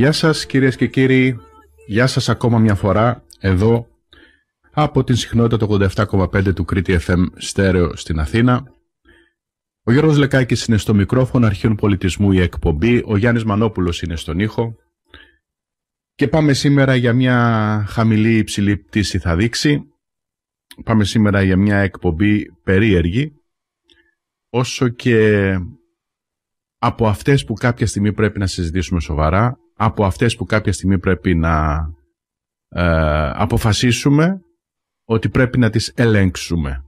Γεια σας κυρίες και κύριοι, γεια σας ακόμα μια φορά εδώ από την συχνότητα το 87,5 του Κρήτη FM Στέρεο στην Αθήνα. Ο Γιώργος Λεκάκης είναι στο μικρόφωνο αρχείων πολιτισμού η εκπομπή, ο Γιάννης Μανόπουλος είναι στον ήχο και πάμε σήμερα για μια χαμηλή υψηλή πτήση θα δείξει. Πάμε σήμερα για μια εκπομπή περίεργη, όσο και από αυτές που κάποια στιγμή πρέπει να συζητήσουμε σοβαρά, από αυτές που κάποια στιγμή πρέπει να ε, αποφασίσουμε ότι πρέπει να τις ελέγξουμε.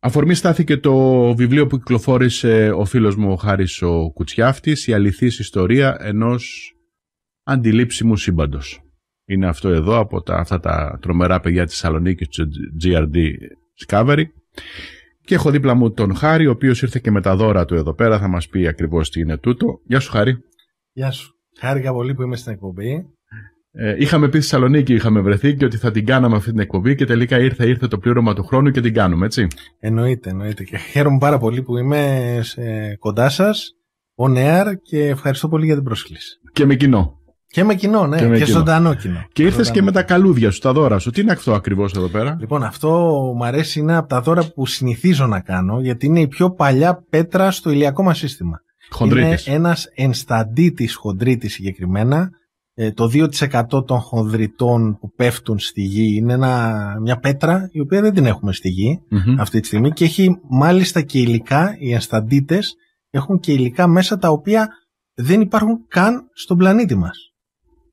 Αφορμή στάθηκε το βιβλίο που κυκλοφόρησε ο φίλος μου ο Χάρης ο Κουτσιάφτης «Η αληθής ιστορία ενός αντιλήψιμου σύμπαντος». Είναι αυτό εδώ από τα, αυτά τα τρομερά παιδιά της Θεσσαλονίκη του GRD Discovery. Και έχω δίπλα μου τον Χάρη, ο οποίος ήρθε και με τα δώρα του εδώ πέρα, θα μας πει ακριβώς τι είναι τούτο. Γεια σου Χάρη. Γεια σου. Χάρηκα πολύ που είμαι στην εκπομπή. Ε, είχαμε πει στη Θεσσαλονίκη, είχαμε βρεθεί και ότι θα την κάναμε αυτή την εκπομπή και τελικά ήρθε, ήρθε το πλήρωμα του χρόνου και την κάνουμε, έτσι. Εννοείται, εννοείται. Και χαίρομαι πάρα πολύ που είμαι σε, κοντά σας, ο Νεάρ και ευχαριστώ πολύ για την πρόσκληση. Και με κοινό. Και με κοινό, ναι, και, στον και ζωντανό κοινό. Και ήρθες και με τα καλούδια σου, τα δώρα σου. Τι είναι αυτό ακριβώς εδώ πέρα. Λοιπόν, αυτό μου αρέσει είναι από τα δώρα που συνηθίζω να κάνω, γιατί είναι η πιο παλιά πέτρα στο ηλιακό μας σύστημα. Χοντρίτης. Είναι ένας ενσταντήτης χοντρίτης συγκεκριμένα. Ε, το 2% των χονδριτών που πέφτουν στη γη είναι μια πέτρα η οποία δεν την έχουμε στη γη αυτή τη στιγμή και έχει μάλιστα και υλικά, οι ενσταντήτες έχουν και υλικά μέσα τα οποία δεν υπάρχουν καν στον πλανήτη μας.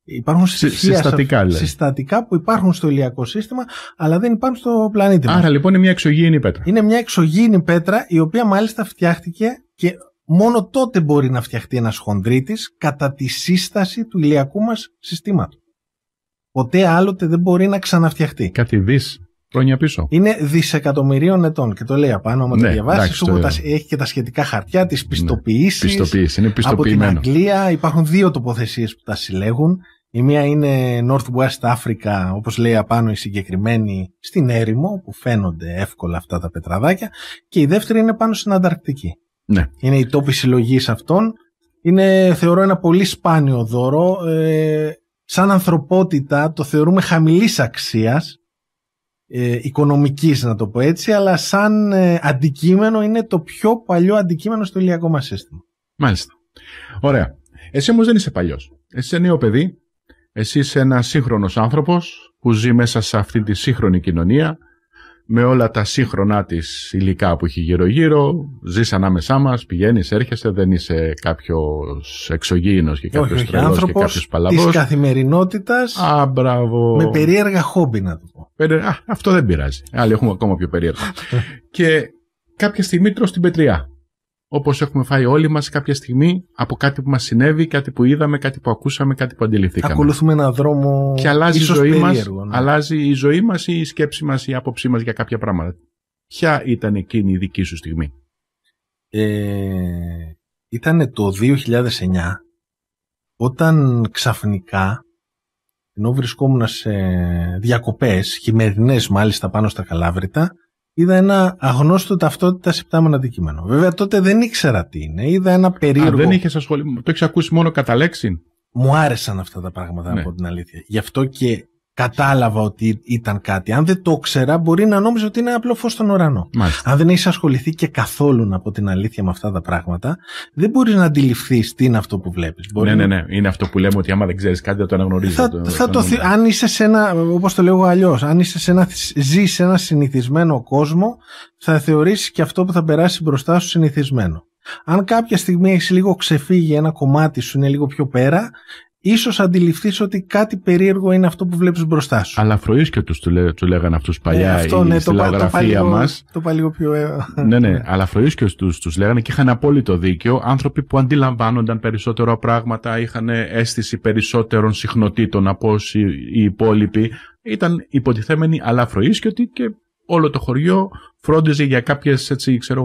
Υπάρχουν συστατικά, συστατικά που υπάρχουν στο ηλιακό σύστημα, αλλά δεν υπάρχουν στο πλανήτη μας. Άρα λοιπόν είναι μια εξωγήινη πέτρα. Είναι μια εξωγήινη πέτρα η οποία μάλιστα φτιάχτηκε και μόνο τότε μπορεί να φτιαχτεί ένας χονδρίτης κατά τη σύσταση του ηλιακού μας συστήματος. Ποτέ άλλοτε δεν μπορεί να ξαναφτιαχτεί. Κάτι δις χρόνια πίσω. Είναι δισεκατομμυρίων ετών και το λέει απάνω, άμα ναι, το διαβάσει. Το... Έχει και τα σχετικά χαρτιά, Τις ναι, πιστοποιήσεις Ναι, είναι πιστοποιημένο. Από την Αγγλία υπάρχουν δύο τοποθεσίες που τα συλλέγουν. Η μία είναι Northwest Africa, όπως λέει απάνω η συγκεκριμένη, στην έρημο, που φαίνονται εύκολα αυτά τα πετραδάκια. Και η δεύτερη είναι πάνω στην Ανταρκτική. Ναι. Είναι η τόπη συλλογής αυτών. Είναι, θεωρώ, ένα πολύ σπάνιο δώρο. Ε, σαν ανθρωπότητα το θεωρούμε χαμηλής αξίας, ε, οικονομικής να το πω έτσι, αλλά σαν ε, αντικείμενο είναι το πιο παλιό αντικείμενο στο ηλιακό μας σύστημα. Μάλιστα. Ωραία. Εσύ όμως δεν είσαι παλιός. Εσύ είσαι νέο παιδί, εσύ είσαι ένας σύγχρονος άνθρωπος που ζει μέσα σε αυτή τη σύγχρονη κοινωνία, με όλα τα σύγχρονα της, υλικά που έχει γύρω-γύρω, ζεις ανάμεσά μας, πηγαίνεις, έρχεσαι, δεν είσαι κάποιος εξωγήινος και κάποιο τρελός και κάποιος παλαβός. της καθημερινότητας Α, μπράβο. με περίεργα χόμπι να το πω. Α, αυτό δεν πειράζει. Άλλοι έχουμε ακόμα πιο περίεργα. και κάποια στιγμή τρώω στην πετριά όπως έχουμε φάει όλοι μας κάποια στιγμή από κάτι που μας συνέβη, κάτι που είδαμε, κάτι που ακούσαμε, κάτι που αντιληφθήκαμε. Ακολουθούμε ένα δρόμο και αλλάζει ίσως η ζωή μας. Ναι. αλλάζει η ζωή μας ή η σκέψη μας ή η άποψή μας για κάποια πράγματα. Ποια ήταν εκείνη η δική σου στιγμή? Ε, ήταν το 2009 όταν ξαφνικά ενώ βρισκόμουν σε διακοπές, χειμερινές μάλιστα πάνω στα Καλάβρητα, είδα ένα αγνώστο ταυτότητα σε πτάμενο αντικείμενο. Βέβαια τότε δεν ήξερα τι είναι. Είδα ένα περίεργο. δεν είχες ασχοληθεί. Το έχεις ακούσει μόνο κατά λέξη. Μου άρεσαν αυτά τα πράγματα, από ναι. την αλήθεια. Γι' αυτό και κατάλαβα ότι ήταν κάτι. Αν δεν το ξέρα, μπορεί να νόμιζε ότι είναι απλό φως στον ουρανό. Μάλιστα. Αν δεν έχεις ασχοληθεί και καθόλου από την αλήθεια με αυτά τα πράγματα, δεν μπορείς να αντιληφθείς τι είναι αυτό που βλέπεις. Μπορεί... Ναι, ναι, ναι. Είναι αυτό που λέμε ότι άμα δεν ξέρεις κάτι, θα το αναγνωρίζεις. Θα, το, θα το, αν είσαι σε ένα, όπως το λέω αλλιώς, αν είσαι σε ένα, ζεις σε ένα συνηθισμένο κόσμο, θα θεωρήσεις και αυτό που θα περάσει μπροστά σου συνηθισμένο. Αν κάποια στιγμή έχεις λίγο ξεφύγει ένα κομμάτι σου, είναι λίγο πιο πέρα, ίσως αντιληφθείς ότι κάτι περίεργο είναι αυτό που βλέπεις μπροστά σου. Αλλά φροείς και τους του, λέγανε αυτούς ναι, παλιά ε, αυτό, ναι, η, το, παλιό, μας. Το παλιό πιο... Ε, ναι, ναι, αλλά φροείς και τους, τους λέγανε και είχαν απόλυτο δίκιο. Άνθρωποι που αντιλαμβάνονταν περισσότερα πράγματα, είχαν αίσθηση περισσότερων συχνοτήτων από όσοι οι υπόλοιποι. Ήταν υποτιθέμενοι αλλά και όλο το χωριό φρόντιζε για κάποιες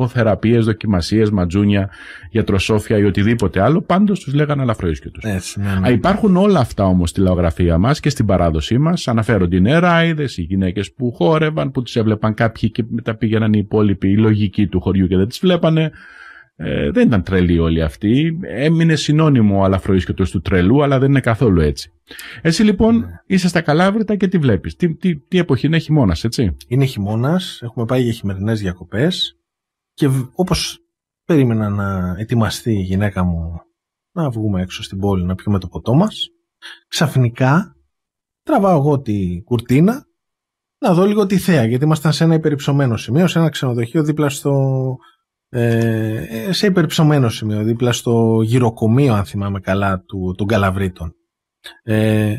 θεραπείες, δοκιμασίες, ματζούνια, γιατροσόφια ή οτιδήποτε άλλο. Πάντως τους λέγανε αλαφροίσκιο τους. Ναι, ναι. Υπάρχουν όλα αυτά όμως στη λαογραφία μας και στην παράδοσή μας. Αναφέρονται οι νεράιδες, οι γυναίκες που χόρευαν, που τις έβλεπαν κάποιοι και μετά πήγαιναν οι υπόλοιποι, οι λογικοί του χωριού και δεν τις βλέπανε. Ε, δεν ήταν τρελή όλη αυτή, Έμεινε συνώνυμο ο αλαφροίσκετο του τρελού, αλλά δεν είναι καθόλου έτσι. Εσύ λοιπόν ναι. είσαι στα καλάβρητα και τι βλέπεις. Τι, τι, τι εποχή είναι, χειμώνας, έτσι. Είναι χειμώνας, έχουμε πάει για χειμερινές διακοπές και όπως περίμενα να ετοιμαστεί η γυναίκα μου να βγούμε έξω στην πόλη να πιούμε το ποτό μας, ξαφνικά τραβάω εγώ την κουρτίνα να δω λίγο τη θέα, γιατί ήμασταν σε ένα υπερυψωμένο σημείο, σε ένα ξενοδοχείο δίπλα στο ε, ε, σε υπερψωμένο σημείο, δίπλα στο γυροκομείο, αν θυμάμαι καλά, του, των Καλαβρίτων. Ε,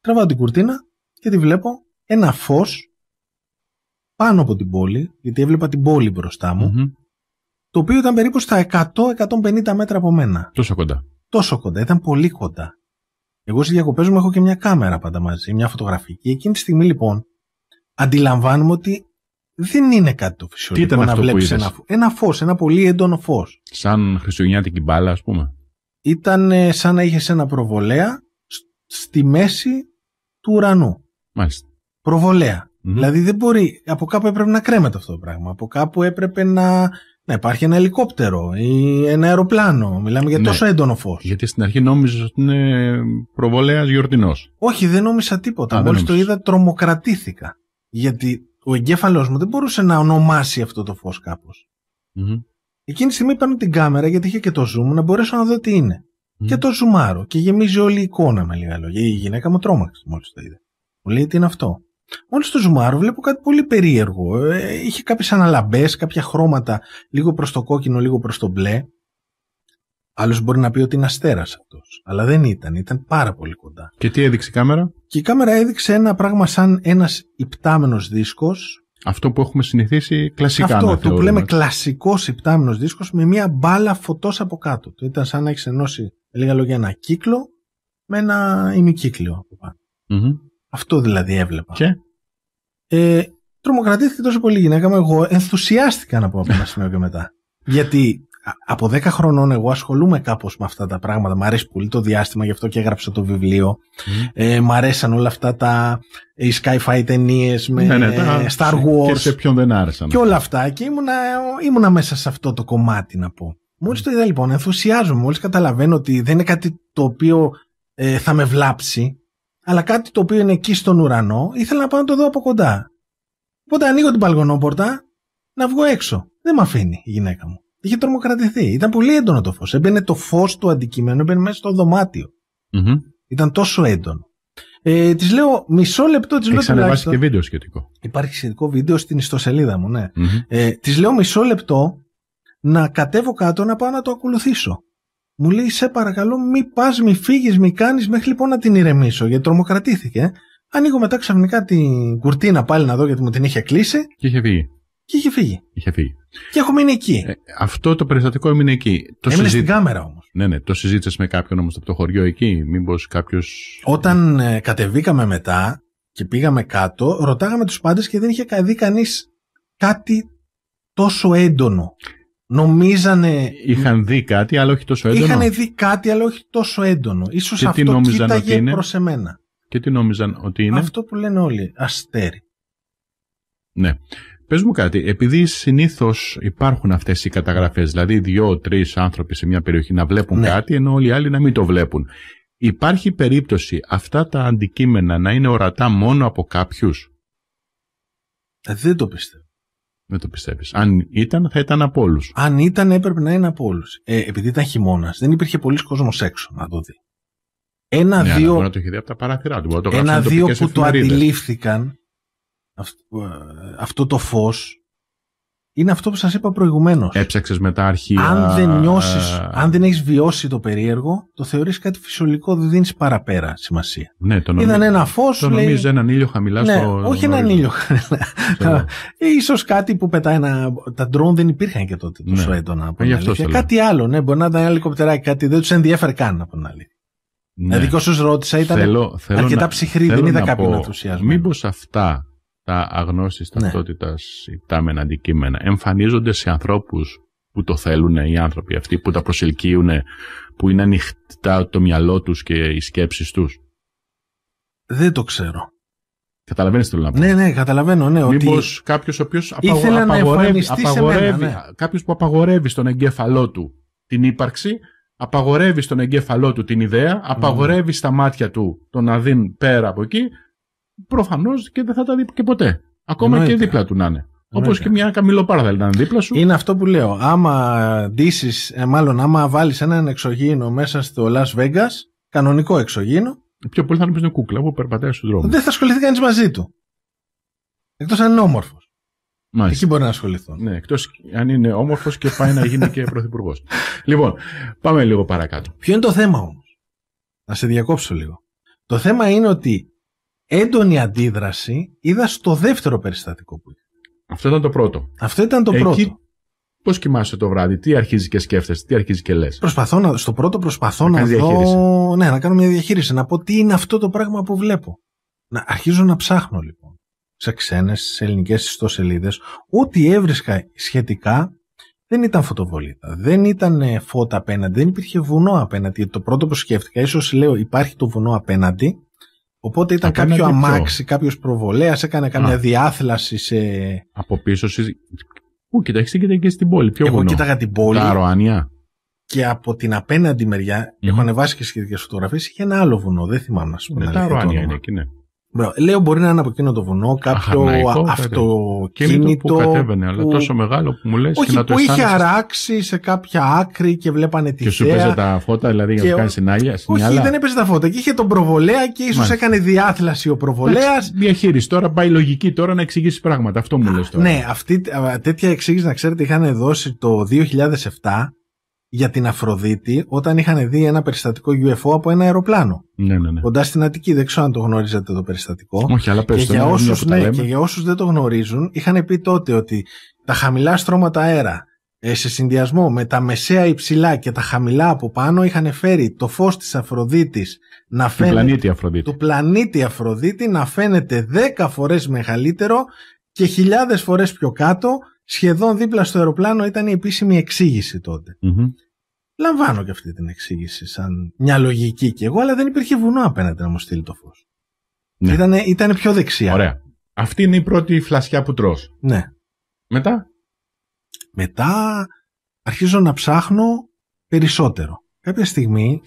τραβάω την κουρτίνα και τη βλέπω ένα φως πάνω από την πόλη, γιατί έβλεπα την πόλη μπροστά μου, το οποίο ήταν περίπου στα 100-150 μέτρα από μένα. Τόσο κοντά. Τόσο κοντά, ήταν πολύ κοντά. Εγώ στις διακοπές μου έχω και μια κάμερα πάντα μαζί, μια φωτογραφική. Εκείνη τη στιγμή λοιπόν αντιλαμβάνουμε ότι δεν είναι κάτι το φυσιολογικό. Τι ήταν να που Ένα, ένα φως, ένα πολύ έντονο φως. Σαν χριστουγεννιάτικη μπάλα, ας πούμε. Ήταν ε, σαν να είχες ένα προβολέα στη μέση του ουρανού. Μάλιστα. Προβολέα. Δηλαδή δεν μπορεί. Από κάπου έπρεπε να κρέμεται αυτό το πράγμα. Από κάπου έπρεπε να, να υπάρχει ένα ελικόπτερο ή ένα αεροπλάνο. Μιλάμε για ναι. τόσο έντονο φως. Γιατί στην αρχή νόμιζες ότι είναι προβολέας γιορτινός. Όχι, δεν νόμιζα τίποτα. Μόλις το είδα, τρομοκρατήθηκα. Γιατί ο εγκέφαλός μου δεν μπορούσε να ονομάσει αυτό το φως καπω Εκείνη τη στιγμή παίρνω την κάμερα γιατί είχε και το zoom να μπορέσω να δω τι είναι. Και το zoomάρω και γεμίζει όλη η εικόνα με λίγα λόγια. Η γυναίκα μου τρόμαξε μόλις το είδε. Μου λέει τι είναι αυτό. Μόλις το ζουμάρω βλέπω κάτι πολύ περίεργο. Ε, είχε κάποιες αναλαμπές, κάποια χρώματα, λίγο προς το κόκκινο, λίγο προς το μπλε. Άλλος μπορεί να πει ότι είναι αστέρας αυτός. Αλλά δεν ήταν, ήταν πάρα πολύ κοντά. Και τι έδειξε η κάμερα. Και η κάμερα έδειξε ένα πράγμα σαν ένας υπτάμενος δίσκος. Αυτό που έχουμε συνηθίσει κλασικά. Αυτό το που λέμε κλασικός υπτάμενος δίσκος με μια μπάλα φωτός από κάτω. Το ήταν σαν να έχεις ενώσει, λίγα λόγια, ένα κύκλο με ένα ημικύκλιο από Αυτό δηλαδή έβλεπα. Και. Ε, τρομοκρατήθηκε τόσο πολύ η γυναίκα μου. Εγώ ενθουσιάστηκα να πω από ένα σημείο και μετά. Γιατί από 10 χρονών εγώ ασχολούμαι κάπως με αυτά τα πράγματα. Μ' αρέσει πολύ το διάστημα, γι' αυτό και έγραψα το βιβλίο. Mm. Ε, μ' αρέσαν όλα αυτά τα οι sci-fi ταινίες με ναι, ναι, τα... Star Wars. Και σε ποιον δεν άρεσαν. Και όλα αυτά. Και ήμουνα, ήμουνα μέσα σε αυτό το κομμάτι να πω. Μόλις το είδα λοιπόν, ενθουσιάζομαι. Μόλις καταλαβαίνω ότι δεν είναι κάτι το οποίο ε, θα με βλάψει, αλλά κάτι το οποίο είναι εκεί στον ουρανό, ήθελα να πάω να το δω από κοντά. Οπότε ανοίγω την παλγονόπορτα να βγω έξω. Δεν με αφήνει η γυναίκα μου είχε τρομοκρατηθεί. Ήταν πολύ έντονο το φως. Έμπαινε το φως του αντικειμένου, έμπαινε μέσα στο δωματιο mm Ήταν τόσο έντονο. Ε, της λέω μισό λεπτό, της λέω τουλάχιστον. και βίντεο σχετικό. Υπάρχει σχετικό βίντεο στην ιστοσελίδα μου, ναι. Ε, της λέω μισό λεπτό να κατέβω κάτω να πάω να το ακολουθήσω. Μου λέει, σε παρακαλώ, μη πας, μη φύγεις, μη κάνεις, μέχρι λοιπόν να την ηρεμήσω, γιατί τρομοκρατήθηκε. Ανοίγω μετά ξαφνικά την κουρτίνα πάλι να δω γιατί μου την είχε κλείσει. Και είχε φύγει. Και είχε φύγει. Είχε φύγει. Και έχω μείνει εκεί. Ε, αυτό το περιστατικό έμεινε εκεί. Το έμεινε στην κάμερα όμως. Ναι, ναι. Το συζήτησες με κάποιον όμως από το χωριό εκεί. Μήπως κάποιος. Όταν ε, κατεβήκαμε μετά και πήγαμε κάτω, ρωτάγαμε τους πάντες και δεν είχε δει κανείς κάτι τόσο έντονο. Νομίζανε. Είχαν δει κάτι, αλλά όχι τόσο έντονο. Είχαν δει κάτι, αλλά όχι τόσο έντονο. Ίσως αυτό κοίταγε προ είναι. προς εμένα. Και τι νόμιζαν ότι είναι. Αυτό που λένε όλοι. Αστέρι. Ναι. Πες μου κάτι, επειδή συνήθως υπάρχουν αυτές οι καταγραφές, δηλαδή δύο-τρεις άνθρωποι σε μια περιοχή να βλέπουν ναι. κάτι, ενώ όλοι οι άλλοι να μην το βλέπουν. Υπάρχει περίπτωση αυτά τα αντικείμενα να είναι ορατά μόνο από κάποιους. Ε, δεν το πιστεύω. Δεν το πιστεύεις. Αν ήταν, θα ήταν από όλους. Αν ήταν, έπρεπε να είναι από όλους. Ε, επειδή ήταν χειμώνας, δεν υπήρχε πολλοί κόσμος έξω να το δει. Ένα-δύο ναι, που το αντιλήφθηκαν ε, αυτό το φως είναι αυτό που σας είπα προηγουμένως. Έψαξες μετά. τα αρχεία. Αν δεν ε, νιώσεις, αν δεν έχεις βιώσει το περίεργο, το θεωρείς κάτι φυσιολογικό, δεν δίνεις παραπέρα σημασία. Ναι, το νομίζω. ένα φως. Το λέει... νομίζω έναν ήλιο χαμηλά ναι, στο... όχι έναν ήλιο χαμηλά. Ε, ίσως κάτι που πετάει ένα... Τα ντρόν δεν υπήρχαν και τότε τόσο ναι. έντονα. Από αυτό κάτι άλλο, ναι, μπορεί να ήταν ένα λικοπτεράκι, κάτι δεν τους ενδιέφερε καν από την άλλη. Ναι. Δηλαδή ρώτησα ήταν θέλω, θέλω αρκετά ψυχρή, δεν είδα κάποιον ενθουσιασμό. Μήπως αυτά τα αγνώσεις ναι. ταυτότητας μεν αντικείμενα εμφανίζονται σε ανθρώπους που το θέλουν οι άνθρωποι αυτοί, που τα προσελκύουν, που είναι ανοιχτά το μυαλό τους και οι σκέψεις τους. Δεν το ξέρω. Καταλαβαίνεις τι να Ναι, ναι, καταλαβαίνω. Ναι, Μήπως ότι... κάποιος ο οποίος απαγορεύει, απαγορεύει, απαγορεύει ναι. κάποιος που απαγορεύει στον εγκέφαλό του την ύπαρξη, απαγορεύει στον εγκέφαλό του την ιδέα, απαγορεύει mm. στα μάτια του το να δίνει πέρα από εκεί προφανώς και δεν θα τα δει και ποτέ. Ακόμα Εννοείται. και δίπλα του να είναι. Όπως και μια καμιλοπάρδα να είναι δίπλα σου. Είναι αυτό που λέω. Άμα ντύσεις, ε, μάλλον άμα βάλεις έναν εξωγήινο μέσα στο Las Vegas, κανονικό εξωγήινο. Πιο πολύ θα νομίζει κούκλα που περπατάει στον δρόμο. Δεν θα ασχοληθεί κανείς μαζί του. Εκτός αν είναι όμορφος. Εκεί μπορεί να ασχοληθώ. Ναι, εκτός αν είναι όμορφος και πάει να γίνει και πρωθυπουργός. λοιπόν, πάμε λίγο παρακάτω. Ποιο είναι το θέμα όμως. Να σε διακόψω λίγο. Το θέμα είναι ότι έντονη αντίδραση είδα στο δεύτερο περιστατικό που είχε. Αυτό ήταν το πρώτο. Αυτό ήταν το πρώτο. Πώς κοιμάσαι το βράδυ, τι αρχίζει και σκέφτεσαι, τι αρχίζει και λες. Προσπαθώ να, στο πρώτο προσπαθώ να, να δω. Ναι, να κάνω μια διαχείριση. Να πω τι είναι αυτό το πράγμα που βλέπω. Να αρχίζω να ψάχνω λοιπόν σε ξένες, σε ελληνικές ιστοσελίδες. Ό,τι έβρισκα σχετικά δεν ήταν φωτοβολίδα. Δεν ήταν ε, φώτα απέναντι, δεν υπήρχε βουνό απέναντι. Το πρώτο που σκέφτηκα, ίσως λέω υπάρχει το βουνό απέναντι, Οπότε ήταν κάποιο αμάξι, κάποιος προβολέας, έκανε κάποια διάθλαση σε. Από πίσω. Πού κοιτάξτε, κοίταξε και στην πόλη. Πιο Εγώ κοίταγα την πόλη. Τα Ρωάνια. Και από την απέναντι μεριά, έχω ανεβάσει και σχετικές φωτογραφίες, είχε ένα άλλο βουνό. Δεν θυμάμαι να σου πω. Ε, τα Ρωάνια είναι εκεί, ναι. Λέω μπορεί να είναι από εκείνο το βουνό, κάποιο αυτοκίνητο. που κατέβαινε, αλλά που... τόσο μεγάλο που μου λες. Όχι, και να το που είχε αράξει σε κάποια άκρη και βλέπανε τη Και σου παίζε τα φώτα, δηλαδή για να κάνει συνάλλια. Όχι, δεν έπαιζε τα φώτα. Και είχε τον προβολέα και ίσως έκανε διάθλαση ο προβολέας. Διαχείριση τώρα, πάει λογική τώρα να εξηγήσει πράγματα. Αυτό μου λες τώρα. Ναι, αυτή, τέτοια εξήγηση να ξέρετε είχαν δώσει το 2007 για την Αφροδίτη όταν είχαν δει ένα περιστατικό UFO από ένα αεροπλάνο. Ναι, ναι, ναι. Κοντά στην Αττική. Δεν ξέρω αν το γνωρίζετε το περιστατικό. Όχι, αλλά πες και, για ναι, ναι, ναι, όσους, ναι, και για όσους δεν το γνωρίζουν, είχαν πει τότε ότι τα χαμηλά στρώματα αέρα ε, σε συνδυασμό με τα μεσαία υψηλά και τα χαμηλά από πάνω είχαν φέρει το φως της Αφροδίτης να φαίνεται, του, πλανήτη Αφροδίτη. του πλανήτη Αφροδίτη να φαίνεται 10 φορές μεγαλύτερο και χιλιάδες φορές πιο κάτω σχεδόν δίπλα στο αεροπλάνο ήταν η επίσημη εξήγηση τότε. Λαμβάνω και αυτή την εξήγηση σαν μια λογική κι εγώ, αλλά δεν υπήρχε βουνό απέναντι να μου στείλει το φως. Ναι. Ήτανε, πιο δεξιά. Ωραία. Αυτή είναι η πρώτη φλασιά που τρως. Ναι. Μετά. Μετά αρχίζω να ψάχνω περισσότερο. Κάποια στιγμή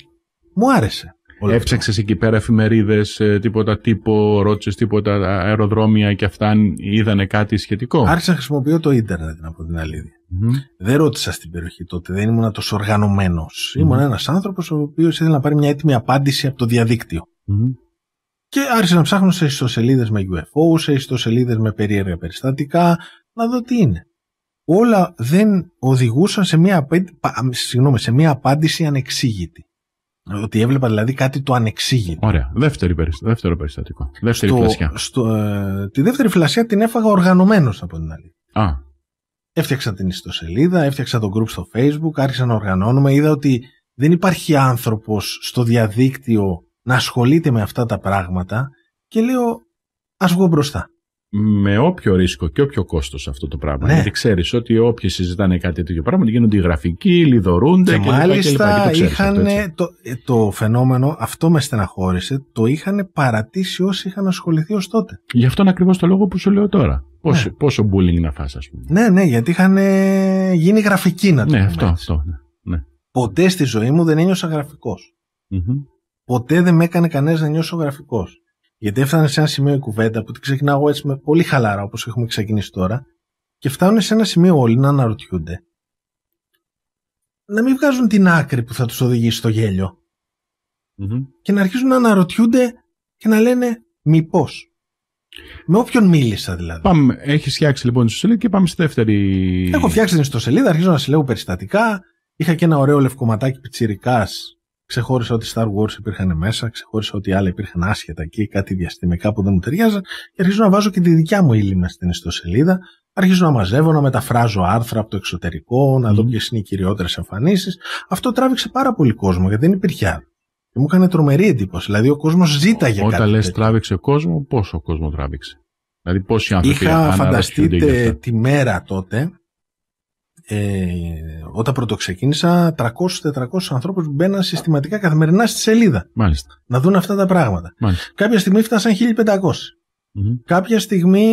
μου άρεσε. Έψαξες εκεί πέρα εφημερίδες, ε, τίποτα τύπο, ρώτησες τίποτα αεροδρόμια και αυτά, είδανε κάτι σχετικό. Άρχισα να χρησιμοποιώ το ίντερνετ, να την αλήθεια. Mm-hmm. Δεν ρώτησα στην περιοχή τότε, δεν ήμουν τόσο οργανωμένος. Mm-hmm. Ήμουν ένας άνθρωπος ο οποίος ήθελε να πάρει μια έτοιμη απάντηση από το διαδικτυο mm Και άρχισα να ψάχνω σε ιστοσελίδες με UFO, σε ιστοσελίδες με περίεργα περιστατικά, να δω τι είναι. Όλα δεν οδηγούσαν σε μια, συγγνώμη, σε μια απάντηση ανεξήγητη. Ότι έβλεπα δηλαδή κάτι το ανεξήγητο. Ωραία. Δεύτερη, δεύτερο περιστατικό. Δεύτερη στο, φλασιά. Στο, ε, τη δεύτερη φλασιά την έφαγα οργανωμένος από την άλλη. Α, Έφτιαξα την ιστοσελίδα, έφτιαξα τον group στο facebook, άρχισα να οργανώνουμε, είδα ότι δεν υπάρχει άνθρωπος στο διαδίκτυο να ασχολείται με αυτά τα πράγματα και λέω ας βγω μπροστά. Με όποιο ρίσκο και όποιο κόστος αυτό το πράγμα. Ναι. Γιατί ξέρεις ότι όποιοι συζητάνε κάτι τέτοιο πράγμα γίνονται οι γραφικοί, λιδωρούνται και, και μάλιστα το είχαν αυτό, το, ε, το, φαινόμενο, αυτό με στεναχώρησε, το είχαν παρατήσει όσοι είχαν ασχοληθεί ως τότε. Γι' αυτόν ακριβώς το λόγο που σου λέω τώρα. Πόσο, ναι. πόσο bullying να φας, ας πούμε. Ναι, ναι, γιατί είχαν ε, γίνει γραφική να το Ναι, αυτό, αυτό. Ναι, ναι. Ποτέ στη ζωή μου δεν ενιωσα γραφικο γραφικός. Mm-hmm. Ποτέ δεν με έκανε κανένας να νιώσω γραφικός. Γιατί έφτανε σε ένα σημείο η κουβέντα που την ξεκινάω έτσι με πολύ χαλάρα όπως έχουμε ξεκινήσει τώρα και φτάνουν σε ένα σημείο όλοι να αναρωτιούνται να μην βγάζουν την άκρη που θα τους οδηγήσει στο γέλιο mm-hmm. και να αρχίζουν να αναρωτιούνται και να λένε μήπως. Με όποιον μίλησα δηλαδή. Πάμε, έχεις φτιάξει λοιπόν την ιστοσελίδα και πάμε στη δεύτερη. Έχω φτιάξει την ιστοσελίδα, αρχίζω να συλλέγω περιστατικά. Είχα και ένα ωραίο λευκοματάκι πιτσυρικά. Ξεχώρισα ότι Star Wars υπήρχαν μέσα, ξεχώρισα ότι άλλα υπήρχαν άσχετα και κάτι διαστημικά που δεν μου ταιριάζαν και αρχίζω να βάζω και τη δικιά μου ύλη μέσα στην ιστοσελίδα. Αρχίζω να μαζεύω, να μεταφράζω άρθρα από το εξωτερικό, να δω ποιες είναι οι κυριότερες εμφανίσεις. Αυτό τράβηξε πάρα πολύ κόσμο γιατί δεν υπήρχε άλλο. Και μου έκανε τρομερή εντύπωση. Δηλαδή ο κόσμος ζήταγε Ό, κάτι. Όταν λε τράβηξε για κόσμος, πόσο ο κόσμος τράβηξε. Δηλαδή πόσοι άνθρωποι Είχα φανταστείτε τη μέρα τότε, ε, όταν πρώτο ξεκίνησα, 300-400 ανθρώπους μπαίναν συστηματικά καθημερινά στη σελίδα. Μάλιστα. Να δουν αυτά τα πράγματα. Μάλιστα. Κάποια στιγμή φτάσαν 1500. Mm-hmm. Κάποια στιγμή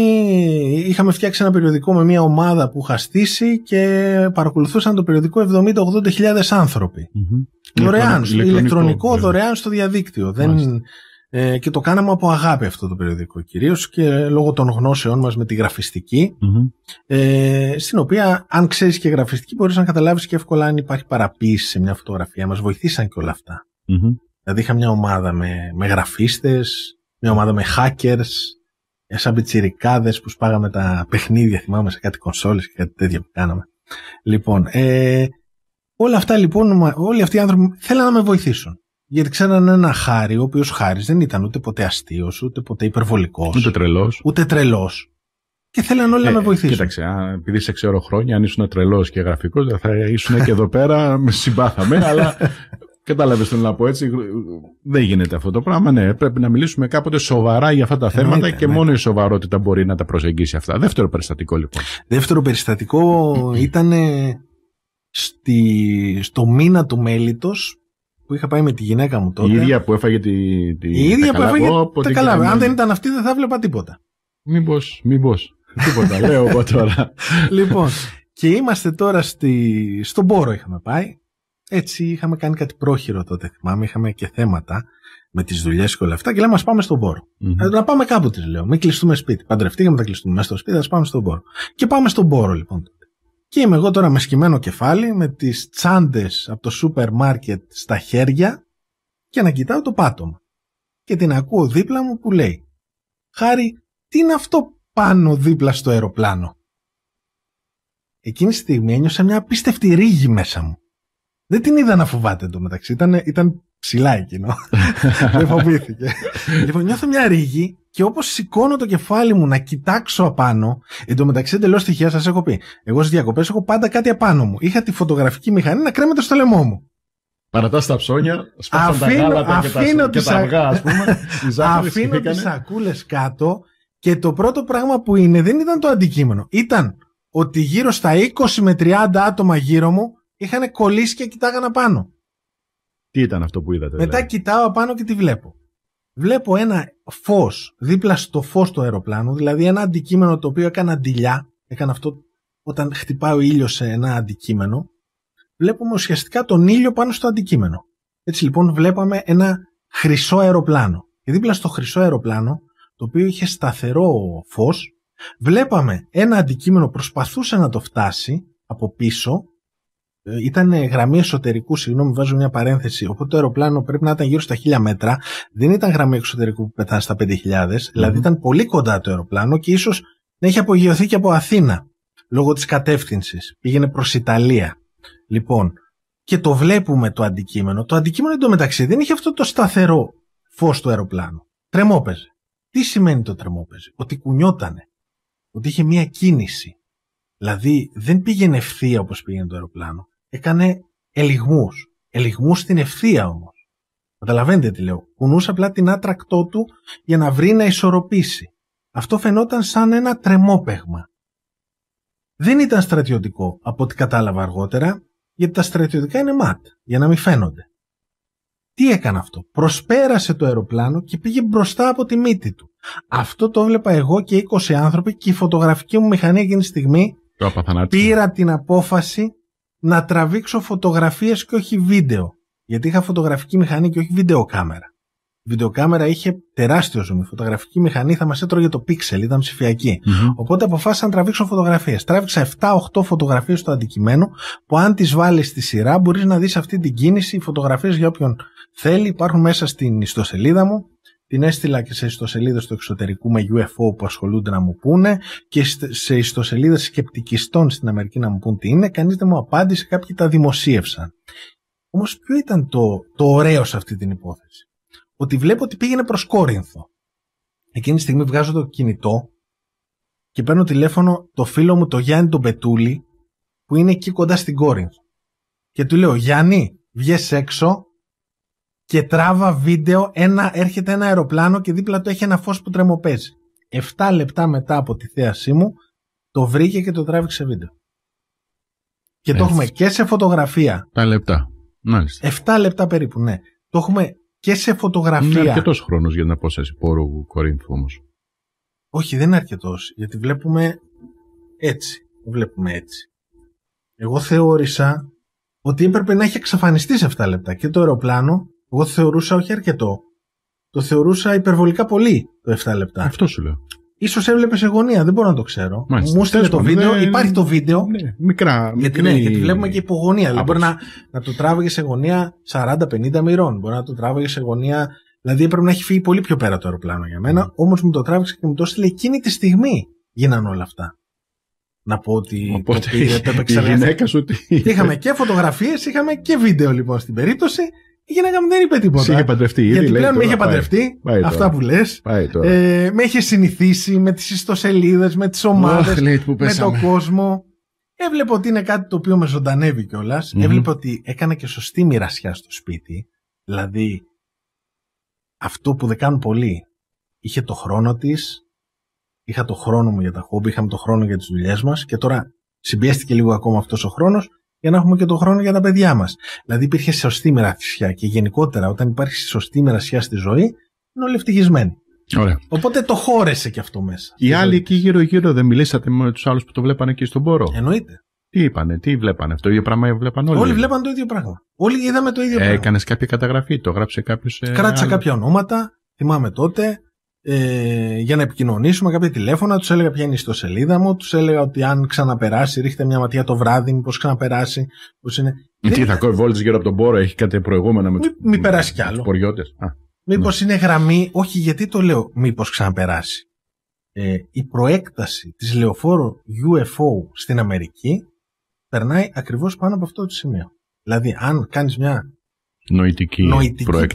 είχαμε φτιάξει ένα περιοδικό με μια ομάδα που είχα στήσει και παρακολουθούσαν το περιοδικό 70-80.000 άνθρωποι. Mm-hmm. Δωρεάν, ηλεκτρονικό, ηλεκτρονικό δωρεάν στο διαδίκτυο. Δεν, ε, και το κάναμε από αγάπη αυτό το περιοδικό κυρίως και λόγω των γνώσεών μας με τη γραφιστικη ε, στην οποία αν ξέρεις και γραφιστική μπορείς να καταλάβεις και εύκολα αν υπάρχει παραποίηση σε μια φωτογραφία. Μας βοηθήσαν και όλα αυτά. Δηλαδή είχα μια ομάδα με, με γραφίστες, μια ομάδα με hackers, ε, σαν πιτσιρικάδες που σπάγαμε τα παιχνίδια, θυμάμαι, σε κάτι κονσόλες και κάτι τέτοια που κάναμε. Λοιπόν, ε, όλα αυτά λοιπόν, όλοι αυτοί οι άνθρωποι θέλαν να με βοηθήσουν. Γιατί ξέραν ένα χάρη, ο οποίος χάρης δεν ήταν ούτε ποτέ αστείος, ούτε ποτέ υπερβολικός. Ούτε τρελός. Ούτε τρελός. Και θέλανε όλοι να ε, με βοηθήσουν. Κοίταξε, α, επειδή σε ξέρω χρόνια, αν ήσουν τρελός και γραφικός, θα ήσουν και εδώ πέρα, με συμπάθαμε, αλλά Κατάλαβες τον να πω έτσι. Δεν γίνεται αυτό το πράγμα. Ναι, πρέπει να μιλήσουμε κάποτε σοβαρά για αυτά τα ε, θέματα ναι, και ναι. μόνο η σοβαρότητα μπορεί να τα προσεγγίσει αυτά. Δεύτερο περιστατικό λοιπόν. Δεύτερο περιστατικό ήταν στη, στο μήνα του μέλητος που είχα πάει με τη γυναίκα μου τότε. Η ίδια που έφαγε τη, τη η ίδια που έφαγε τα καλά. Αν δεν ήταν αυτή δεν θα βλέπα τίποτα. Μήπως. μήπως. τίποτα λέω εγώ τώρα. λοιπόν, και είμαστε τώρα στη, στον Πόρο είχαμε πάει έτσι είχαμε κάνει κάτι πρόχειρο τότε, θυμάμαι, είχαμε και θέματα με τις δουλειές και όλα αυτά και λέμε Ας πάμε στον πορο mm ε, Να πάμε κάπου της λέω. Μην κλειστούμε σπίτι. Παντρευτήκαμε, θα κλειστούμε μέσα στο σπίτι, ας πάμε στον πόρο. Και πάμε στον πόρο λοιπόν. Και είμαι εγώ τώρα με σκυμμένο κεφάλι, με τις τσάντες από το σούπερ μάρκετ στα χέρια και να κοιτάω το πάτωμα. Και την ακούω δίπλα μου που λέει Χάρη, τι είναι αυτό πάνω δίπλα στο αεροπλάνο. Εκείνη τη στιγμή ένιωσα μια απίστευτη ρίγη μέσα μου. Δεν την είδα να φοβάται εντωμεταξύ. Ήταν, ήταν ψηλά εκείνο. δεν φοβήθηκε. λοιπόν, νιώθω μια ρίγη και όπως σηκώνω το κεφάλι μου να κοιτάξω απάνω. Εντωμεταξύ, εντελώς τυχαία σας έχω πει. Εγώ στις διακοπές έχω πάντα κάτι απάνω μου. Είχα τη φωτογραφική μηχανή να κρέμεται στο λαιμό μου. Παρατάς τα ψώνια, σπάσαν τα γάλα και τα, αφήνω τι σακούλες κάτω και το πρώτο πράγμα που είναι δεν ήταν το αντικείμενο. Ήταν ότι γύρω στα 20 με 30 άτομα γύρω μου είχαν κολλήσει και κοιτάγανε απάνω. Τι ήταν αυτό που είδατε. Μετά δηλαδή. κοιτάω απάνω και τι βλέπω. Βλέπω ένα φως δίπλα στο φως του αεροπλάνου, δηλαδή ένα αντικείμενο το οποίο έκανε αντιλιά. Έκανε αυτό όταν χτυπάει ο ήλιο σε ένα αντικείμενο. Βλέπουμε ουσιαστικά τον ήλιο πάνω στο αντικείμενο. Έτσι λοιπόν βλέπαμε ένα χρυσό αεροπλάνο. Και δίπλα στο χρυσό αεροπλάνο, το οποίο είχε σταθερό φως, βλέπαμε ένα αντικείμενο προσπαθούσε να το φτάσει από πίσω ε, ήταν γραμμή εσωτερικού, συγγνώμη, βάζω μια παρένθεση. Οπότε το αεροπλάνο πρέπει να ήταν γύρω στα 1000 μέτρα. Δεν ήταν γραμμή εξωτερικού που πετά στα 5000, δηλαδή ήταν πολύ κοντά το αεροπλάνο και ίσως να είχε απογειωθεί και από Αθήνα λόγω της κατεύθυνσης. Πήγαινε προς Ιταλία. Λοιπόν, και το βλέπουμε το αντικείμενο. Το αντικείμενο εντωμεταξύ δεν είχε αυτό το σταθερό φως του αεροπλάνου. Τρεμόπαιζε. Τι σημαίνει το τρεμόπαιζε, Ότι κουνιότανε. Ότι είχε μία κίνηση. Δηλαδή δεν πήγαινε ευθεία όπως πήγαινε το αεροπλάνο έκανε ελιγμούς. Ελιγμούς στην ευθεία όμως. Καταλαβαίνετε τι λέω. Κουνούσε απλά την άτρακτό του για να βρει να ισορροπήσει. Αυτό φαινόταν σαν ένα τρεμόπαιγμα. Δεν ήταν στρατιωτικό, από ό,τι κατάλαβα αργότερα, γιατί τα στρατιωτικά είναι ματ, για να μην φαίνονται. Τι έκανε αυτό. Προσπέρασε το αεροπλάνο και πήγε μπροστά από τη μύτη του. Αυτό το έβλεπα εγώ και 20 άνθρωποι και η φωτογραφική μου μηχανή εκείνη τη στιγμή πήρα την απόφαση να τραβήξω φωτογραφίες και όχι βίντεο. Γιατί είχα φωτογραφική μηχανή και όχι βιντεοκάμερα. Η βιντεοκάμερα είχε τεράστιο zoom. φωτογραφική μηχανή θα μας έτρωγε το πίξελ, ήταν Οπότε αποφάσισα να τραβήξω φωτογραφίες. Τράβηξα 7-8 φωτογραφίες στο αντικείμενο, που αν τις βάλεις στη σειρά μπορείς να δεις αυτή την κίνηση. Οι φωτογραφίες για όποιον θέλει υπάρχουν μέσα στην ιστοσελίδα μου την έστειλα και σε ιστοσελίδες του εξωτερικού με UFO που ασχολούνται να μου πούνε και σε ιστοσελίδες σκεπτικιστών στην Αμερική να μου πούνε τι είναι. Κανείς δεν μου απάντησε, κάποιοι τα δημοσίευσαν. Όμως ποιο ήταν το, το ωραίο σε αυτή την υπόθεση. Ότι βλέπω ότι πήγαινε προς Κόρινθο. Εκείνη τη στιγμή βγάζω το κινητό και παίρνω τηλέφωνο το φίλο μου το Γιάννη τον Πετούλη που είναι εκεί κοντά στην Κόρινθο. Και του λέω Γιάννη βγες έξω και τράβα βίντεο, ένα, έρχεται ένα αεροπλάνο και δίπλα του έχει ένα φως που τρεμοπέζει. 7 λεπτά μετά από τη θέασή μου, το βρήκε και το τράβηξε βίντεο. Και το έχουμε και σε φωτογραφία. Τα λεπτά. Μάλιστα. 7 λεπτά περίπου, ναι. Το έχουμε και σε φωτογραφία. Είναι αρκετός χρόνος για να πω απόσταση πόρου Κορίνθου όμως. Όχι, δεν είναι αρκετός. Γιατί βλέπουμε έτσι. Βλέπουμε έτσι. Εγώ θεώρησα ότι έπρεπε να έχει εξαφανιστεί σε 7 λεπτά και το αεροπλάνο εγώ το θεωρούσα όχι αρκετό. Το θεωρούσα υπερβολικά πολύ το 7 λεπτά. Αυτό σου λέω. σω έβλεπες σε γωνία, δεν μπορώ να το ξέρω. Μάλιστα. Μου έστειλε το βίντεο, ε, υπάρχει το βίντεο. Ναι, μικρά. Γιατί, ναι, γιατί βλέπουμε και υπογωνία. Δηλαδή μπορεί να, να το τράβηγε σε γωνία 40-50 μοιρών. Μπορεί να το τράβηγε σε γωνία. Δηλαδή έπρεπε να έχει φύγει πολύ πιο πέρα το αεροπλάνο για μένα. Mm. Ναι. Όμως μου το τράβηξε και μου το έστειλε εκείνη τη στιγμή γίνανε όλα αυτά να πω ότι Οπότε, το γυναίκα σου είχαμε και φωτογραφίες, είχαμε και βίντεο λοιπόν στην περίπτωση η γυναίκα μου δεν είπε τίποτα. Σε είχε παντρευτεί ήδη. Γιατί πλέον με είχε παντρευτεί. αυτά που λες. Ε, με είχε συνηθίσει με τις ιστοσελίδες, με τις ομάδες, με τον κόσμο. Έβλεπε ότι είναι κάτι το οποίο με ζωντανεύει κιόλας. Mm-hmm. Έβλεπε ότι έκανα και σωστή μοιρασιά στο σπίτι. Δηλαδή, αυτό που δεν κάνουν πολλοί. Είχε το χρόνο της, είχα το χρόνο μου για τα χόμπι, είχαμε το χρόνο για τις δουλειές μας και τώρα συμπιέστηκε λίγο ακόμα αυτός ο χρόνος για να έχουμε και τον χρόνο για τα παιδιά μας. Δηλαδή υπήρχε σωστή μοιρασιά και γενικότερα όταν υπάρχει σωστή μοιρασιά στη ζωή, είναι όλοι ευτυχισμένοι. Οπότε το χώρεσε και αυτό μέσα. Οι αλλοι ζωή. εκεί γύρω-γύρω δεν μιλήσατε με τους άλλους που το βλέπανε εκεί στον πόρο. Εννοείται. Τι είπανε, τι βλέπανε, αυτό ίδιο πράγμα βλέπαν όλοι. Όλοι βλέπαν το ίδιο πράγμα. Όλοι είδαμε το ίδιο ε, πράγμα. Έκανες κάποια καταγραφή, το γράψε κάποιος. Ε, Κράτησα άλλο. κάποια ονόματα, θυμάμαι τότε ε, για να επικοινωνήσουμε κάποια τηλέφωνα, τους έλεγα ποια είναι η ιστοσελίδα μου, τους έλεγα ότι αν ξαναπεράσει, ρίχτε μια ματιά το βράδυ, μήπως ξαναπεράσει, πώς είναι. Τι δεν... θα κόβει γύρω από τον πόρο, έχει κάτι προηγούμενα με τους μη, περάσει κι άλλο. Μήπω μήπως ναι. είναι γραμμή, όχι γιατί το λέω μήπως ξαναπεράσει. Ε, η προέκταση της λεωφόρου UFO στην Αμερική περνάει ακριβώς πάνω από αυτό το σημείο. Δηλαδή, αν κάνεις μια νοητική,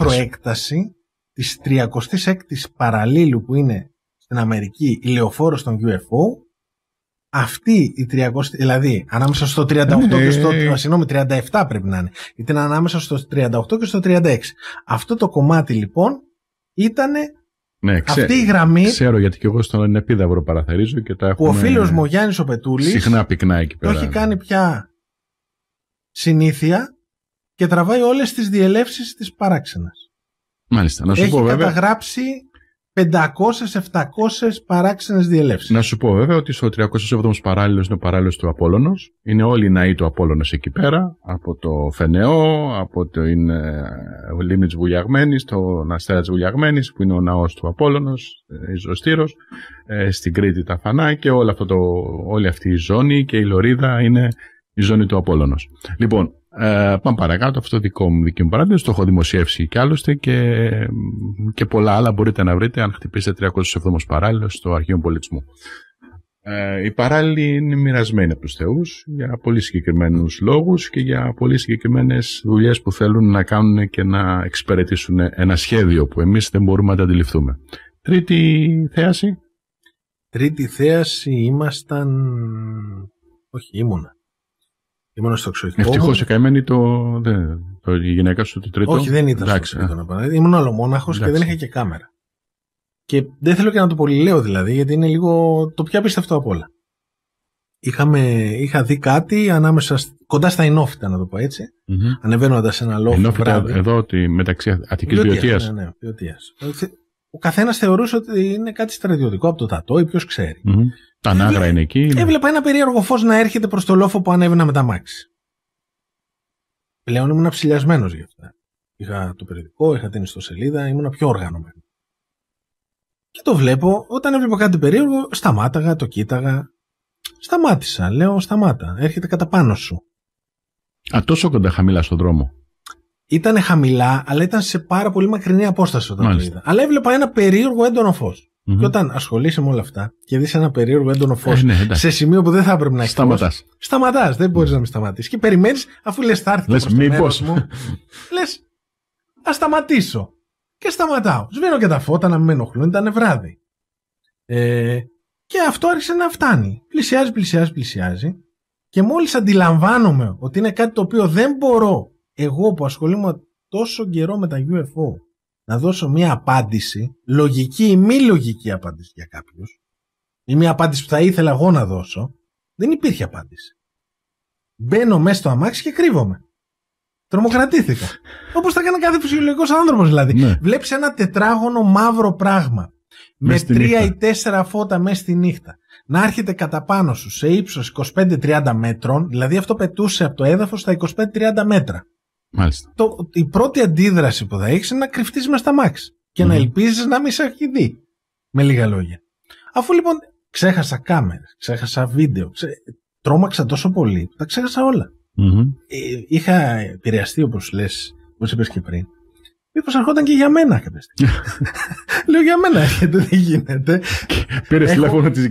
προέκταση Της 36 η παραλίλου που είναι στην Αμερική η των UFO αυτή η 300, δηλαδή ανάμεσα στο 38 και στο, συγγνώμη, 37 πρέπει να είναι. Ήταν ανάμεσα στο 38 και στο 36. Αυτό το κομμάτι λοιπόν ήταν ναι, αυτή η γραμμή. Ξέρω γιατί και εγώ στον Επίδαυρο παραθερίζω και τα Που ο φίλος μου Γιάννης ο Συχνά πυκνά εκεί πέρα. Το έχει κάνει πια συνήθεια και τραβάει όλες τις διελεύσεις της παράξενας. Μάλιστα. Να σου έχει πω, βέβαια, καταγράψει 500-700 παράξενες διελεύσεις. Να σου πω βέβαια ότι στο 307ο παράλληλος είναι ο παράλληλος Απόλλωνος εκεί πέρα. Από το Φενεό, από το είναι ο παράλληλο του Απόλλωνος, ε, ο λιμνη το ναστερα τη βουλιαγμενης που ειναι ο ναος του ε, απολλωνος η στην Κρήτη τα Φανά και όλη αυτή η ζώνη και η Λωρίδα είναι η ζώνη του Απόλωνο. Λοιπόν, ε, πάμε παρακάτω, αυτό δικό μου δική μου παράδειγμα, το έχω δημοσιεύσει και άλλωστε και, και πολλά άλλα μπορείτε να βρείτε αν χτυπήσετε 307 παράλληλο στο Αρχείο Πολιτισμού. Ε, οι παράλληλοι είναι μοιρασμένοι από τους θεούς, για πολύ συγκεκριμένους λόγους και για πολύ συγκεκριμένες δουλειές που θέλουν να κάνουν και να εξυπηρετήσουν ένα σχέδιο που εμείς δεν μπορούμε να τα αντιληφθούμε. Τρίτη θέαση. Τρίτη θέαση ήμασταν... Όχι, ήμουνα. Ήμουν στο εξωτερικό. Ευτυχώς η καημένη το, το, η γυναίκα σου το τρίτο. Όχι, δεν ήταν Εντάξει, στο τρίτο να Ήμουν ολομόναχο και δεν είχα και κάμερα. Και δεν θέλω και να το πολυλέω δηλαδή, γιατί είναι λίγο το πιο απίστευτο απ' όλα. Είχαμε, είχα δει κάτι ανάμεσα, κοντά στα Ινόφυτα, να το πω έτσι. Mm-hmm. Ανεβαίνοντα ένα λόγο. Ινόφυτα εδώ ότι μεταξύ Αττική Βιωτίας. Ναι, ναι, ε, Ο καθένας θεωρούσε ότι είναι κάτι στρατιωτικό από το ΤΑΤΟ ή ποιος ξερει τα νάγρα είναι εκεί. Έβλεπα ένα περίεργο φως να έρχεται προς το λόφο που ανέβαινα με τα μάξι. Πλέον ήμουν ψηλιασμένο γι' αυτά. Είχα το περιοδικό, είχα την ιστοσελίδα, ήμουν πιο οργανωμένος. Και το βλέπω, όταν έβλεπα κάτι περίεργο, σταμάταγα, το κοίταγα. Σταμάτησα, λέω, σταμάτα. Έρχεται κατά πάνω σου. Α, τόσο κοντά χαμηλά στον δρόμο. Ήταν χαμηλά, αλλά ήταν σε πάρα πολύ μακρινή απόσταση όταν Μάλιστα. το είδα. Αλλά έβλεπα ένα περίεργο έντονο φως. Mm-hmm. Και όταν ασχολείσαι με όλα αυτά και δεις ένα περίεργο έντονο φως ε, ναι, σε σημείο που δεν θα έπρεπε να έχει. Σταματάς. Σταματάς, δεν μπορείς να με σταματήσεις. Και περιμένεις αφού λες θα έρθει. Λε μήπω. λε, α σταματήσω. Και σταματάω. Σβήνω και τα φώτα να μην με ενοχλούν, ήταν βράδυ. Ε, και αυτό άρχισε να φτάνει. Πλησιάζει, πλησιάζει, πλησιάζει. Και μόλις αντιλαμβάνομαι ότι είναι κάτι το οποίο δεν μπορώ εγώ που ασχολούμαι τόσο καιρό με τα UFO να δώσω μια απάντηση, λογική ή μη λογική απάντηση για κάποιους, ή μια απάντηση που θα ήθελα εγώ να δώσω, δεν υπήρχε απάντηση. Μπαίνω μέσα στο αμάξι και κρύβομαι. Τρομοκρατήθηκα. Όπως θα έκανε κάθε φυσιολογικός άνθρωπος δηλαδή. Ναι. Βλέπεις ένα τετράγωνο μαύρο πράγμα. μες τρία ή τέσσερα φώτα μέσα στη νύχτα. Να έρχεται κατά πάνω σου σε ύψος 25-30 μέτρων, δηλαδή αυτό πετούσε από το έδαφος στα 25-30 μέτρα. Το, η πρώτη αντίδραση που θα έχεις είναι να κρυφτείς μες στα μάξι και να ελπίζεις να μην σε έχει δει. Με λίγα λόγια. Αφού λοιπόν ξέχασα κάμερες, ξέχασα βίντεο, ξέ... τρόμαξα τόσο πολύ, τα ξέχασα Ε, είχα επηρεαστεί όπως λες, όπως είπες και πριν, Μήπως ερχόταν και για μένα κάποια στιγμή. Λέω για μένα έρχεται, δεν γίνεται. Πήρε τηλέφωνο της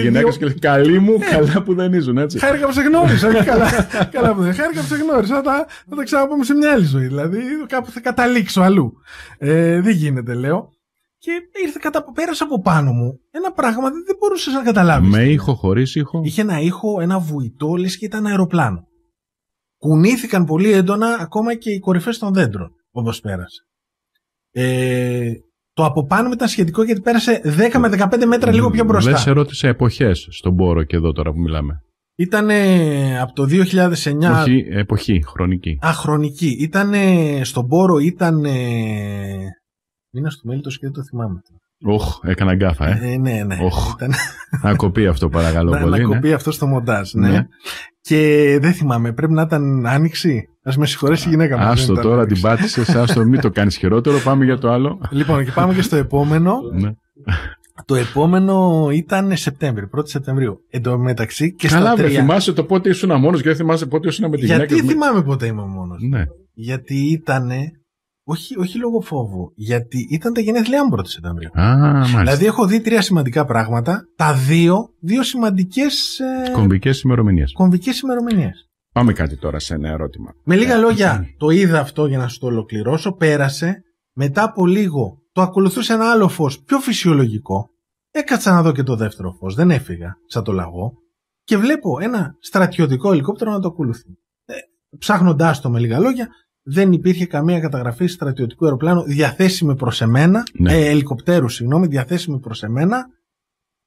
γυναίκα και λέει Καλή μου, ε, καλά που δεν ήσουν, έτσι. Χάρηκα που σε γνώρισα. Ναι, καλά, που δεν χάρηκα που σε γνώρισα. Θα τα, θα ξαναπούμε σε μια άλλη ζωή. Δηλαδή κάπου θα καταλήξω αλλού. Ε, δεν γίνεται, λέω. Και ήρθε κατά, πέρασε από πάνω μου ένα πράγμα δεν, δεν μπορούσες να καταλάβεις. Με ήχο, χωρίς ήχο. Είχε ένα ήχο, ένα βουητό, λες και ήταν αεροπλάνο. Κουνήθηκαν πολύ έντονα ακόμα και οι κορυφές των δέντρων ποδοσφαίρα. Ε, το από πάνω ήταν σχετικό γιατί πέρασε 10 με 15 μέτρα λίγο πιο μπροστά. Δεν σε ρώτησε εποχές στον Πόρο και εδώ τώρα που μιλάμε. Ήταν ε, από το 2009. Όχι, εποχή, χρονική. Α, χρονική. Ήταν στον Πόρο, ήταν. Μήνα στο μέλη το σχέδιο, το θυμάμαι. Οχ, έκανα γκάφα, ε. ε ναι, ναι. Οχ. Να κοπεί αυτό, παρακαλώ πολύ. Να ναι. κοπεί αυτό στο μοντάζ, ναι. ναι. Και δεν θυμάμαι, πρέπει να ήταν άνοιξη. Ας με συγχωρέσει η γυναίκα μου. Άστο τώρα, άνοιξη. την πάτησες. Άστο, μην το κάνεις χειρότερο. Πάμε για το άλλο. Λοιπόν, και πάμε και στο επόμενο. Ναι. Το επόμενο Σεπτέμβριο Σεπτέμβρη, 1η Σεπτεμβρίου. Εν τω μεταξύ και Καλά, στα θυμάσαι το πότε ήσουν μόνος και δεν θυμάσαι πότε ήσουν με τη γυναίκα. Γιατί θυμάμαι πότε είμαι μόνος. Ναι. Γιατί ήταν όχι, όχι λόγω φόβου, γιατί ήταν τα γενέθλιά μου πρώτη η Σεπτεμβρίου. Δηλαδή έχω δει τρία σημαντικά πράγματα, τα δύο, δύο σημαντικές. Ε... Κομβικές ημερομηνίες. Κομβικές ημερομηνίες. Πάμε κάτι τώρα σε ένα ερώτημα. Με λίγα ε, λόγια, ε, ε. το είδα αυτό για να σου το ολοκληρώσω, πέρασε. Μετά από λίγο το ακολουθούσε ένα άλλο φως πιο φυσιολογικό. Έκατσα να δω και το δεύτερο φως, δεν έφυγα, σαν το λαγό. Και βλέπω ένα στρατιωτικό ελικόπτερο να το ακολουθεί. Ε, Ψάχνοντάς το με λίγα λόγια, δεν υπήρχε καμία καταγραφή στρατιωτικού αεροπλάνου διαθέσιμη προς εμένα, ναι. Ε, ελικοπτέρους συγγνώμη, διαθέσιμη προς εμένα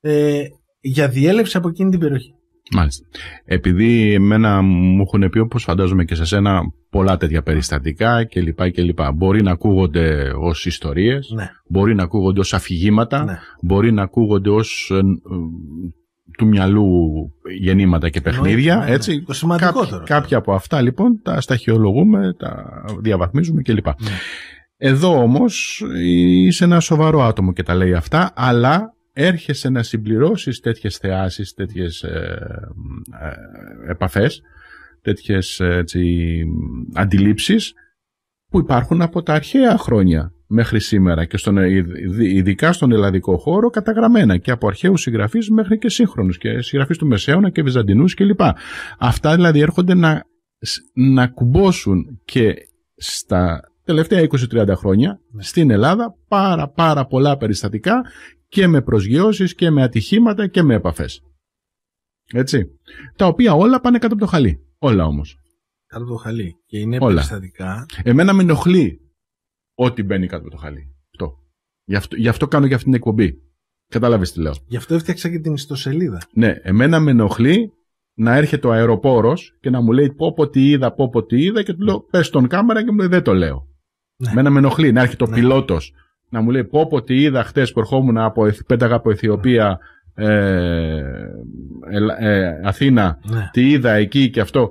ε, για διέλευση από εκείνη την περιοχή. Μάλιστα. Επειδή εμένα μου έχουν πει όπως φαντάζομαι και σε σένα πολλά τέτοια περιστατικά και λοιπά και λοιπά. Μπορεί να ακούγονται ως ιστορίες, ναι. μπορεί να ακούγονται ως αφηγήματα, ναι. μπορεί να ακούγονται ως ε, του μυαλού γεννήματα και παιχνίδια. έτσι. Το σημαντικότερο. κάποια από αυτά λοιπόν τα σταχυολογούμε, τα διαβαθμίζουμε κλπ. Ναι. Εδώ όμως είσαι ένα σοβαρό άτομο και τα λέει αυτά, αλλά έρχεσαι να συμπληρώσεις τέτοιες θεάσεις, τέτοιες ε, ε επαφές, τέτοιες αντιλήψεις που υπάρχουν από τα αρχαία χρόνια μέχρι σήμερα και στον, ε, ειδικά στον ελλαδικό χώρο καταγραμμένα και από αρχαίους συγγραφείς μέχρι και σύγχρονους και συγγραφείς του Μεσαίωνα και Βυζαντινούς κλπ. Αυτά δηλαδή έρχονται να, να κουμπώσουν και στα τελευταία 20-30 χρόνια ναι. στην Ελλάδα πάρα πάρα πολλά περιστατικά και με προσγειώσεις και με ατυχήματα και με επαφές. Έτσι. Τα οποία όλα πάνε κάτω από το χαλί. Όλα όμως. Κάτω από το χαλί. Και είναι περιστατικά. Εμένα με ενοχλεί ό,τι μπαίνει κάτω από το χαλί. Αυτό. Γι, αυτό. γι' αυτό κάνω και αυτή την εκπομπή. Κατάλαβες τι λέω. Γι' αυτό έφτιαξα και την ιστοσελίδα. Ναι, εμένα με ενοχλεί να έρχεται ο αεροπόρος και να μου λέει πω τι είδα, πω τι είδα και του λέω πες στον κάμερα και μου λέει δεν το λέω. Ναι. Εμένα με ενοχλεί να έρχεται ο ναι. πιλότος να μου λέει πω τι είδα χτες που ερχόμουν από, πέταγα από Αιθιοπία ε, ε, ε, Αθήνα, ναι. τι είδα εκεί και αυτό.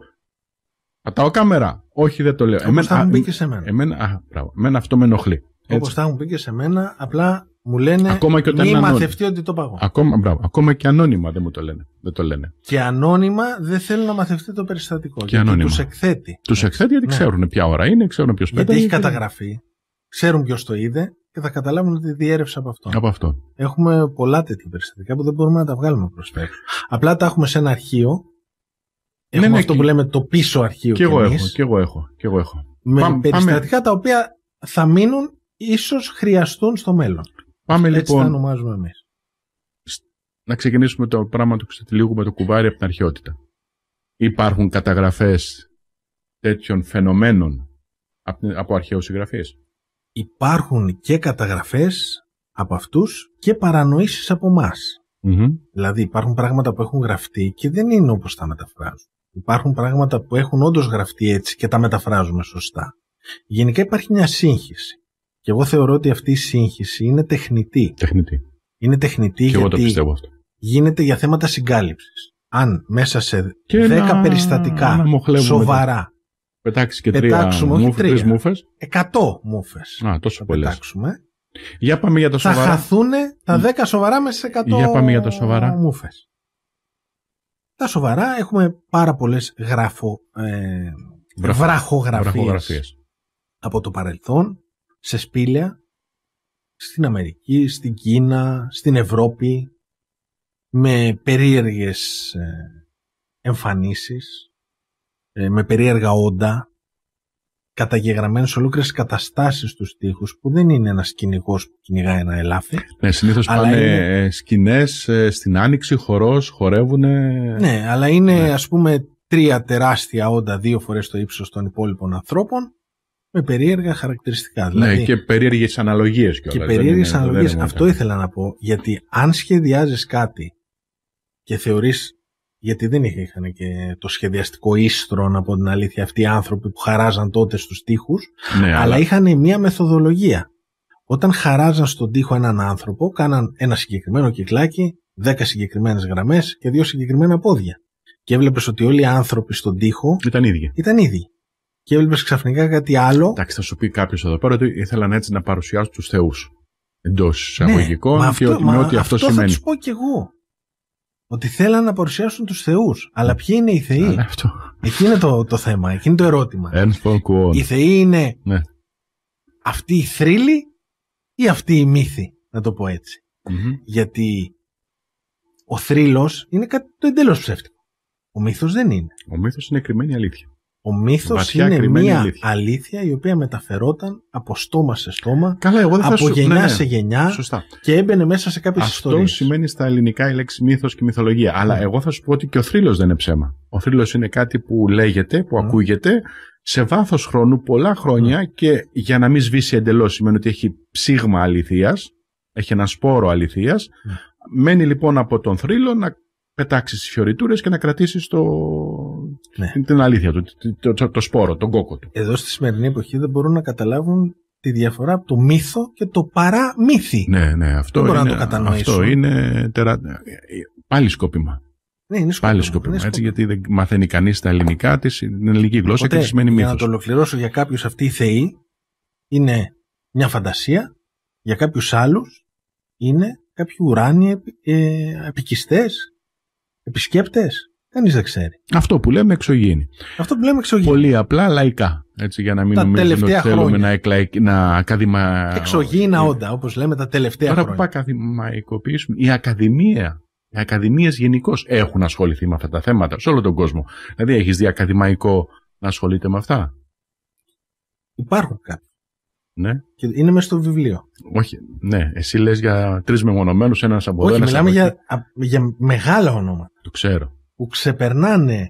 Πατάω κάμερα. Όχι, δεν το λέω. Όπως εμένα, θα μου πει και σε μένα. Εμένα, α, μπράβο, εμένα αυτό με ενοχλεί. Όπως θα μου πει και σε μένα, απλά μου λένε ακόμα και όταν μη μαθευτεί ότι το παγώ. Ακόμα, μπράβο, ακόμα και ανώνυμα δεν μου το λένε. Δεν το λένε. Και ανώνυμα δεν θέλουν να μαθευτεί το περιστατικό. Και γιατί τους εκθέτει. Τους εκθέτει γιατί ναι. ξέρουν ποια ώρα είναι, ξέρουν ποιος πέταγε. Γιατί έχει καταγραφεί, ξέρουν ποιος το είδε και θα καταλάβουν ότι διέρευσε από αυτό. Από αυτό. Έχουμε πολλά τέτοια περιστατικά που δεν μπορούμε να τα βγάλουμε προς τα Απλά τα έχουμε σε ένα αρχείο ναι, Έχουμε ναι, αυτό που λέμε το πίσω αρχείο. Και, και εγώ, εμείς, έχω, και εγώ έχω. Και εγώ έχω. Με πάμε, περιστατικά τα οποία θα μείνουν ίσως χρειαστούν στο μέλλον. Πάμε Έτσι λοιπόν. Έτσι τα ονομάζουμε εμείς. Να ξεκινήσουμε το πράγμα του Ξετυλίγου με το κουβάρι από την αρχαιότητα. Υπάρχουν καταγραφές τέτοιων φαινομένων από αρχαίους συγγραφείς. Υπάρχουν και καταγραφές από αυτούς και παρανοήσεις από εμάς. Mm-hmm. Δηλαδή υπάρχουν πράγματα που έχουν γραφτεί και δεν είναι όπως τα μεταφράζουν. Υπάρχουν πράγματα που έχουν όντως γραφτεί έτσι και τα μεταφράζουμε σωστά. Γενικά υπάρχει μια σύγχυση. Και εγώ θεωρώ ότι αυτή η σύγχυση είναι τεχνητή. Τεχνητή. Είναι τεχνητή και γιατί εγώ το αυτό. γίνεται για θέματα συγκάλυψης. Αν μέσα σε και 10 να... περιστατικά να σοβαρά πετάξεις και πετάξουμε, τρία μούφες, 100 μούφες. Α, τόσο θα Πετάξουμε. Για πάμε για τα σοβαρά. Θα χαθούν τα 10 σοβαρά μέσα σε 100 για μούφες τα σοβαρά έχουμε πάρα πολλές γραφο, ε, βραχογραφίες από το παρελθόν σε σπήλαια στην Αμερική, στην Κίνα, στην Ευρώπη με περίεργες ε, εμφανίσεις, ε, με περίεργα όντα καταγεγραμμένες ολόκληρες καταστάσεις τους τοίχου, που δεν είναι ένας κυνηγό που κυνηγάει ένα ελάφι. Ναι, συνήθως πάνε είναι... Ε, σκηνές ε, στην άνοιξη, χορός, χορεύουν. Ναι, αλλά είναι ναι. ας πούμε τρία τεράστια όντα δύο φορές το ύψος των υπόλοιπων ανθρώπων με περίεργα χαρακτηριστικά. Ναι, δηλαδή, ναι, και περίεργες αναλογίες κιόλας. Και περίεργε αναλογίε. Αυτό ήθελα να πω, γιατί αν σχεδιάζεις κάτι και θεωρείς γιατί δεν είχαν και το σχεδιαστικό ίστρο, να πω την αλήθεια αυτοί οι άνθρωποι που χαράζαν τότε στους τοίχους, ναι, αλλά, αλλά είχαν μια μεθοδολογία. Όταν χαράζαν στον τοίχο έναν άνθρωπο, κάναν ένα συγκεκριμένο κυκλάκι, δέκα συγκεκριμένες γραμμές και δύο συγκεκριμένα πόδια. Και έβλεπες ότι όλοι οι άνθρωποι στον τοίχο ήταν ίδιοι. Ήταν ίδιοι. Και έβλεπες ξαφνικά κάτι άλλο. Εντάξει, θα σου πει κάποιος εδώ πέρα ότι ήθελαν έτσι να παρουσιάσουν τους θεούς. Εντός ναι, εισαγωγικών ναι, με ό,τι αυτό, αυτό σημαίνει. Θα τους πω κι εγώ. Ότι θέλαν να παρουσιάσουν τους Θεούς. Αλλά ποιοι είναι οι Θεοί. Ναι, ναι, αυτό. Εκεί είναι το, το θέμα, εκεί είναι το ερώτημα. Οι Θεοί είναι ναι. αυτοί οι θρύλοι ή μύθη. να το πω ετσι mm-hmm. Γιατί ο θρύλος είναι κάτι το εντελώς ψεύτικο. Ο μύθος δεν είναι. Ο μύθος είναι κρυμμένη αλήθεια. Ο μύθος είναι μια αλήθεια. η οποία μεταφερόταν από στόμα σε στόμα, Καλά, εγώ δεν από σου... γενιά ναι, ναι. σε γενιά Σωστά. και έμπαινε μέσα σε κάποιες ιστορίε. Αυτό σημαίνει στα ελληνικά η λέξη μύθος και μυθολογία. Αλλά ναι. εγώ θα σου πω ότι και ο θρύλος δεν είναι ψέμα. Ο θρύλος είναι κάτι που λέγεται, που mm. ακούγεται σε βάθος χρόνου, πολλά χρόνια ναι. και για να μην σβήσει εντελώς σημαίνει ότι έχει ψήγμα αληθείας, έχει ένα σπόρο αληθείας. Μένει λοιπόν από τον θρύλο να πετάξεις τις φιωριτούρες και να κρατήσεις το, ναι. Την αλήθεια του, το, το, σπόρο, τον κόκο του. Εδώ στη σημερινή εποχή δεν μπορούν να καταλάβουν τη διαφορά από το μύθο και το παραμύθι. Ναι, ναι, αυτό δεν είναι, να το κατανοήσουν. Αυτό είναι τερα... πάλι σκόπιμα. Ναι, είναι σκόπιμα. Πάλι σκόπιμα, έτσι, γιατί δεν μαθαίνει κανείς τα ελληνικά της, την ελληνική γλώσσα Οπότε, και τι σημαίνει μύθο. Για να το ολοκληρώσω για κάποιους αυτοί οι θεοί είναι μια φαντασία, για κάποιους άλλους είναι κάποιοι ουράνιοι επικιστέ, ε, επισκέπτες Κανείς δεν ξέρει. Αυτό που λέμε εξωγήινη. Αυτό που λέμε εξωγήινη. Πολύ απλά λαϊκά. Έτσι, για να μην νομίζουμε ότι θέλουμε να, εκλα... να ακαδημα... Εξωγήινα όντα, όπως λέμε τα τελευταία Τώρα χρόνια. Τώρα που ακαδημαϊκοποιήσουμε, η ακαδημία οι ακαδημίες γενικώς έχουν ασχοληθεί με αυτά τα θέματα σε όλο τον κόσμο. Δηλαδή, έχεις δει ακαδημαϊκό να ασχολείται με αυτά. Υπάρχουν κάποιοι. Ναι. Και είναι μέσα στο βιβλίο. Όχι, ναι. Εσύ λες για τρεις μεμονωμένους, ένας από εδώ. Όχι, μιλάμε για, για μεγάλα ονόματα. Το ξέρω που ξεπερνάνε,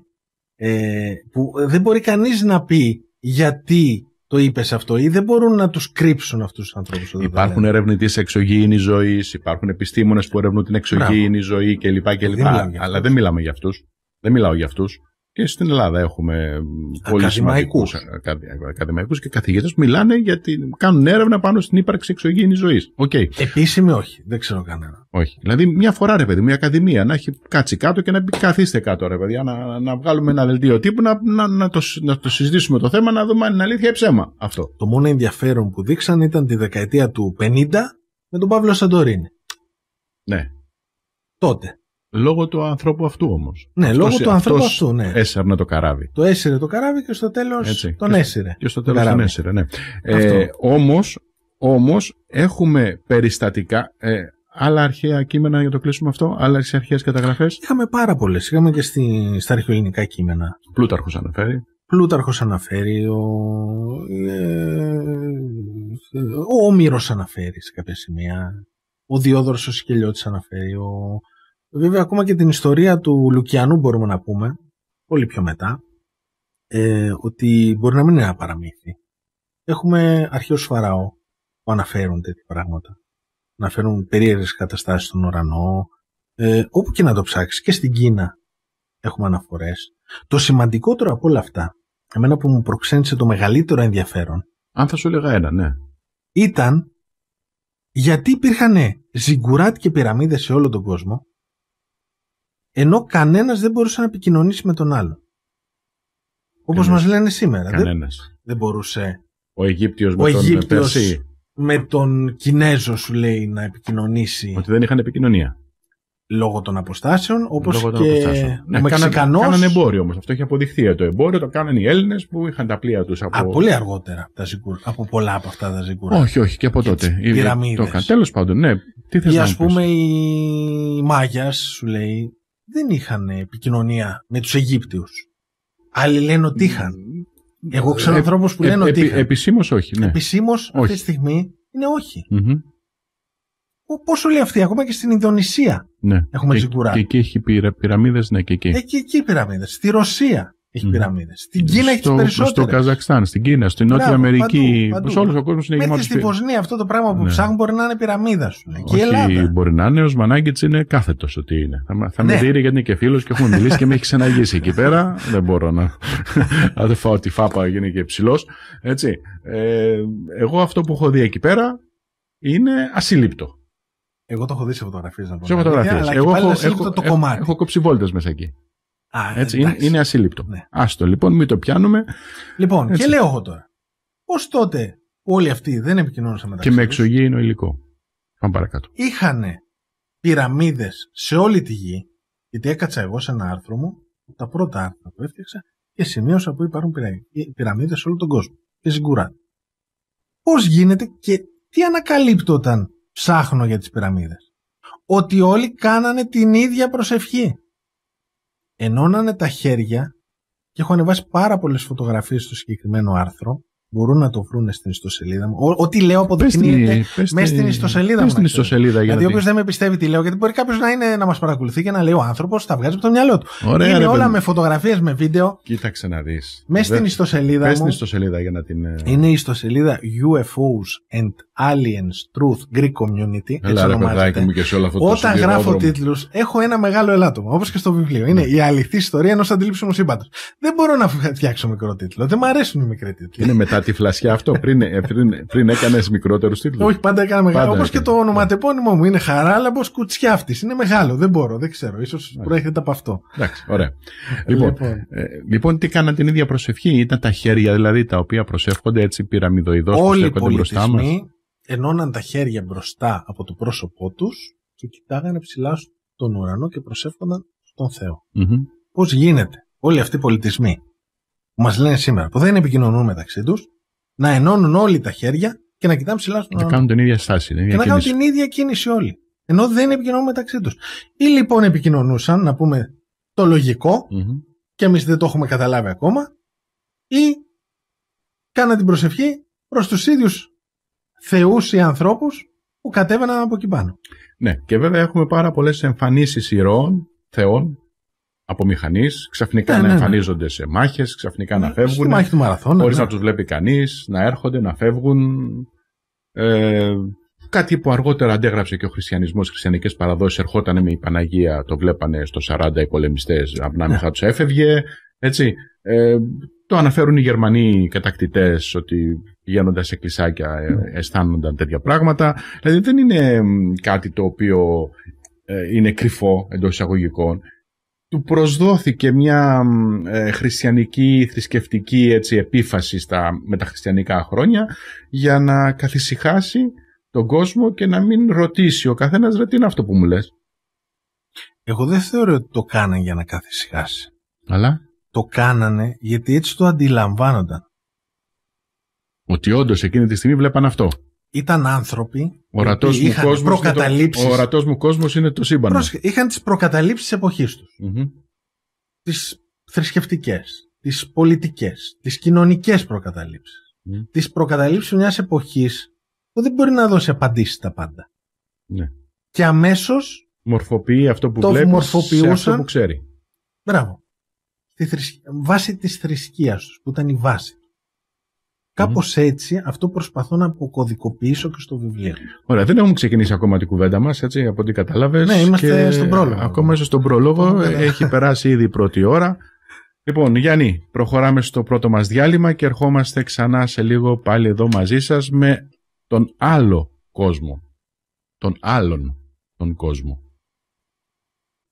ε, που ε, δεν μπορεί κανείς να πει γιατί το είπες αυτό ή δεν μπορούν να τους κρύψουν αυτούς τους ανθρώπους. Υπάρχουν ερευνητές εξωγήινης ζωής, υπάρχουν επιστήμονες που ερευνούν την εξωγήινη ζωή κλπ. αλλά δεν μιλάμε για αυτούς. Δεν μιλάω για αυτούς. Και στην Ελλάδα έχουμε πολύ σημαντικούς ε, ακαδημαϊκούς και καθηγητές που μιλάνε γιατί κάνουν έρευνα πάνω στην ύπαρξη εξωγήινης ζωής. Okay. Επίσημη όχι, δεν ξέρω κανένα. Όχι. Δηλαδή, μια φορά ρε παιδί, μια ακαδημία να έχει κάτσει κάτω και να πει καθίστε κάτω ρε παιδί, να, να βγάλουμε ένα δελτίο τύπου, να, να, να, το, να το συζητήσουμε το θέμα, να δούμε αν είναι αλήθεια ή ψέμα. Αυτό. Το μόνο ενδιαφέρον που δείξαν ήταν τη δεκαετία του 50 με τον Παύλο Σαντορίνη. Ναι. Τότε. Λόγω του ανθρώπου αυτού όμως. Ναι, αυτός, λόγω του ε, ανθρώπου αυτού, ναι. Έσαιρνε το καράβι. Το έσυρε το καράβι και στο τέλος τον έσυρε. Και στο τέλος τον έσυρε, ναι. Ε, όμως όμως έχουμε περιστατικά. Ε, άλλα αρχαία κείμενα για το κλείσουμε αυτό, άλλες αρχαίες καταγραφές. Είχαμε πάρα πολλές. Είχαμε και στη, στα αρχαιοελληνικά κείμενα. Πλούταρχος αναφέρει. Πλούταρχος αναφέρει, ο, ε, ο Όμηρος αναφέρει σε κάποια σημεία, ο Διόδωρος ο Σικελιώτης αναφέρει, ο, Βέβαια ακόμα και την ιστορία του Λουκιανού μπορούμε να πούμε, πολύ πιο μετά, ε, ότι μπορεί να μην είναι ένα παραμύθι. Έχουμε αρχαίους φαραώ που αναφέρουν τέτοια πράγματα. Αναφέρουν περίεργες καταστάσεις στον ουρανό, ε, όπου και να το ψάξεις, και στην Κίνα έχουμε αναφορές. Το σημαντικότερο από όλα αυτά, εμένα που μου προξένησε το μεγαλύτερο ενδιαφέρον, αν θα σου έλεγα ένα, ναι. Ήταν γιατί υπήρχαν ζιγκουράτ και πυραμίδες σε όλο τον κόσμο ενώ κανένας δεν μπορούσε να επικοινωνήσει με τον άλλο. Όπως μας λένε σήμερα. Κανένας. Δεν, δεν μπορούσε ο Αιγύπτιος, με, τον Αιγύπτιος με τον Κινέζο σου λέει να επικοινωνήσει. Ότι δεν είχαν επικοινωνία. Λόγω των αποστάσεων, όπως και ο ναι, Μεξικανός. Κάνανε εμπόριο όμως. Αυτό έχει αποδειχθεί. Ε, το εμπόριο το κάνανε οι Έλληνες που είχαν τα πλοία τους από. Α, πολύ αργότερα τα Από πολλά από αυτά τα ζυγούρα Όχι, όχι, και από και τότε. Οι πυραμίδε. Τέλος πάντων, ναι. Τι θες να Ας πούμε, η Μάγιας σου λέει δεν είχαν επικοινωνία με τους Αιγύπτιους. Άλλοι λένε ότι είχαν. Εγώ ξέρω ε, ανθρώπους που ε, λένε ότι είχαν. Επισήμως όχι, ναι. Επισήμως όχι. αυτή τη στιγμή είναι όχι. Mm-hmm. Πόσο αυτή, ακόμα και στην Ινδονησία ναι. έχουμε ζυγούρα. Και εκεί έχει πυραμίδες πυραμίδες, ναι, και εκεί. Ε, εκεί, εκεί πυραμίδες. Στη Ρωσία έχει πυραμίδες. Στην Κίνα έχεις τι περισσότερε. Στο Καζακστάν, στην Κίνα, στην Νότια Αμερική. Σε όλο ο κόσμος είναι γεμάτος. στη Βοσνία αυτό το πράγμα που ναι. ψάχνουν μπορεί να είναι πυραμίδα σου. Όχι, μπορεί να είναι, ο Σμανάγκετ είναι κάθετος ότι είναι. Θα, θα ναι. με δει γιατί είναι και φίλος και έχουμε μιλήσει και με έχει ξαναγήσει εκεί πέρα. Δεν μπορώ να. Αν δεν φάω τη φάπα, γίνει και ψηλό. Έτσι. Ε, εγώ αυτό που έχω δει εκεί πέρα είναι ασύλληπτο. Εγώ το έχω δει σε φωτογραφίες να πω. Σε φωτογραφίε. Εγώ το έχω κόψει βόλτες μέσα εκεί. Α, είναι, είναι ασύλληπτο. Ναι. Άστο λοιπόν, μην το πιάνουμε. Λοιπόν, Έτσι. και λέω εγώ τώρα. Πώς τότε όλοι αυτοί δεν επικοινωνούσαν μεταξύ Και με εξωγήινο υλικό. Πάμε παρακάτω. Είχαν πυραμίδες σε όλη τη γη, γιατί έκατσα εγώ σε ένα άρθρο μου, τα πρώτα άρθρα που έφτιαξα, και σημείωσα που υπάρχουν ε, πυραμίδες σε όλο τον κόσμο. Και συγκουρά. Πώς γίνεται και τι ανακαλύπτω όταν ψάχνω για τις πυραμίδες. Ότι όλοι κάνανε την ίδια προσευχή ενώνανε τα χέρια και έχω ανεβάσει πάρα πολλές φωτογραφίες στο συγκεκριμένο άρθρο μπορούν να το βρουν στην ιστοσελίδα μου. Ό,τι λέω την μέσα στην ιστοσελίδα μου. Στην ιστοσελίδα, γιατί δηλαδή, όποιος δεν με πιστεύει τι λέω, γιατί μπορεί κάποιος να, είναι, να μας παρακολουθεί και να λέει ο άνθρωπος, τα βγάζει από το μυαλό του. Ωραία, είναι όλα με φωτογραφίες, με βίντεο. Κοίταξε να δεις. Μέσα στην ιστοσελίδα. μου. Μέσα στην ιστοσελίδα για να την. Ε, είναι η ιστοσελίδα UFOs and Aliens Truth Greek Community. Έλα, ρε, μου και σε Όταν γράφω τίτλους, έχω ένα μεγάλο ελάττωμα, όπως και στο βιβλίο. Είναι η αληθή ιστορία ενός αντιλήψιμου σύμπαντος. Δεν μπορώ να φτιάξω μικρό τίτλο. Δεν μου αρέσουν οι μικροί τίτλοι. Είναι μετά τη φλασιά αυτό πριν, ε, πριν, πριν έκανες μικρότερου τίτλου. Όχι, πάντα έκανα μεγάλο. Όπως και το ναι. ονοματεπώνυμό μου είναι Χαράλαμπος Κουτσιάφτης. Είναι μεγάλο, δεν μπορώ, δεν ξέρω. σω προέρχεται από αυτό. Εντάξει, ωραία. λοιπόν, λοιπόν. Ε, λοιπόν, τι κάναν την ίδια προσευχή. Ήταν τα χέρια δηλαδή τα οποία προσεύχονται έτσι πυραμιδοειδώ. Όλοι οι πολιτισμοί ενώναν τα χέρια μπροστά από το πρόσωπό τους και κοιτάγανε ψηλά στον ουρανό και προσεύχονταν στον Θεό. Mm-hmm. Πώς γίνεται όλοι αυτοί οι πολιτισμοί που μας λένε σήμερα, που δεν επικοινωνούν μεταξύ τους, να ενώνουν όλοι τα χέρια και να κοιτάνε ψηλά στον Να κάνουν την ίδια στάση. Την ίδια και να κάνουν την ίδια κίνηση όλοι. Ενώ δεν επικοινωνούν μεταξύ τους. Ή λοιπόν επικοινωνούσαν, να πούμε το λογικο και εμείς δεν το έχουμε καταλάβει ακόμα, ή κάναν την προσευχή προς τους ίδιους θεούς ή ανθρώπους που κατέβαιναν από εκεί πάνω. Ναι, και βέβαια έχουμε πάρα πολλές εμφανίσεις ηρώων, θεών, από μηχανή, ξαφνικά ναι, να ναι, ναι. εμφανίζονται σε μάχες, ξαφνικά να ναι, φεύγουν. Στη μάχη του μαραθώνα. Χωρίς να τους βλέπει κανείς, να έρχονται, να φεύγουν. Ε, κάτι που αργότερα αντέγραψε και ο χριστιανισμός, χριστιανικές παραδόσεις, ερχόταν με η Παναγία, το βλέπανε στο 40 οι πολεμιστές, ανάμεσα ναι. τους έφευγε, έτσι. Ε, το αναφέρουν οι Γερμανοί κατακτητές, ότι πηγαίνοντας σε κλεισάκια ε, αισθάνονταν τέτοια πράγματα. Δηλαδή δεν είναι κάτι το οποίο ε, είναι κρυφό εντός εισαγωγικών του προσδόθηκε μια ε, χριστιανική, θρησκευτική έτσι, επίφαση στα μεταχριστιανικά χρόνια για να καθησυχάσει τον κόσμο και να μην ρωτήσει ο καθένας ρε τι είναι αυτό που μου λες. Εγώ δεν θεωρώ ότι το κάνανε για να καθησυχάσει. Αλλά? Το κάνανε γιατί έτσι το αντιλαμβάνονταν. Ότι όντως εκείνη τη στιγμή βλέπαν αυτό ήταν άνθρωποι που είχαν ο ορατός μου κόσμος είναι το σύμπαν. Είχαν τις προκαταλήψεις της εποχής τους. Mm-hmm. τις θρησκευτικές, τις πολιτικές, τις κοινωνικές προκαταλήψεις. Mm. Τις προκαταλήψεις μιας εποχής που δεν μπορεί να δώσει απαντήσεις τα πάντα. Ναι. Και αμέσως, Μορφοποιεί αυτό που βλέπει. βλέπεις αυτό που ξέρει. Μπράβο. Βάσει Βάση της θρησκείας που ήταν η βάση. Κάπως έτσι αυτό προσπαθώ να αποκωδικοποιήσω και στο βιβλίο. Ωραία, δεν έχουμε ξεκινήσει ακόμα την κουβέντα μας, έτσι, από ό,τι κατάλαβες. Ναι, είμαστε και... στον πρόλογο. Ακόμα είσαι στον πρόλογο, έχει περάσει ήδη η πρώτη ώρα. Λοιπόν, Γιάννη, προχωράμε στο πρώτο μας διάλειμμα και ερχόμαστε ξανά σε λίγο πάλι εδώ μαζί σας με τον άλλο κόσμο. Τον άλλον τον κόσμο.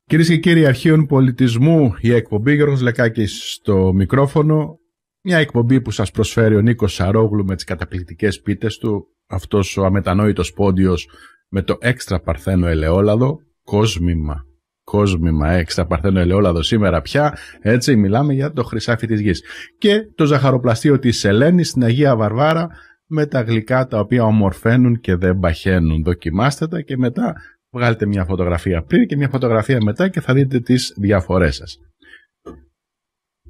Κυρίες και κύριοι, Αρχείων Πολιτισμού, η εκπομπή Γιώργος Λεκάκης στο μικρόφωνο, μια εκπομπή που σας προσφέρει ο Νίκος Σαρόγλου με τις καταπληκτικές πίτες του, αυτός ο αμετανόητος πόντιος με το έξτρα παρθένο ελαιόλαδο, κόσμημα. Κόσμημα έξτρα παρθένο ελαιόλαδο σήμερα πια, έτσι μιλάμε για το χρυσάφι της γης. Και το ζαχαροπλαστείο της Σελένης στην Αγία Βαρβάρα με τα γλυκά τα οποία ομορφαίνουν και δεν παχαίνουν. Δοκιμάστε τα και μετά βγάλετε μια φωτογραφία πριν και μια φωτογραφία μετά και θα δείτε τις διαφορές σας.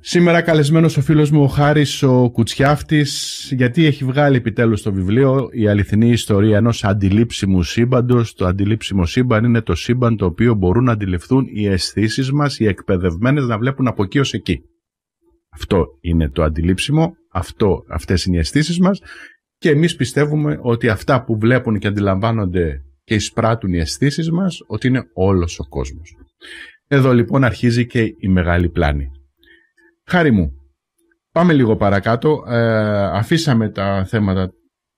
Σήμερα καλεσμένος ο φίλος μου ο Χάρης ο Κουτσιάφτης γιατί έχει βγάλει επιτέλους το βιβλίο η αληθινή ιστορία ενός αντιλήψιμου σύμπαντος. Το αντιλήψιμο σύμπαν είναι το σύμπαν το οποίο μπορούν να αντιληφθούν οι αισθήσεις μας, οι εκπαιδευμένες να βλέπουν από εκεί ως εκεί. Αυτό είναι το αντιλήψιμο, αυτό, αυτές είναι οι αισθήσεις μας και εμείς πιστεύουμε ότι αυτά που βλέπουν και αντιλαμβάνονται και εισπράττουν οι αισθήσεις μας ότι είναι όλος ο κόσμος. Εδώ λοιπόν αρχίζει και η μεγάλη πλάνη. Χάρη μου, πάμε λίγο παρακάτω. Ε, αφήσαμε τα θέματα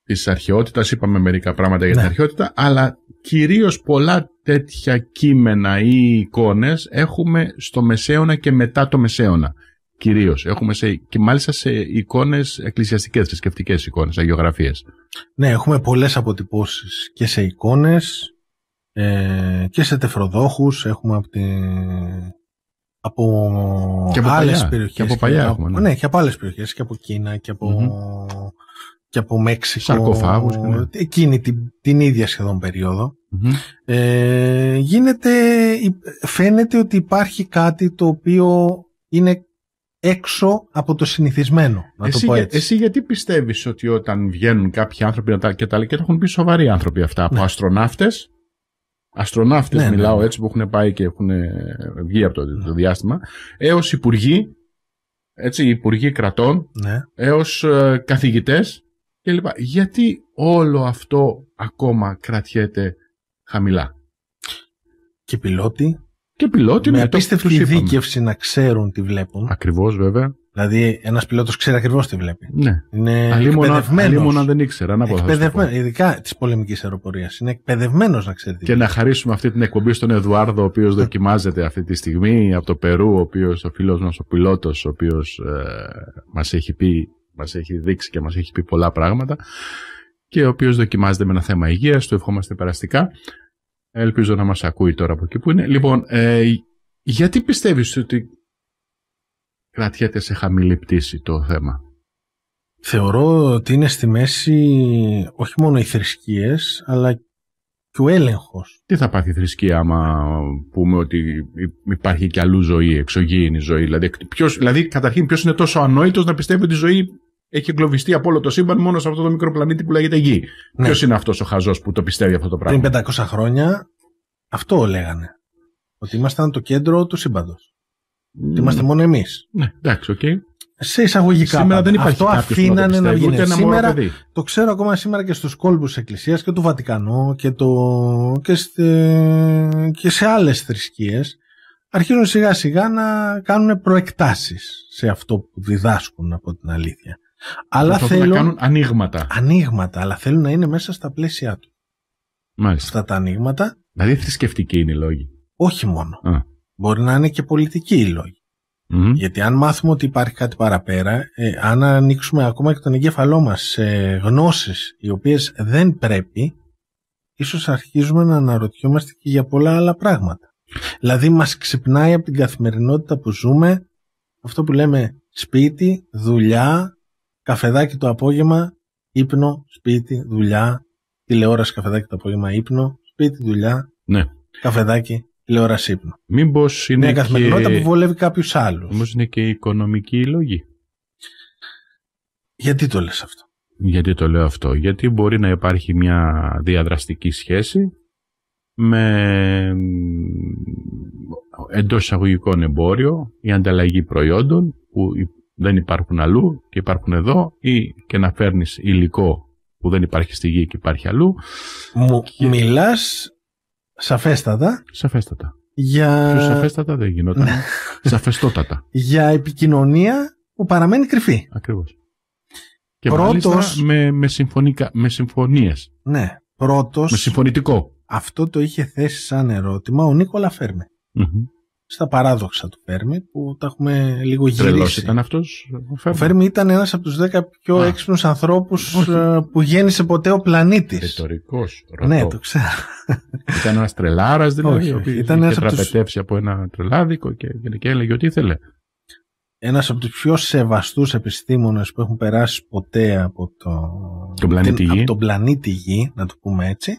της αρχαιότητας, είπαμε μερικά πράγματα για την ναι. αρχαιότητα, αλλά κυρίως πολλά τέτοια κείμενα ή εικόνες έχουμε στο Μεσαίωνα και μετά το Μεσαίωνα. Κυρίως. Έχουμε σε, και μάλιστα σε εικόνες εκκλησιαστικές, θρησκευτικές εικόνες, αγιογραφίες. Ναι, έχουμε πολλές αποτυπώσεις και σε εικόνες ε, και σε τεφροδόχους. Έχουμε από την από, και από άλλες περιοχές. Και από παλιά έχουμε, ναι. ναι. και από άλλες περιοχές, και από Κίνα, και απο και από Μέξικο. Σαρκοφάγους. Ναι. Εκείνη την, την ίδια σχεδόν Ε, γίνεται, φαίνεται ότι υπάρχει κάτι το οποίο είναι έξω από το συνηθισμένο, εσύ, γιατί πιστεύεις ότι όταν βγαίνουν κάποιοι άνθρωποι και τα, και και τα έχουν πει σοβαροί άνθρωποι αυτά, από ναι. αστροναύτες Αστροναύτες ναι, ναι, μιλάω ναι. έτσι που έχουν πάει και έχουν βγει από το, διάστημα, έως υπουργοί, έτσι, υπουργοί κρατών, ναι. έως ε, καθηγητές κλπ. Γιατί όλο αυτό ακόμα κρατιέται χαμηλά. Και πιλότοι. Και πιλότοι με απίστευτη δίκευση να ξέρουν τι βλέπουν. Ακριβώς βέβαια. Δηλαδή, ένας πιλότος ξέρει ακριβώς τι βλέπει. Ναι. Είναι εκπαιδευμένο. αν δεν ήξερε. Εκπαιδευμένο. Ειδικά της πολεμικής αεροπορίας. Είναι εκπαιδευμένος να ξέρει. Τι και να χαρίσουμε αυτή την εκπομπή στον Εδουάρδο, ο οποίος ναι. δοκιμάζεται αυτή τη στιγμή από το Περού, ο οποίος ο φίλος μας, ο πιλότος, ο οποίος ε, μας έχει πει, μας έχει δείξει και μας έχει πει πολλά πράγματα. Και ο οποίος δοκιμάζεται με ένα θέμα υγείας. Του ευχόμαστε περαστικά. Ελπίζω να μας ακούει τώρα από εκεί που είναι. Λοιπόν, ε, γιατί πιστεύεις ότι κρατιέται σε χαμηλή πτήση το θέμα. Θεωρώ ότι είναι στη μέση όχι μόνο οι θρησκείες, αλλά και ο έλεγχος. Τι θα πάθει η θρησκεία άμα πούμε ότι υπάρχει κι αλλού ζωή, εξωγήινη ζωή. Δηλαδή, ποιος, δηλαδή καταρχήν ποιος είναι τόσο ανόητος να πιστεύει ότι η ζωή έχει εγκλωβιστεί από όλο το σύμπαν μόνο σε αυτό το μικρό πλανήτη που λέγεται Γη. Ναι. Ποιος είναι αυτός ο χαζός που το πιστεύει αυτό το πράγμα. Πριν 500 χρόνια αυτό λέγανε. Ότι ήμασταν το κέντρο του σύμπαντος. Είμαστε μόνο εμείς. Ναι, εντάξει, οκ. Okay. Σε εισαγωγικά. Σήμερα δεν υπάρχει Αυτό αφήνανε να βγει. Σήμερα, το ξέρω ακόμα σήμερα και στους κόλπους τη Εκκλησίας και του Βατικανού και, το, και, σε άλλες θρησκείες. Αρχίζουν σιγά σιγά να κάνουν προεκτάσεις σε αυτό που διδάσκουν από την αλήθεια. Αλλά θέλουν να κάνουν ανοίγματα. Ανοίγματα, αλλά θέλουν να είναι μέσα στα πλαίσια του. Μάλιστα. Αυτά τα ανοίγματα. Δηλαδή θρησκευτικοί είναι οι λόγοι. Όχι μόνο. Μπορεί να είναι και πολιτικοί οι λόγοι. Γιατί αν μάθουμε ότι υπάρχει κάτι παραπέρα, ε, αν ανοίξουμε ακόμα και τον εγκέφαλό μας σε γνώσεις οι οποίες δεν πρέπει, ίσως αρχίζουμε να αναρωτιόμαστε και για πολλά άλλα πράγματα. Δηλαδή μας ξυπνάει από την καθημερινότητα που ζούμε αυτό που λέμε σπίτι, δουλειά, καφεδάκι το απόγευμα, ύπνο, σπίτι, δουλειά, τηλεόραση, καφεδάκι το απόγευμα, ύπνο, σπίτι, δουλειά, ναι. καφεδάκι, τηλεόραση ύπνου. Μήπως είναι. Μια καθημερινότητα και... που βολεύει κάποιους άλλους. Όμω είναι και οικονομική λόγη. Γιατί το λες αυτό. Γιατί το λέω αυτό. Γιατί μπορεί να υπάρχει μια διαδραστική σχέση με εντός εισαγωγικών εμπόριο ή ανταλλαγή προϊόντων που δεν υπάρχουν αλλού και υπάρχουν εδώ ή και να φέρνεις υλικό που δεν υπάρχει στη γη και υπάρχει αλλού. Μου και... μιλάς Σαφέστατα. Σαφέστατα. Για... σαφέστατα δεν γινόταν. Ναι. Σαφεστότατα. Για επικοινωνία που παραμένει κρυφή. Ακριβώς. Και Πρώτος... με, με, συμφωνικα... με συμφωνίες. Ναι. Πρώτος... Με συμφωνητικό. Αυτό το είχε θέσει σαν ερώτημα ο Νίκολα Φέρμε. Mm-hmm στα παράδοξα του Φέρμη που τα έχουμε λίγο γυρίσει. Τρελός ήταν αυτός ο Φέρμη. Ο Φέρμη ήταν ένας από τους 10 πιο Α. έξυπνους ανθρώπους ε, που γέννησε ποτέ ο πλανήτης. Ρητορικός. Ναι, το ξέρω. Ήταν ένας τρελάρας δηλαδή, ο ήταν ένας είχε από από ένα τρελάδικο και, και έλεγε ότι ήθελε. Ένας από τους πιο σεβαστούς επιστήμονες που έχουν περάσει ποτέ από το... Από τον πλανήτη Γη, να το πούμε έτσι,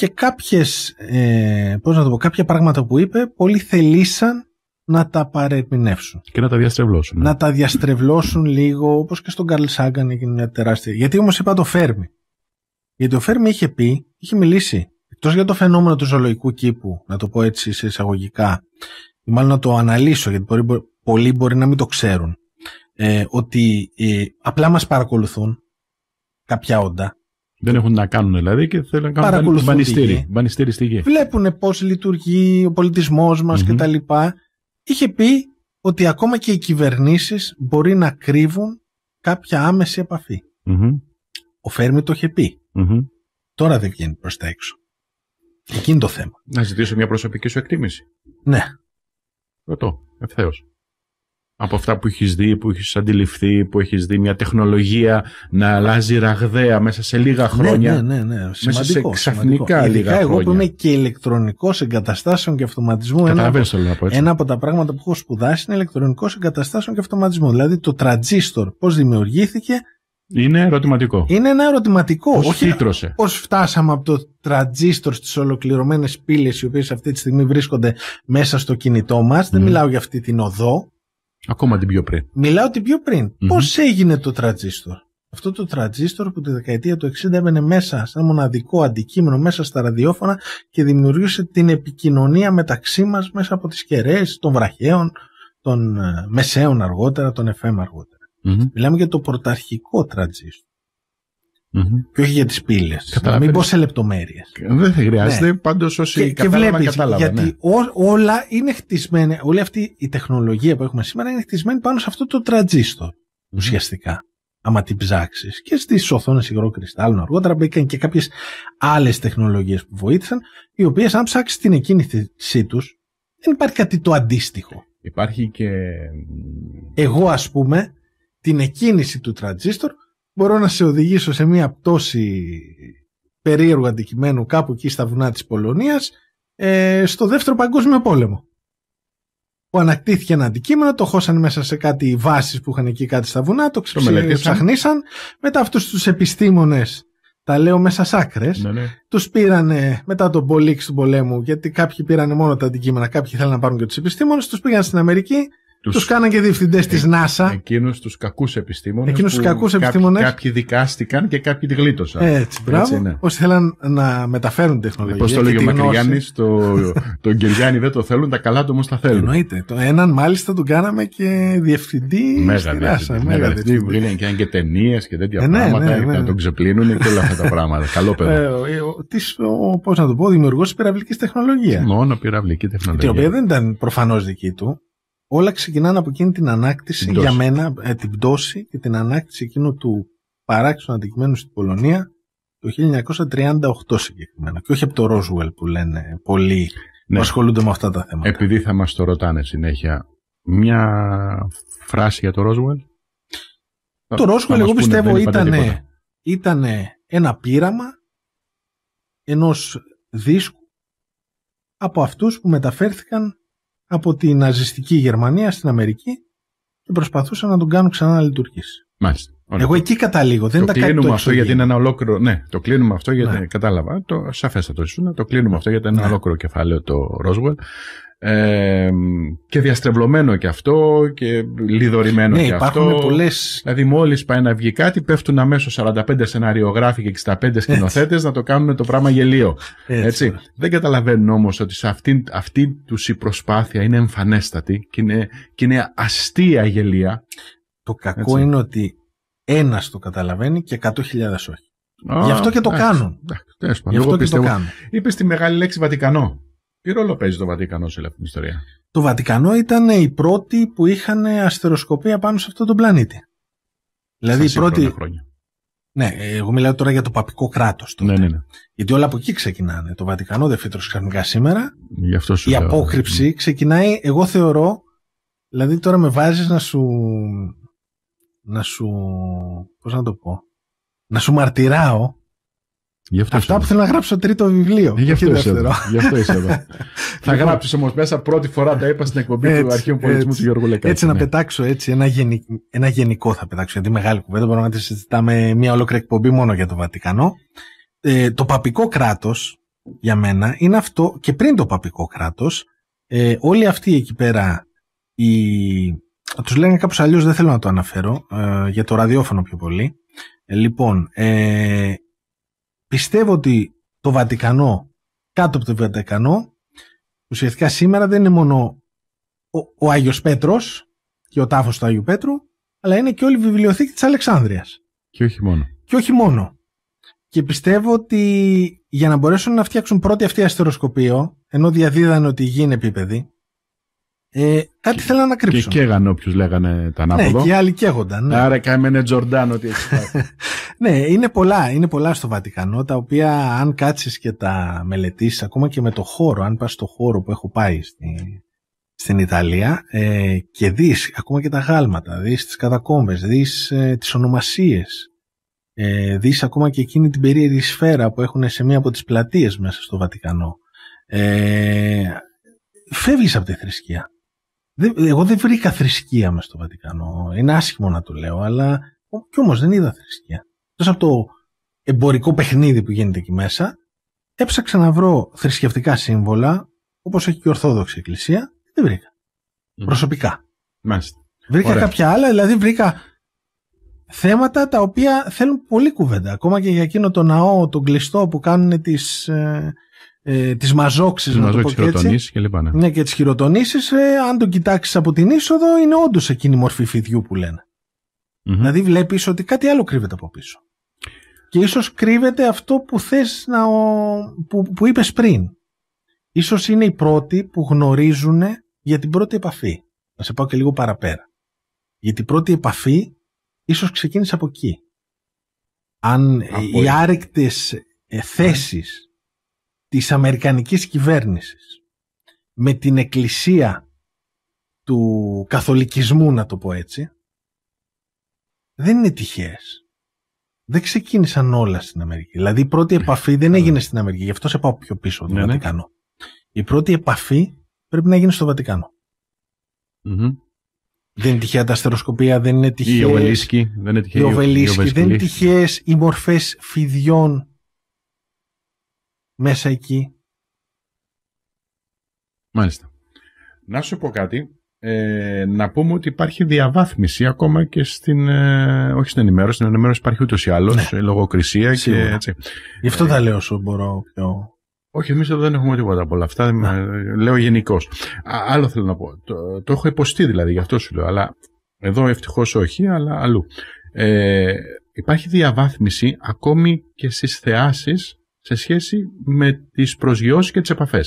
και κάποιες, ε, πώς να το πω, κάποια πράγματα που είπε πολύ θελήσαν να τα παρεμπινεύσουν. Και να τα διαστρεβλώσουν. Ναι. Να τα διαστρεβλώσουν λίγο, όπως και στον Καρλ Σάγκαν έγινε μια τεράστια. Γιατί όμως είπα το Φέρμι. Γιατί ο Φέρμι είχε πει, είχε μιλήσει, εκτός για το φαινόμενο του ζωολογικού κήπου, να το πω έτσι σε εισαγωγικά, ή μάλλον να το αναλύσω, γιατί μπορεί, πολλοί μπορεί να μην το ξέρουν, ε, ότι ε, απλά μας παρακολουθούν κάποια όντα, δεν έχουν να κάνουν δηλαδή και θέλουν να κάνουν μπανιστήρι, στη γη. Βλέπουν πώς λειτουργεί ο πολιτισμός μας mm-hmm. κτλ. Είχε πει ότι ακόμα και οι κυβερνήσεις μπορεί να κρύβουν κάποια άμεση επαφή. Ο Φέρμη το είχε πει. Τώρα δεν βγαίνει προς τα έξω. Εκείνη το θέμα. Να ζητήσω μια προσωπική σου εκτίμηση. Ναι. Ρωτώ, ευθέως από αυτά που έχεις δει, που έχεις αντιληφθεί, που έχεις δει μια τεχνολογία να αλλάζει ραγδαία μέσα σε λίγα ναι, χρόνια. Ναι, ναι, ναι. ναι. μέσα σε ξαφνικά σημαντικός. λίγα Ειδικά χρόνια. εγώ που είμαι και ηλεκτρονικός εγκαταστάσεων και αυτοματισμού. Ένα από, λέω έτσι. ένα από τα πράγματα που έχω σπουδάσει είναι ηλεκτρονικός εγκαταστάσεων και αυτοματισμού. Δηλαδή το τραντζίστορ πώς δημιουργήθηκε είναι ερωτηματικό. Είναι ένα ερωτηματικό. Πώς όχι χύτρωσε. Πώς φτάσαμε από το τραντζίστορ στις ολοκληρωμένες πύλες οι οποίες αυτή τη στιγμή βρίσκονται μέσα στο κινητό μας. Mm. Δεν μιλάω για αυτή την οδό Ακόμα την πιο πριν. Μιλάω την πιο πριν. mm Πώς έγινε το τρατζίστορ. Αυτό το τρατζίστορ που τη δεκαετία του 60 έμπαινε μέσα σαν μοναδικό αντικείμενο μέσα στα ραδιόφωνα και δημιουργούσε την επικοινωνία μεταξύ μας μέσα από τις κεραίες, των βραχαίων, των ε, μεσαίων αργότερα, των FM αργοτερα Μιλάμε για το πρωταρχικό τρατζίστορ. Mm-hmm. Και όχι για τις πύλες. Να μην πω σε λεπτομέρειες. Δεν θα χρειάζεται. Ναι. Πάντως όσοι και, κατάλαβαν, και κατάλαβαν. Γιατί ναι. όλα είναι χτισμένα, όλη αυτή η τεχνολογία που έχουμε σήμερα είναι χτισμένη πάνω σε αυτό το τρατζιστο mm Mm-hmm. Ουσιαστικά. Άμα την ψάξεις. Και στις οθόνες υγρό κρυστάλλων αργότερα μπήκαν και κάποιες άλλες τεχνολογίες που βοήθησαν, οι οποίες αν ψάξεις την εκκίνησή τους, δεν υπάρχει κάτι το αντίστοιχο. Υπάρχει και. Εγώ, ας πούμε, την εκκίνηση του τρατζίστορ μπορώ να σε οδηγήσω σε μια πτώση περίεργου αντικειμένου κάπου εκεί στα βουνά της Πολωνίας ε, στο δεύτερο παγκόσμιο πόλεμο που ανακτήθηκε ένα αντικείμενο, το χώσαν μέσα σε κάτι βάσεις που είχαν εκεί κάτι στα βουνά, το, το ψαχνίσαν. Μετά αυτούς τους επιστήμονες, τα λέω μέσα σάκρες, ναι, ναι. τους πήρανε μετά τον πολίξ του πολέμου, γιατί κάποιοι πήρανε μόνο τα αντικείμενα, κάποιοι θέλουν να πάρουν και τους επιστήμονες, τους πήγαν στην Αμερική, τους, τους κάναν και διευθυντές ε, της NASA. Εκείνους τους κακούς επιστήμονες. Εκείνους κακούς επιστήμονες. Κάποιοι, δικάστηκαν και κάποιοι τη γλίτωσαν. Έτσι, μπράβο. Ναι. Όσοι θέλαν να μεταφέρουν τεχνολογία. Όπω το λέγει ο Μακρυγιάννης, το, τον Κυριάννη δεν το θέλουν, τα καλά του όμως τα θέλουν. Εννοείται. Το έναν μάλιστα τον κάναμε και διευθυντή μέγα στη NASA. Μέγα διευθυντή. Και και ταινίες και τέτοια ε, ναι, πράγματα. Ναι, ε, ναι, τον ξεπλύνουν και όλα αυτά τα πράγματα. Καλό παιδί. Ε, Πώς να το πω, δημιουργός πυραυλικής τεχνολογίας. Μόνο πυραυλική τεχνολογία. Η οποία δεν ήταν προφανώς δική του όλα ξεκινάνε από εκείνη την ανάκτηση, για μένα, ε, την πτώση και την ανάκτηση εκείνου του παράξενου αντικειμένου στην Πολωνία το 1938 συγκεκριμένα. Και όχι από το Ρόζουελ που λένε πολλοί ναι. που ασχολούνται με αυτά τα θέματα. Επειδή θα μας το ρωτάνε συνέχεια, μια φράση για το Ρόζουελ Το Ρόζουελ εγώ πιστεύω, ήταν, ήτανε ένα πείραμα ενός δίσκου από αυτούς που μεταφέρθηκαν από τη ναζιστική Γερμανία στην Αμερική και προσπαθούσαν να τον κάνουν ξανά να λειτουργήσει. Μάλιστα. Εγώ εκεί καταλήγω. Δεν το κλείνουμε αυτό γιατί είναι ένα ολόκληρο. Ναι, το κλείνουμε αυτό γιατί. Ναι. Κατάλαβα. Το, σαφέστατο ήσουν. Το κλείνουμε αυτό γιατί είναι ένα ναι. ολόκληρο κεφάλαιο το ρόσβελ. Ε, και διαστρεβλωμένο και αυτό και λιδωρημένο ναι, και υπάρχουν αυτό. Δηλαδή μόλις πάει να βγει κάτι πέφτουν αμέσως 45 σεναριογράφοι και 65 σκηνοθέτες να το κάνουν το πράγμα γελίο. Έτσι. Δεν καταλαβαίνουν όμως ότι σε αυτή, αυτή τους η προσπάθεια είναι εμφανέστατη και είναι, και είναι αστεία γελία. Το κακό είναι ότι ένας το καταλαβαίνει και 100.000 όχι. Γι' αυτό και το κάνουν. Γι' αυτό και το κάνουν. Είπε τη μεγάλη λέξη Βατικανό. Τι ρόλο παίζει το Βατικανό σε όλη αυτή την ιστορία. Το Βατικανό ήταν οι πρώτοι που είχαν αστεροσκοπία πάνω σε αυτόν τον πλανήτη. Δηλαδή Στα οι Χρόνια. Ναι, εγώ μιλάω τώρα για το παπικό κράτος. Ναι, ναι, ναι. Γιατί όλα από εκεί ξεκινάνε. Το Βατικανό δεν φύτρωσε ξαφνικά σήμερα. Γι αυτό σου η λέω, απόκρυψη ναι. ξεκινάει, εγώ θεωρώ. Δηλαδή τώρα με βάζεις να σου. να σου. πώς να το πω. να σου μαρτυράω Γι αυτό Αυτά που θέλω να γράψω τρίτο βιβλίο. Γι' αυτό είσαι εδώ. Γι αυτό είσαι εδώ. θα λοιπόν, γράψω όμως μέσα πρώτη φορά τα είπα στην εκπομπή έτσι, του αρχαίου Πολιτισμού του Γιώργου Λεκάκη. Έτσι ναι. να πετάξω έτσι ένα, ένα γενικό θα πετάξω. Γιατί μεγάλη κουβέντα μπορούμε να τη συζητάμε μια ολόκληρη εκπομπή μόνο για το Βατικανό. Ε, το παπικό κράτος για μένα είναι αυτό και πριν το παπικό κράτος. Ε, όλοι αυτοί εκεί πέρα οι... τους λένε κάπως αλλιώς δεν θέλω να το αναφέρω ε, για το ραδιόφωνο πιο πολύ ε, λοιπόν ε, Πιστεύω ότι το Βατικανό, κάτω από το Βατικανό, ουσιαστικά σήμερα δεν είναι μόνο ο, ο Άγιος Πέτρος και ο τάφος του Άγιου Πέτρου, αλλά είναι και όλη η βιβλιοθήκη της Αλεξάνδρειας. Και όχι μόνο. Και όχι μόνο. Και πιστεύω ότι για να μπορέσουν να φτιάξουν πρώτη αυτή αστεροσκοπείο, ενώ διαδίδανε ότι η επίπεδη, ε, κάτι θέλανε να κρύψουν. Και καίγανε όποιου λέγανε τα ανάποδο. Ναι, και οι άλλοι καίγονταν. Ναι. Άρα καίμενε Τζορντάν ότι έχει Ναι, είναι πολλά, είναι πολλά στο Βατικανό, τα οποία αν κάτσεις και τα μελετήσεις, ακόμα και με το χώρο, αν πας στο χώρο που έχω πάει στη, στην Ιταλία ε, και δεις ακόμα και τα γάλματα, δεις τις κατακόμβες δεις ε, τις ονομασίες, ε, δεις ακόμα και εκείνη την περίεργη σφαίρα που έχουν σε μία από τις πλατείες μέσα στο Βατικανό. Ε, φεύγεις από τη θρησκεία. εγώ δεν βρήκα θρησκεία μέσα στο Βατικανό. Είναι άσχημο να το λέω, αλλά και όμως δεν είδα θρησκεία από το εμπορικό παιχνίδι που γίνεται εκεί μέσα, έψαξα να βρω θρησκευτικά σύμβολα, όπως έχει και η Ορθόδοξη Εκκλησία, δεν βρήκα. Προσωπικά. Μάλιστα. Βρήκα Ωραία. κάποια άλλα, δηλαδή βρήκα θέματα τα οποία θέλουν πολύ κουβέντα. Ακόμα και για εκείνο το ναό, τον κλειστό που κάνουν τις, ε, ε, τις μαζόξεις, να το και λοιπά, ναι. ναι. και τις χειροτονήσεις, ε, αν το κοιτάξεις από την είσοδο, είναι όντως εκείνη η μορφή φιδιού που λένε. Mm-hmm. Δηλαδή βλέπεις ότι κάτι άλλο κρύβεται από πίσω. Και ίσως κρύβεται αυτό που θες να... που, που είπες πριν. Ίσως είναι οι πρώτοι που γνωρίζουν για την πρώτη επαφή. Να σε πάω και λίγο παραπέρα. Γιατί η πρώτη επαφή ίσως ξεκίνησε από εκεί. Αν οι άρρηκτες ε, θέσεις ναι. της Αμερικανικής κυβέρνησης με την εκκλησία του καθολικισμού να το πω έτσι δεν είναι τυχαίες δεν ξεκίνησαν όλα στην Αμερική. Δηλαδή η πρώτη ναι. επαφή δεν ναι. έγινε στην Αμερική. Γι' αυτό σε πάω πιο πίσω, το ναι, Βατικανό. Η πρώτη επαφή πρέπει να γίνει στο βατικανο Δεν είναι τυχαία τα αστεροσκοπία, δεν είναι τυχαία. Η Οβελίσκη, δεν είναι τυχαία. Η δεν είναι τυχαίες οι μορφές φιδιών μέσα εκεί. Μάλιστα. Να σου πω κάτι. Ε, να πούμε ότι υπάρχει διαβάθμιση ακόμα και στην. Ε, όχι στην ενημέρωση, στην ενημέρωση υπάρχει ούτως ή άλλως ναι. λογοκρισία και έτσι. Γι' αυτό ε, θα λέω όσο μπορώ πιο. Όχι, εμείς εδώ δεν έχουμε τίποτα από όλα αυτά. Λέω γενικώς. Άλλο θέλω να πω. Το, έχω υποστεί δηλαδή, γι' αυτό σου λέω. Αλλά εδώ ευτυχώς όχι, αλλά αλλού. Ε, υπάρχει διαβάθμιση ακόμη και στις θεάσεις σε σχέση με τις προσγειώσεις και τις επαφές.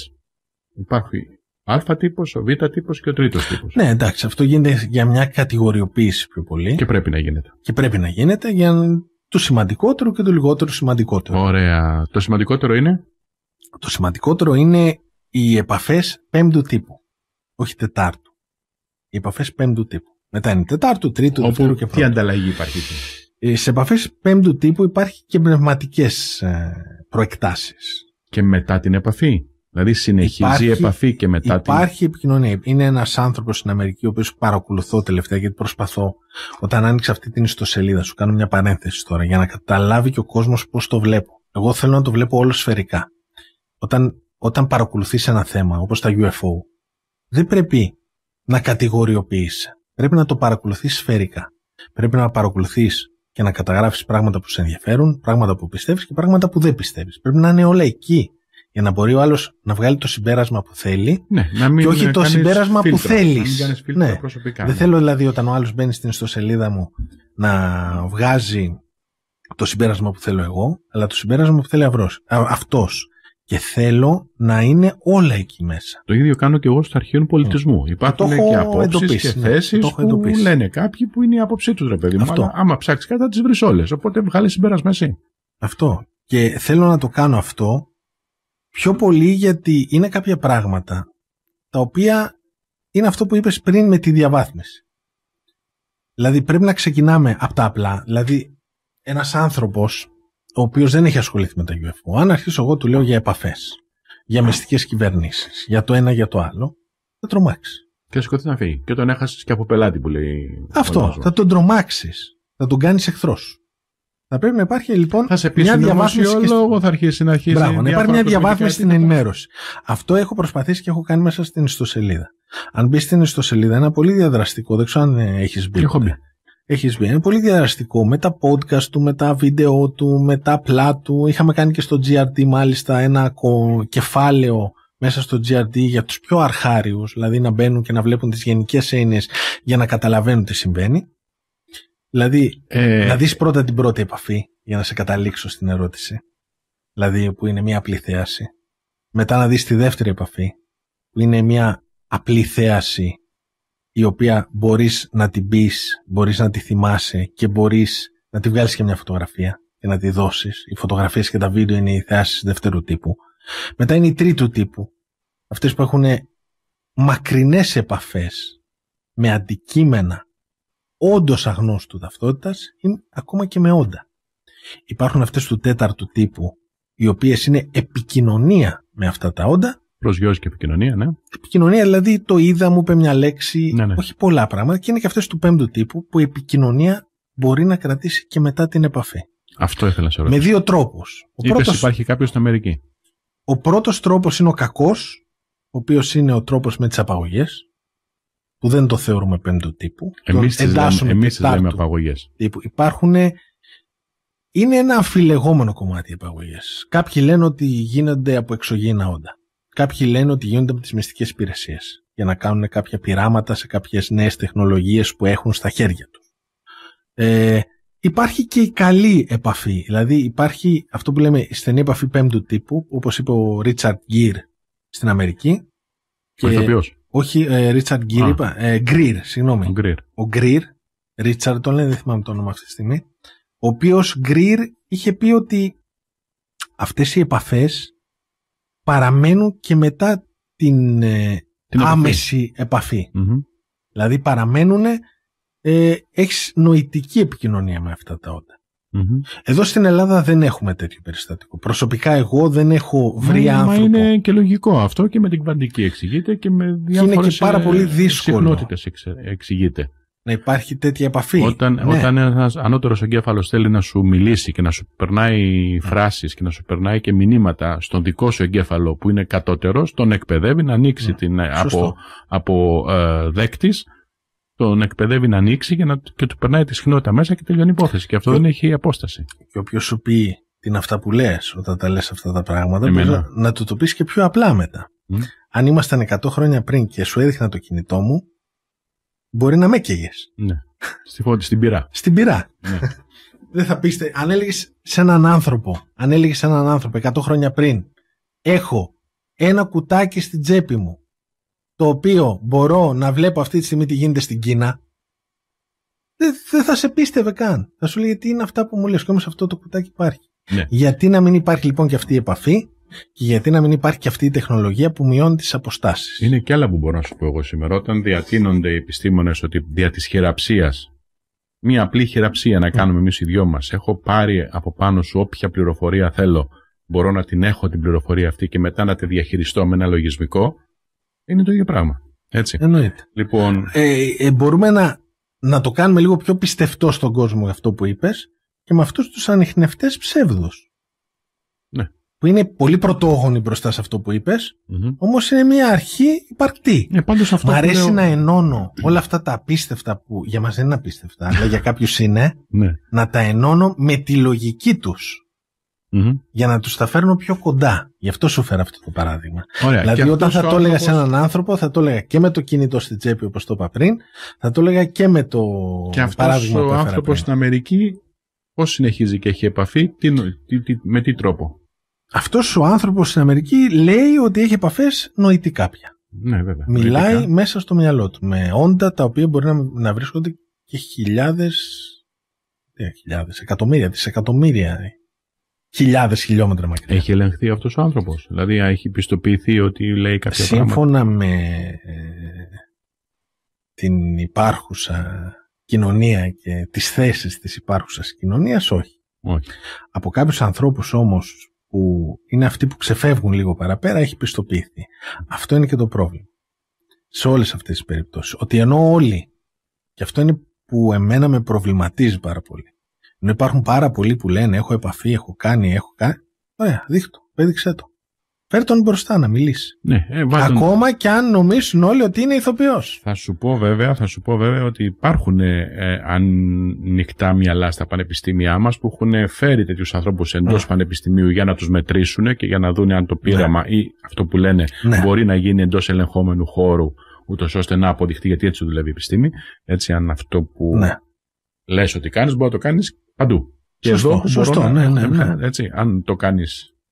Υπάρχει Α τύπο, Β τύπος και ο τρίτος τύπος. Ναι, εντάξει, αυτό γίνεται για μια κατηγοριοποίηση πιο πολύ. Και πρέπει να γίνεται. Και πρέπει να γίνεται για το σημαντικότερο και το λιγότερο σημαντικότερο. Ωραία. Το σημαντικότερο είναι. Το σημαντικότερο είναι οι επαφές πέμπτου τύπου. Όχι τετάρτου. Οι επαφές πέμπτου τύπου. Μετά είναι τετάρτου, τρίτου, Όπου δεύτερου και πρώτου. Τι ανταλλαγή υπάρχει. Ε, σε επαφές πέμπτου τύπου υπάρχει και πνευματικές ε, προεκτάσεις. Και μετά την επαφή. Δηλαδή συνεχίζει υπάρχει, η επαφή και μετά υπάρχει την. Υπάρχει επικοινωνία. Είναι ένας άνθρωπος στην Αμερική, ο οποίος παρακολουθώ τελευταία γιατί προσπαθώ. Όταν άνοιξε αυτή την ιστοσελίδα, σου κάνω μια παρένθεση τώρα, για να καταλάβει και ο κόσμος πώς το βλέπω. Εγώ θέλω να το βλέπω όλο σφαιρικά. Όταν, όταν παρακολουθείς ένα θέμα, όπως τα UFO, δεν πρέπει να κατηγοριοποιήσει. Πρέπει να το παρακολουθείς σφαιρικά. Πρέπει να παρακολουθείς και να καταγράφεις πράγματα που σε ενδιαφέρουν, πράγματα που πιστεύεις και πράγματα που δεν πιστεύεις. Πρέπει να είναι όλα εκεί για να μπορεί ο άλλος να βγάλει το συμπέρασμα που θέλει ναι, να μην και όχι το συμπέρασμα που θέλει. Ναι. Δεν ναι. θέλω δηλαδή όταν ο άλλος μπαίνει στην ιστοσελίδα μου να βγάζει το συμπέρασμα που θέλω εγώ, αλλά το συμπέρασμα που θέλει αυτός. Και θέλω να είναι όλα εκεί μέσα. Το ίδιο κάνω και εγώ στο αρχείο ναι. πολιτισμού. Mm. Υπάρχουν και, και απόψεις και θέσει ναι, που λένε κάποιοι που είναι η άποψή τους, ρε παιδί μου. Αλλά άμα ψάξεις κάτι, θα τις βρεις όλες. Οπότε βγάλει συμπέρασμα εσύ. Αυτό. Και θέλω να το κάνω αυτό Πιο πολύ γιατί είναι κάποια πράγματα τα οποία είναι αυτό που είπες πριν με τη διαβάθμιση. Δηλαδή πρέπει να ξεκινάμε από τα απλά. Δηλαδή ένας άνθρωπος ο οποίος δεν έχει ασχοληθεί με τα UFO, αν αρχίσω εγώ του λέω για επαφές, για μυστικές κυβερνήσεις, για το ένα για το άλλο, θα τρομάξεις. Και σηκωθεί να φύγει. Και τον έχασες και από πελάτη που λέει. Αυτό. Θα τον τρομάξεις. Θα τον κάνεις εχθρός σου. Θα πρέπει να υπάρχει λοιπόν θα σε μια διαβάθμιση. Λόγο, θα αρχίσει να αρχίσει. Μπράβο, να υπάρχει μια διαβάθμιση στην ενημέρωση. Αυτό έχω προσπαθήσει και έχω κάνει μέσα στην ιστοσελίδα. Αν μπεις στην ιστοσελίδα, είναι πολύ διαδραστικό. Δεν ξέρω αν ε, έχεις μπει. Έχω μπει. Έχεις μπει. Είναι πολύ διαδραστικό με τα podcast του, με τα βίντεο του, με τα απλά του. Είχαμε κάνει και στο GRT μάλιστα ένα κεφάλαιο μέσα στο GRT για τους πιο αρχάριους, δηλαδή να μπαίνουν και να βλέπουν τις γενικές έννοιες για να καταλαβαίνουν τι συμβαίνει. Δηλαδή, ε. να δεις πρώτα την πρώτη επαφή για να σε καταλήξω στην ερώτηση. Δηλαδή, που είναι μια απλή θέαση. Μετά να δεις τη δεύτερη επαφή, που είναι μια απλή θέαση η οποία μπορείς να την πεις, μπορείς να τη θυμάσαι και μπορείς να τη βγάλεις και μια φωτογραφία και να τη δώσεις. Οι φωτογραφίες και τα βίντεο είναι οι θεάσεις δεύτερου τύπου. Μετά είναι οι τρίτου τύπου. Αυτές που έχουν μακρινές επαφές με αντικείμενα όντως αγνώστου ταυτότητα ή ακόμα και με όντα. Υπάρχουν αυτές του τέταρτου τύπου, οι οποίες είναι επικοινωνία με αυτά τα όντα. Προσγειώσει και επικοινωνία, ναι. Επικοινωνία, δηλαδή το είδα, μου είπε μια λέξη, ναι, ναι. όχι πολλά πράγματα. Και είναι και αυτές του πέμπτου τύπου, που η επικοινωνία μπορεί να κρατήσει και μετά την επαφή. Αυτό ήθελα να σε ρωτήσω. Με δύο τρόπους. Πρώτος... υπάρχει κάποιος στην Αμερική. Ο πρώτος τρόπος είναι ο κακός, ο οποίος είναι ο τρόπος με τις απαγωγές που δεν το θεωρούμε πέμπτου τύπου. Εμείς τις λέμε, εμείς λέμε απαγωγέ. Υπάρχουν, είναι ένα αμφιλεγόμενο κομμάτι οι απαγωγές. Κάποιοι λένε ότι γίνονται από εξωγήινα όντα. Κάποιοι λένε ότι γίνονται από τις μυστικές υπηρεσίες για να κάνουν κάποια πειράματα σε κάποιες νέες τεχνολογίες που έχουν στα χέρια τους. Ε, υπάρχει και η καλή επαφή, δηλαδή υπάρχει αυτό που λέμε η στενή επαφή πέμπτου τύπου, όπως είπε ο Ρίτσαρτ Γκίρ στην Αμερική. Και... Όχι, ε, Ρίτσαρντ Γκίρ, είπα. Ε, Γκρίρ, συγγνώμη. Ο Γκρίρ. Ο Ρίτσαρντ, τον λένε, δεν θυμάμαι το όνομα αυτή τη στιγμή. Ο οποίος Γκρίρ είχε πει ότι αυτές οι επαφές παραμένουν και μετά την, ε, την άμεση Δηλαδή παραμένουν, ε, νοητική επικοινωνία με αυτά τα όντα. Εδώ στην Ελλάδα δεν έχουμε τέτοιο περιστατικό. Προσωπικά εγώ δεν έχω βρει άνθρωπο. Μα είναι και λογικό αυτό και με την κβαντική εξηγείται και με διάφορες είναι και πάρα ε, πολύ δύσκολο. εξηγείται. Να υπάρχει τέτοια επαφή. Όταν, ναι. όταν ένας ανώτερος εγκέφαλος θέλει να σου μιλήσει και να σου περνάει ναι. φράσεις και να σου περνάει και μηνύματα στον δικό σου εγκέφαλο που είναι κατώτερος, τον εκπαιδεύει να ανοίξει ναι. την, ε, από, από ε, τον εκπαιδεύει να ανοίξει και, να, και του περνάει τη συχνότητα μέσα και τελειώνει η υπόθεση. Και αυτό δεν έχει απόσταση. Και όποιος σου πει την αυτά που λες όταν τα λες αυτά τα πράγματα, να, να του το πεις και πιο απλά μετά. Αν ήμασταν 100 χρόνια πριν και σου έδειχνα το κινητό μου, μπορεί να με καίγες. Ναι. Στη φώτη, στην πυρά. Στην πυρά. Ναι. δεν θα πείστε, αν έλεγες σε έναν άνθρωπο, αν έλεγες σε έναν άνθρωπο 100 χρόνια πριν, έχω ένα κουτάκι στην τσέπη μου το οποίο μπορώ να βλέπω αυτή τη στιγμή τι γίνεται στην Κίνα, δεν θα σε πίστευε καν. Θα σου λέει τι είναι αυτά που μου λες και όμως αυτό το κουτάκι υπάρχει. Ναι. Γιατί να μην υπάρχει λοιπόν και αυτή η επαφή και γιατί να μην υπάρχει και αυτή η τεχνολογία που μειώνει τις αποστάσεις. Είναι και άλλα που μπορώ να σου πω εγώ σήμερα. Όταν διατείνονται οι επιστήμονες ότι δια της χειραψίας, μία απλή χειραψία να κάνουμε εμείς οι δυο μας, έχω πάρει από πάνω σου όποια πληροφορία θέλω, μπορώ να την έχω την πληροφορία αυτή και μετά να τη διαχειριστώ με ένα λογισμικό, είναι το ίδιο πράγμα. Έτσι. Εννοείται. Λοιπόν... Ε, ε, μπορούμε να, να το κάνουμε λίγο πιο πιστευτό στον κόσμο αυτό που είπες και με αυτούς τους ανιχνευτές ψεύδους. Ναι. Που είναι πολύ πρωτόγονη μπροστά σε αυτό που είπες, όμως είναι μια αρχή υπαρκτή. Ε, πάντως Μ' αρέσει να ενώνω όλα αυτά τα απίστευτα που για μας δεν είναι απίστευτα, αλλά για κάποιους είναι, ναι. να τα ενώνω με τη λογική τους mm για να τους τα φέρνω πιο κοντά. Γι' αυτό σου φέρα αυτό το παράδειγμα. Ωραία. Δηλαδή, όταν θα το έλεγα σε έναν άνθρωπο, θα το έλεγα και με το κινητό στη τσέπη, όπως το είπα πριν, θα το έλεγα και με το και αυτός παράδειγμα ο ο άνθρωπο στην Αμερική, πώς συνεχίζει και έχει επαφή, τι, με τι τρόπο. Αυτός ο άνθρωπος στην Αμερική λέει ότι έχει επαφές νοητικά πια. Ναι, βέβαια. Μιλάει μέσα στο μυαλό του με όντα τα οποία μπορεί να, να βρίσκονται και χιλιάδες. Χιλιάδες, εκατομμύρια, δισεκατομμύρια ε, χιλιάδες χιλιόμετρα μακριά. Έχει ελεγχθεί αυτός ο άνθρωπος. Δηλαδή, έχει πιστοποιηθεί ότι λέει κάποια Σύμφωνα πράγματα. Σύμφωνα με ε, την υπάρχουσα κοινωνία και τις θέσεις της υπάρχουσας κοινωνίας, όχι. όχι. Από κάποιους ανθρώπους όμως που είναι αυτοί που ξεφεύγουν λίγο παραπέρα, έχει πιστοποιηθεί. Αυτό είναι και το πρόβλημα. Σε όλες αυτές τις περιπτώσεις. Ότι ενώ όλοι, και αυτό είναι που εμένα με προβληματίζει πάρα πολύ, ναι, υπάρχουν πάρα πολλοί που λένε έχω επαφή, έχω κάνει, έχω κάνει. Ωραία, δείχτω, έδειξέ το. Φέρ τον μπροστά να μιλήσει. Ναι, ε, Ακόμα και αν νομίσουν όλοι ότι είναι ηθοποιός. Θα σου πω βέβαια, θα σου πω βέβαια ότι υπάρχουν ε, ε ανοιχτά μυαλά στα πανεπιστήμια μας που έχουν ε, φέρει τέτοιους ανθρώπους εντός ναι. πανεπιστημίου για να τους μετρήσουν και για να δουν αν το ναι. πείραμα ναι. ή αυτό που λένε ναι. μπορεί να γίνει εντός ελεγχόμενου χώρου, ούτως ώστε να αποδειχτεί γιατί έτσι δουλεύει η επιστήμη. Έτσι, αν αυτό που ναι λες ότι κάνεις, μπορεί να το κάνεις παντού. Και σωστό, εδώ σωστό, ναι ναι, ναι, ναι, ναι, Έτσι, αν το κάνεις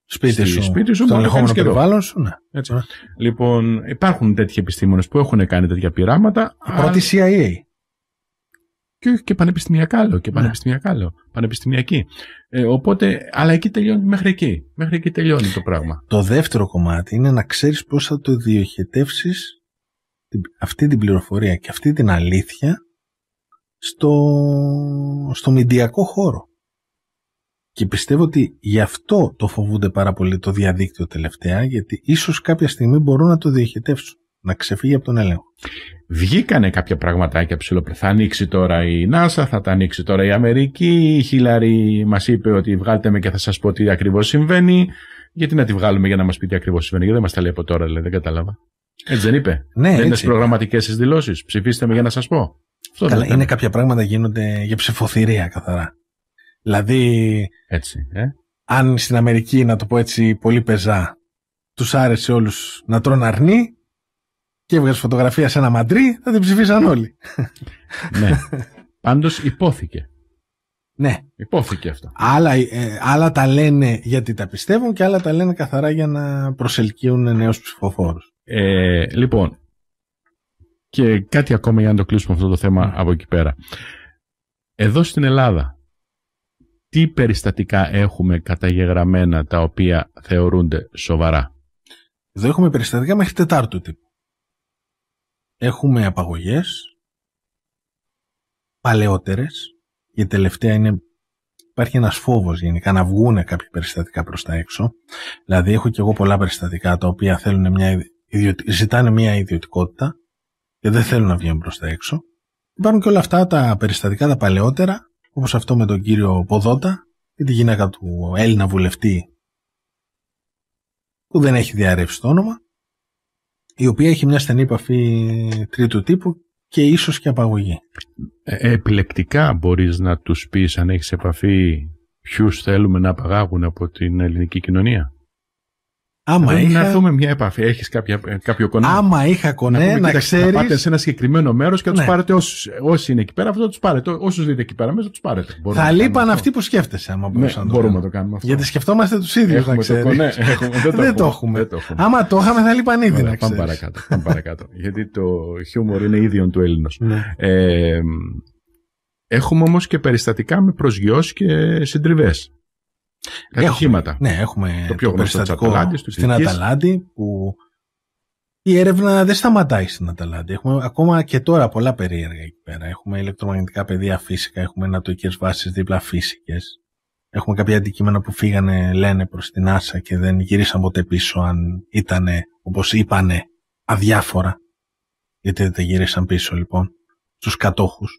σπίτι σου, σπίτι σου μπορεί να και εδώ. Σου, ναι. Έτσι. Ναι. Λοιπόν, υπάρχουν τέτοιοι επιστήμονες που έχουν κάνει τέτοια πειράματα. Η αλλά... πρώτη CIA. Και, και πανεπιστημιακά λέω, και ναι. πανεπιστημιακά λέω, πανεπιστημιακή. Ε, οπότε, αλλά εκεί τελειώνει, μέχρι εκεί, μέχρι εκεί τελειώνει το πράγμα. Το δεύτερο κομμάτι είναι να ξέρεις πώς θα το διοχετεύσεις αυτή την πληροφορία και αυτή την αλήθεια στο, στο μηντιακό χώρο. Και πιστεύω ότι γι' αυτό το φοβούνται πάρα πολύ το διαδίκτυο τελευταία, γιατί ίσως κάποια στιγμή μπορούν να το διοικητεύσουν να ξεφύγει από τον έλεγχο. Βγήκανε κάποια πραγματάκια ψηλοπρε. Θα ανοίξει τώρα η NASA, θα τα ανοίξει τώρα η Αμερική. Η Χίλαρη μας είπε ότι βγάλτε με και θα σας πω τι ακριβώς συμβαίνει. Γιατί να τη βγάλουμε για να μας πει τι ακριβώς συμβαίνει, γιατί δεν μας τα λέει από τώρα, δηλαδή δεν κατάλαβα. Έτσι δεν είπε. Ναι, δεν είναι στις προγραμματικές της δηλώσεις. Ψηφίστε με για να σας πω. Αυτό είναι κάποια πράγματα γίνονται για ψηφοθυρία καθαρά. Δηλαδή, έτσι, ε. αν στην Αμερική, να το πω έτσι πολύ πεζά, τους άρεσε όλους να τρώνε αρνή και έβγαζες φωτογραφία σε ένα μαντρί, θα την ψηφίσαν όλοι. ναι. Πάντως υπόθηκε. Ναι. Υπόθηκε αυτό. Ε, άλλα, τα λένε γιατί τα πιστεύουν και άλλα τα λένε καθαρά για να προσελκύουν νέους ψηφοφόρους. Ε, λοιπόν, και κάτι ακόμα για να το κλείσουμε αυτό το θέμα ναι. από εκεί πέρα. Εδώ στην Ελλάδα, τι περιστατικά έχουμε καταγεγραμμένα τα οποία θεωρούνται σοβαρά. Εδώ έχουμε περιστατικά μέχρι τετάρτου τύπου. Έχουμε απαγωγές, παλαιότερες, και τελευταία είναι υπάρχει ένας φόβος γενικά να βγουν κάποια περιστατικά προς τα έξω. Δηλαδή έχω και εγώ πολλά περιστατικά τα οποία θέλουν μια, ζητάνε μια ιδιωτικότητα και δεν θέλουν να βγαίνουν μπροστά τα έξω. Υπάρχουν και όλα αυτά τα περιστατικά τα παλαιότερα, όπως αυτό με τον κύριο Ποδότα ή τη γυναίκα του Έλληνα βουλευτή που δεν έχει διαρρεύσει το όνομα, η οποία έχει μια στενή επαφή τρίτου τύπου και ίσως και απαγωγή. Ε, επιλεκτικά μπορείς να τους πεις αν έχεις επαφή ποιους θέλουμε να απαγάγουν από την ελληνική κοινωνία. Άμα είχα... Να έρθουμε μια επαφή. Έχεις ε, κάποιο κονέ. Άμα είχα κονέ, να, ξέρει να πάτε σε ένα συγκεκριμένο μέρος και να τους ναι. πάρετε όσοι είναι εκεί πέρα, αυτό τους πάρετε. Όσους δείτε εκεί πέρα μέσα, τους πάρετε. Μπορούμε θα λείπαν αυτοί που σκέφτεσαι, άμα ναι, να Μπορούμε να το κάνουμε αυτό. Γιατί σκεφτόμαστε τους ίδιους, να έχουμε, δεν, το δεν, δεν το έχουμε. Άμα το είχαμε, θα λείπαν ήδη, Ωραία, να Πάμε παρακάτω. Πάμε παρακάτω. Γιατί το χιούμορ είναι ίδιον του Έλληνος. Ναι. Ε, έχουμε όμως και περιστατικά με προσγειώσεις και συντριβές. Έχουμε, ναι, έχουμε το, πιο γνωστό περιστατικό στην Αταλάντη που η έρευνα δεν σταματάει στην Αταλάντη. Έχουμε ακόμα και τώρα πολλά περίεργα εκεί πέρα. Έχουμε ηλεκτρομαγνητικά πεδία φύσικα, έχουμε ανατοικές βάσεις δίπλα φύσικες. Έχουμε κάποια αντικείμενα που φύγανε, λένε, προς την Άσα και δεν γυρίσαν ποτέ πίσω αν ήταν, όπως είπανε, αδιάφορα. Γιατί δεν τα γυρίσαν πίσω, λοιπόν, στους κατόχους.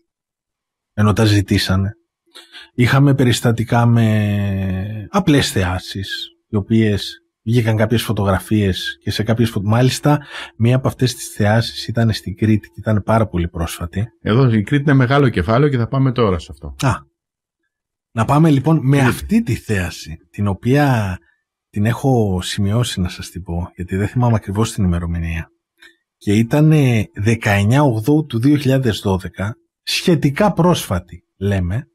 Ενώ τα ζητήσανε. Είχαμε περιστατικά με απλές θεάσεις, οι οποίες βγήκαν κάποιες φωτογραφίες και σε κάποιες φωτογραφίες. Μάλιστα, μία από αυτές τις θεάσεις ήταν στην Κρήτη και ήταν πάρα πολύ πρόσφατη. Εδώ η Κρήτη είναι μεγάλο κεφάλαιο και θα πάμε τώρα σε αυτό. Α, να πάμε λοιπόν με αυτή τη θέαση, την οποία την έχω σημειώσει να σας την πω, γιατί δεν θυμάμαι ακριβώς την ημερομηνία. Και ήταν 19 του 2012, σχετικά πρόσφατη λέμε,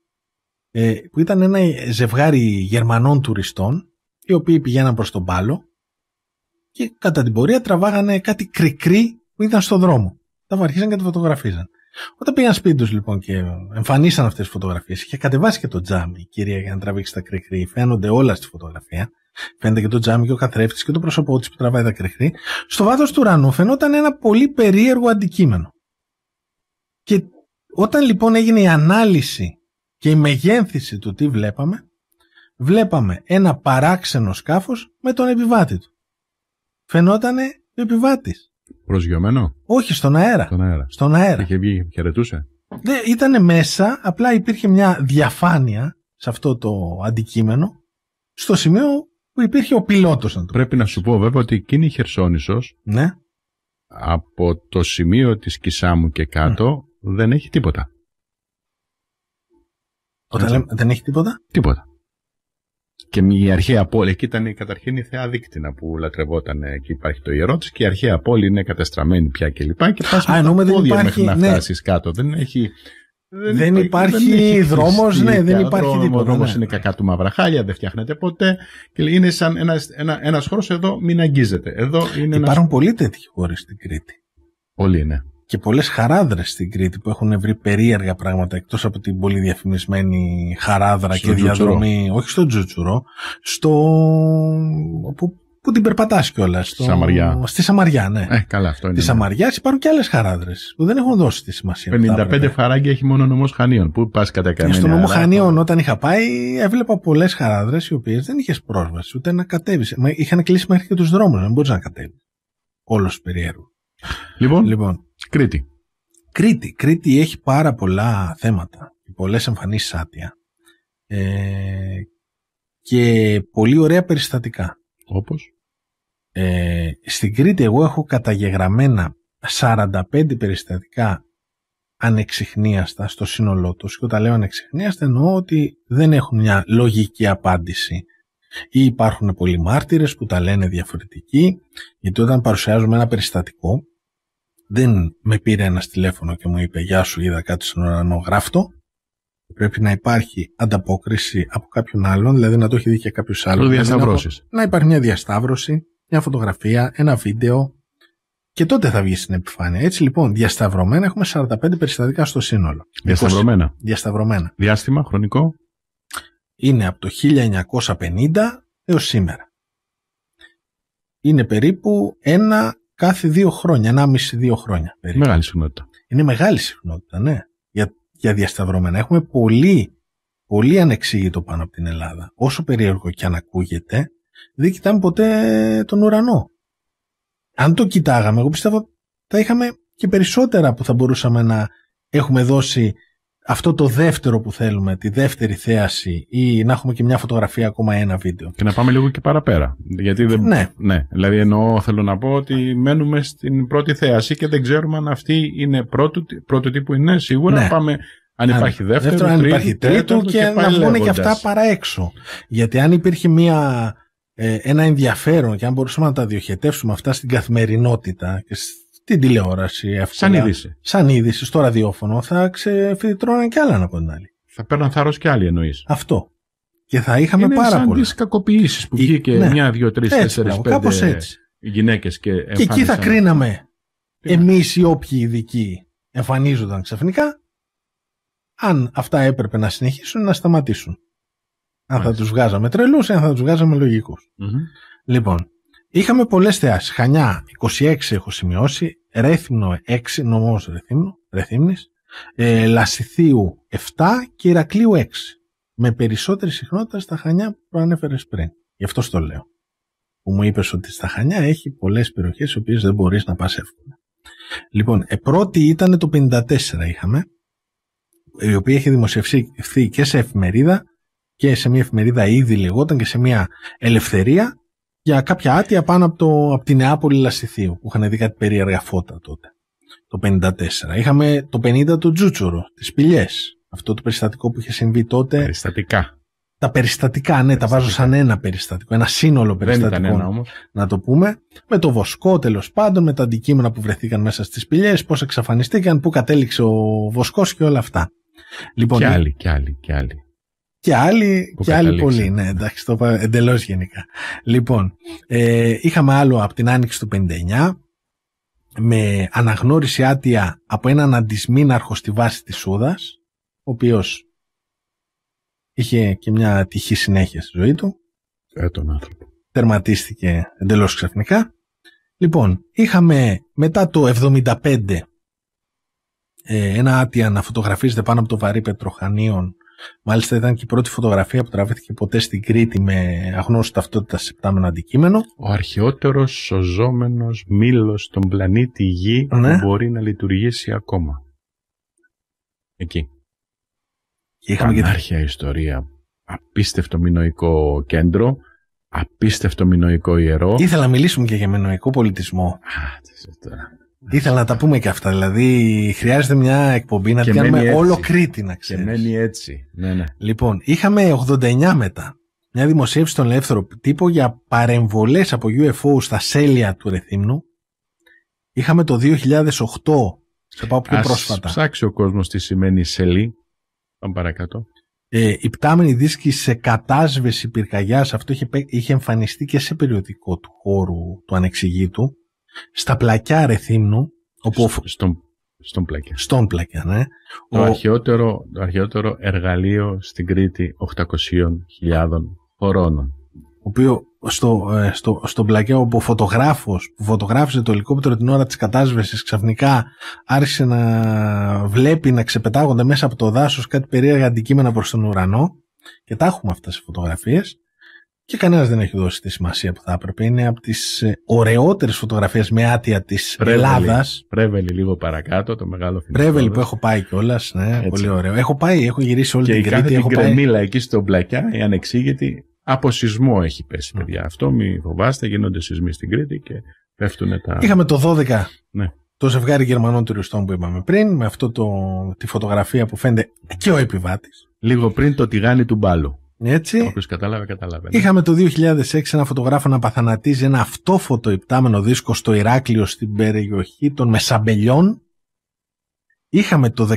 ε, που ήταν ένα ζευγάρι Γερμανών τουριστών οι οποίοι πηγαίναν προς τον Πάλο και κατά την πορεία τραβάγανε κάτι κρικρί που ήταν στον δρόμο. Τα βαρχίζαν και τα φωτογραφίζαν. Όταν πήγαν σπίτι τους λοιπόν και εμφανίσαν αυτές τις φωτογραφίες, είχε κατεβάσει και το τζάμι η κυρία για να τραβήξει τα κρικρή, Φαίνονται όλα στη φωτογραφία. Φαίνεται και το τζάμι και ο καθρέφτης και το πρόσωπό της που τραβάει τα κρυχρή. Στο βάθος του ουρανού φαινόταν ένα πολύ περίεργο αντικείμενο. Και όταν λοιπόν έγινε η ανάλυση και η μεγένθηση του τι βλέπαμε, βλέπαμε ένα παράξενο σκάφος με τον επιβάτη του. Φαινότανε ο επιβάτης. Προσγειωμένο. Όχι, στον αέρα. Στον αέρα. Στον αέρα. Είχε βγει, χαιρετούσε. Δεν, ναι, ήταν μέσα, απλά υπήρχε μια διαφάνεια σε αυτό το αντικείμενο, στο σημείο που υπήρχε ο πιλότος. Να το Πρέπει να σου πω βέβαια ότι εκείνη η Χερσόνησος, ναι. από το σημείο της Κισάμου και κάτω, δεν έχει τίποτα. Όταν λέμε, δεν έχει τίποτα. Τίποτα. Και η αρχαία πόλη, εκεί ήταν καταρχήν η θεά Δίκτυνα που λατρευόταν και υπάρχει το ιερό της και η αρχαία πόλη είναι κατεστραμμένη πια κλπ. Και, και πας με τα πόδια υπάρχει, μέχρι να ναι. φτάσεις κάτω. Δεν έχει. Δεν, υπάρχει, υπάρχει δρόμο, ναι, δεν υπάρχει δρόμος, τίποτα. Ο δρόμος ναι. είναι κακά του μαύρα χάλια, δεν φτιάχνεται ποτέ. Και είναι σαν ένας ένα, ένας χώρος εδώ, μην αγγίζεται. Εδώ είναι Υπάρχουν ένας... πολλοί τέτοιοι χώροι στην Κρήτη. Πολλοί είναι και πολλές χαράδρες στην Κρήτη που έχουν βρει περίεργα πράγματα εκτός από την πολύ διαφημισμένη χαράδρα και διαδρομή, όχι στο Τζουτσουρό, στο... Που, που την περπατάς κιόλας. Στο... Σαμαριά. Στη Σαμαριά, ναι. Ε, καλά, αυτό είναι. Τη ναι. Σαμαριά υπάρχουν και άλλες χαράδρες που δεν έχουν δώσει τη σημασία. 55 φαράγγια έχει μόνο νομός Χανίων. Πού πας κατά κανένα. Στο νομό Χανίων, όταν είχα πάει, έβλεπα πολλές χαράδρες οι οποίες δεν είχες πρόσβαση ούτε να κατέβεις. Είχαν κλείσει μέχρι και τους δρόμους, δεν μπορούσε να κατέβεις. Όλος περίεργο. Λοιπόν, λοιπόν Κρήτη. Κρήτη. έχει πάρα πολλά θέματα πολλές εμφανίσεις άτια ε, και πολύ ωραία περιστατικά. Όπως? Ε, στην Κρήτη εγώ έχω καταγεγραμμένα 45 περιστατικά ανεξιχνίαστα στο σύνολό τους και όταν λέω ανεξιχνίαστα εννοώ ότι δεν έχουν μια λογική απάντηση ή υπάρχουν πολλοί μάρτυρες που τα λένε διαφορετικοί γιατί όταν παρουσιάζουμε ένα περιστατικό δεν με πήρε ένας τηλέφωνο και μου είπε «Γεια σου, είδα κάτι στον ουρανό, γράφτο». Πρέπει να υπάρχει ανταπόκριση από κάποιον άλλον, δηλαδή να το έχει δει και κάποιος άλλος. Δηλαδή να υπάρχει μια διασταύρωση, μια φωτογραφία, ένα βίντεο και τότε θα βγει στην επιφάνεια. Έτσι λοιπόν, διασταυρωμένα έχουμε 45 περιστατικά στο σύνολο. Διασταυρωμένα. διασταυρωμένα. Διάστημα, χρονικό. Είναι από το 1950 έως σήμερα. Είναι περίπου ένα κάθε δύο ένα μισή-δύο χρόνια. Περίπου. Δηλαδή, μεγάλη συχνότητα. Είναι μεγάλη συχνότητα, ναι. Για, για διασταυρωμένα. Έχουμε πολύ, πολύ ανεξήγητο πάνω από την Ελλάδα. Όσο περίεργο και αν ακούγεται, δεν κοιτάμε ποτέ τον ουρανό. Αν το κοιτάγαμε, εγώ πιστεύω θα είχαμε και περισσότερα που θα μπορούσαμε να έχουμε δώσει αυτό το δεύτερο που θέλουμε, τη δεύτερη θέαση ή να έχουμε και μια φωτογραφία ακόμα ένα βίντεο. Και να πάμε λίγο και παραπέρα. Γιατί δεν... ναι. ναι. Δηλαδή εννοώ θέλω να πω ότι μένουμε στην πρώτη θέαση και δεν ξέρουμε αν αυτή είναι πρώτου, πρώτου τύπου είναι σίγουρα. Ναι. Πάμε αν υπάρχει αν, δεύτερο, δεύτερο, αν υπάρχει τρίτο, και, να βγουν και αυτά παρά έξω. Γιατί αν υπήρχε μια, ε, ένα ενδιαφέρον και αν μπορούσαμε να τα διοχετεύσουμε αυτά στην καθημερινότητα και την τηλεόραση εύκολα. Σαν είδηση. Σαν είδηση στο ραδιόφωνο θα ξεφυτρώναν κι άλλα από την άλλη. Θα παίρναν θάρρος κι άλλοι εννοείς. Αυτό. Και θα είχαμε είναι πάρα σαν πολλά. Είναι κακοποιήσεις που βγήκε ναι. μια, δύο, τρεις, τέσσερι, πέντε γυναίκες και εμφάνισαν. Και εκεί θα κρίναμε εμείς οι όποιοι ειδικοί εμφανίζονταν ξαφνικά αν αυτά έπρεπε να συνεχίσουν να σταματήσουν. Αν Μάλιστα. θα τους βγάζαμε τρελούς ή αν θα τους βγαζαμε λογικούς. λογικούς. Mm-hmm. Λοιπόν, Είχαμε πολλές θεάσεις. Χανιά 26 έχω σημειώσει. Ρέθυμνο 6, νομό Ρεθύμνης. Ε, Λασιθίου 7 και Ηρακλείου 6. Με περισσότερη συχνότητα στα χανιά που ανέφερες πριν. Γι' αυτό το λέω. Που μου είπες ότι στα χανιά έχει πολλές περιοχές οι οποίες δεν μπορείς να πας εύκολα. Λοιπόν, ε, πρώτη ήταν το 54 είχαμε, η οποία έχει δημοσιευθεί και σε εφημερίδα και σε μια εφημερίδα ήδη λεγόταν και σε μια ελευθερία για κάποια άτια πάνω από, το, από τη Νεάπολη Λασιθίου που είχαν δει κάτι περίεργα φώτα τότε το 54. Είχαμε το 50 το Τζούτσορο, τις πηλιές. Αυτό το περιστατικό που είχε συμβεί τότε. Περιστατικά. Τα περιστατικά, ναι, τα βάζω σαν ένα περιστατικό, ένα σύνολο περιστατικό, Δεν ήταν ένα όμως. Να το πούμε. Με το βοσκό τέλος πάντων, με τα αντικείμενα που βρεθήκαν μέσα στις πηγέ, πώς εξαφανιστήκαν, πού κατέληξε ο βοσκός και όλα αυτά. Λοιπόν, και άλλοι, και άλλοι, και άλλοι. Και άλλοι, και άλλοι πολλοί, ναι, εντάξει, το εντελώς γενικά. Λοιπόν, ε, είχαμε άλλο από την άνοιξη του 59, με αναγνώριση άτια από έναν αντισμήναρχο στη βάση της Σούδας, ο οποίος είχε και μια τυχή συνέχεια στη ζωή του. Ε, τον άνθρωπο. Τερματίστηκε εντελώς ξαφνικά. Λοιπόν, είχαμε μετά το 75 ε, ένα άτια να φωτογραφίζεται πάνω από το βαρύ πετροχανίων Μάλιστα ήταν και η πρώτη φωτογραφία που τραβήθηκε ποτέ στην Κρήτη με αγνώση ταυτότητας σε πτάμενο αντικείμενο. Ο αρχαιότερος σωζόμενος μήλος στον πλανήτη Γη ναι. που μπορεί να λειτουργήσει ακόμα. Εκεί. Και είχαμε ιστορία. Απίστευτο μηνοϊκό κέντρο. Απίστευτο μηνοϊκό ιερό. Ήθελα να μιλήσουμε και για μηνοϊκό πολιτισμό. Α, τώρα. Ήθελα να τα πούμε και αυτά. Δηλαδή, χρειάζεται μια εκπομπή να την κάνουμε όλο Κρήτη, να ξέρει. Και μένει έτσι. Ναι, ναι. Λοιπόν, είχαμε 89 μετά. Μια δημοσίευση στον ελεύθερο τύπο για παρεμβολές από UFO στα σέλια του Ρεθύμνου. Είχαμε το 2008. Σε πάω πιο Ας πρόσφατα. ψάξει ο κόσμος τι σημαίνει σελή. Πάμε παρακάτω. Ε, η πτάμενη δίσκη σε κατάσβεση πυρκαγιάς, αυτό είχε, είχε εμφανιστεί και σε περιοδικό του χώρου του ανεξηγήτου στα πλακιά Ρεθύμνου. Όπου... Στον, στον πλακιά. Στον πλακιά, ναι. Το, ο... αρχαιότερο, το αρχαιότερο εργαλείο στην Κρήτη 800.000 χρόνων. Ο οποίο στο, ε, στο, στον πλακιά όπου ο φωτογράφος που φωτογράφησε το ελικόπτερο την ώρα της κατάσβεσης ξαφνικά άρχισε να βλέπει να ξεπετάγονται μέσα από το δάσος κάτι περίεργα αντικείμενα προς τον ουρανό και τα έχουμε αυτά σε φωτογραφίες και κανένας δεν έχει δώσει τη σημασία που θα έπρεπε. Είναι από τις ε, ωραιότερες φωτογραφίες με άτια της Ελλάδα. Πρέβελη λίγο παρακάτω, το μεγάλο φιλικό. Πρέβελη που έχω πάει κιόλας. Ναι, πολύ ωραίο. Έχω πάει, έχω γυρίσει όλη και την Κρήτη. έχω την κρεμίλα εκεί στον πλακιά, η ανεξήγητη, από σεισμό έχει πέσει, mm. παιδιά. Αυτό μην φοβάστε, γίνονται σεισμοί στην Κρήτη και πέφτουν τα. Είχαμε το 12. Ναι. Το ζευγάρι Γερμανών τουριστών που είπαμε πριν, με αυτό τη φωτογραφία που φαίνεται και ο επιβάτης. Λίγο πριν το τηγάνι του μπάλου. Έτσι. Όποιο κατάλαβε, κατάλαβε. Είχαμε το 2006 ένα φωτογράφο να παθανατίζει ένα αυτόφωτο υπτάμενο δίσκο στο Ηράκλειο στην περιοχή των Μεσαμπελιών. Είχαμε το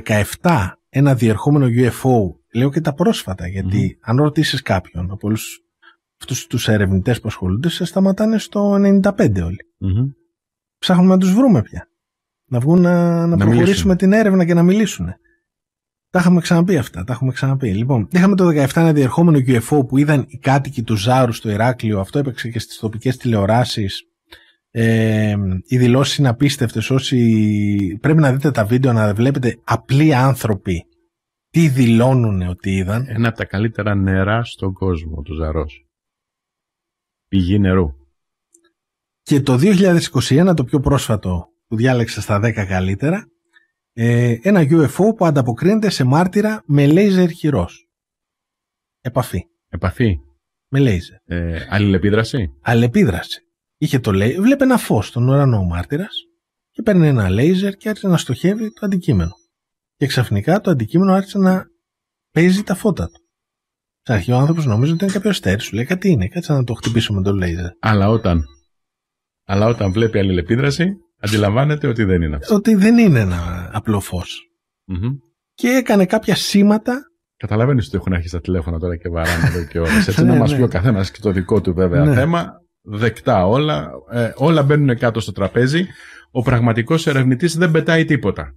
17 ένα διερχόμενο UFO. Λέω και τα πρόσφατα, γιατί αν ρωτήσεις κάποιον από όλους αυτούς τους ερευνητές που ασχολούνται, σε σταματάνε στο 95 όλοι. Mm-hmm. Ψάχνουμε να τους βρούμε πια. Να βγουν να, να, προχωρήσουμε την έρευνα και να μιλήσουν. Τα είχαμε ξαναπεί αυτά, τα έχουμε ξαναπεί. Λοιπόν, είχαμε το 17 ένα διερχόμενο UFO που είδαν οι κάτοικοι του Ζάρου στο Ηράκλειο. Αυτό έπαιξε και στις τοπικές τηλεοράσεις. Ε, οι δηλώσεις είναι απίστευτες. Όσοι... Πρέπει να δείτε τα βίντεο, να βλέπετε απλοί άνθρωποι τι δηλώνουν ότι είδαν. Ένα από τα καλύτερα νερά στον κόσμο, το ζαρός. Πηγή νερού. Και το 2021, το πιο πρόσφατο που διάλεξα στα 10 καλύτερα, ε, ένα UFO που ανταποκρίνεται σε μάρτυρα με λέιζερ χειρός. Επαφή. Επαφή. Με λέιζερ. Ε, αλληλεπίδραση. Αλληλεπίδραση. Είχε το λέει, βλέπει ένα φως στον ουρανό ο μάρτυρας και παίρνει ένα λέιζερ και άρχισε να στοχεύει το αντικείμενο. Και ξαφνικά το αντικείμενο άρχισε να παίζει τα φώτα του. Στην αρχή ο άνθρωπος νομίζει ότι είναι κάποιος αστέρι. Σου λέει κάτι είναι, κάτσε να το χτυπήσουμε με το λέιζερ. Αλλά όταν. Αλλά όταν βλέπει αλληλεπίδραση. Αντιλαμβάνεται ότι δεν είναι αυτό. Ότι δεν είναι ένα απλό φως. Mm-hmm. Και έκανε κάποια σήματα. Καταλαβαίνεις ότι έχουν άρχισει τα τηλέφωνα τώρα και βαράνε εδώ και ώρες. Έτσι ναι, να μας ναι. πει ο καθένας και το δικό του βέβαια ναι. θέμα. Δεκτά όλα. Ε, όλα μπαίνουν κάτω στο τραπέζι. Ο πραγματικός ερευνητής δεν πετάει τίποτα.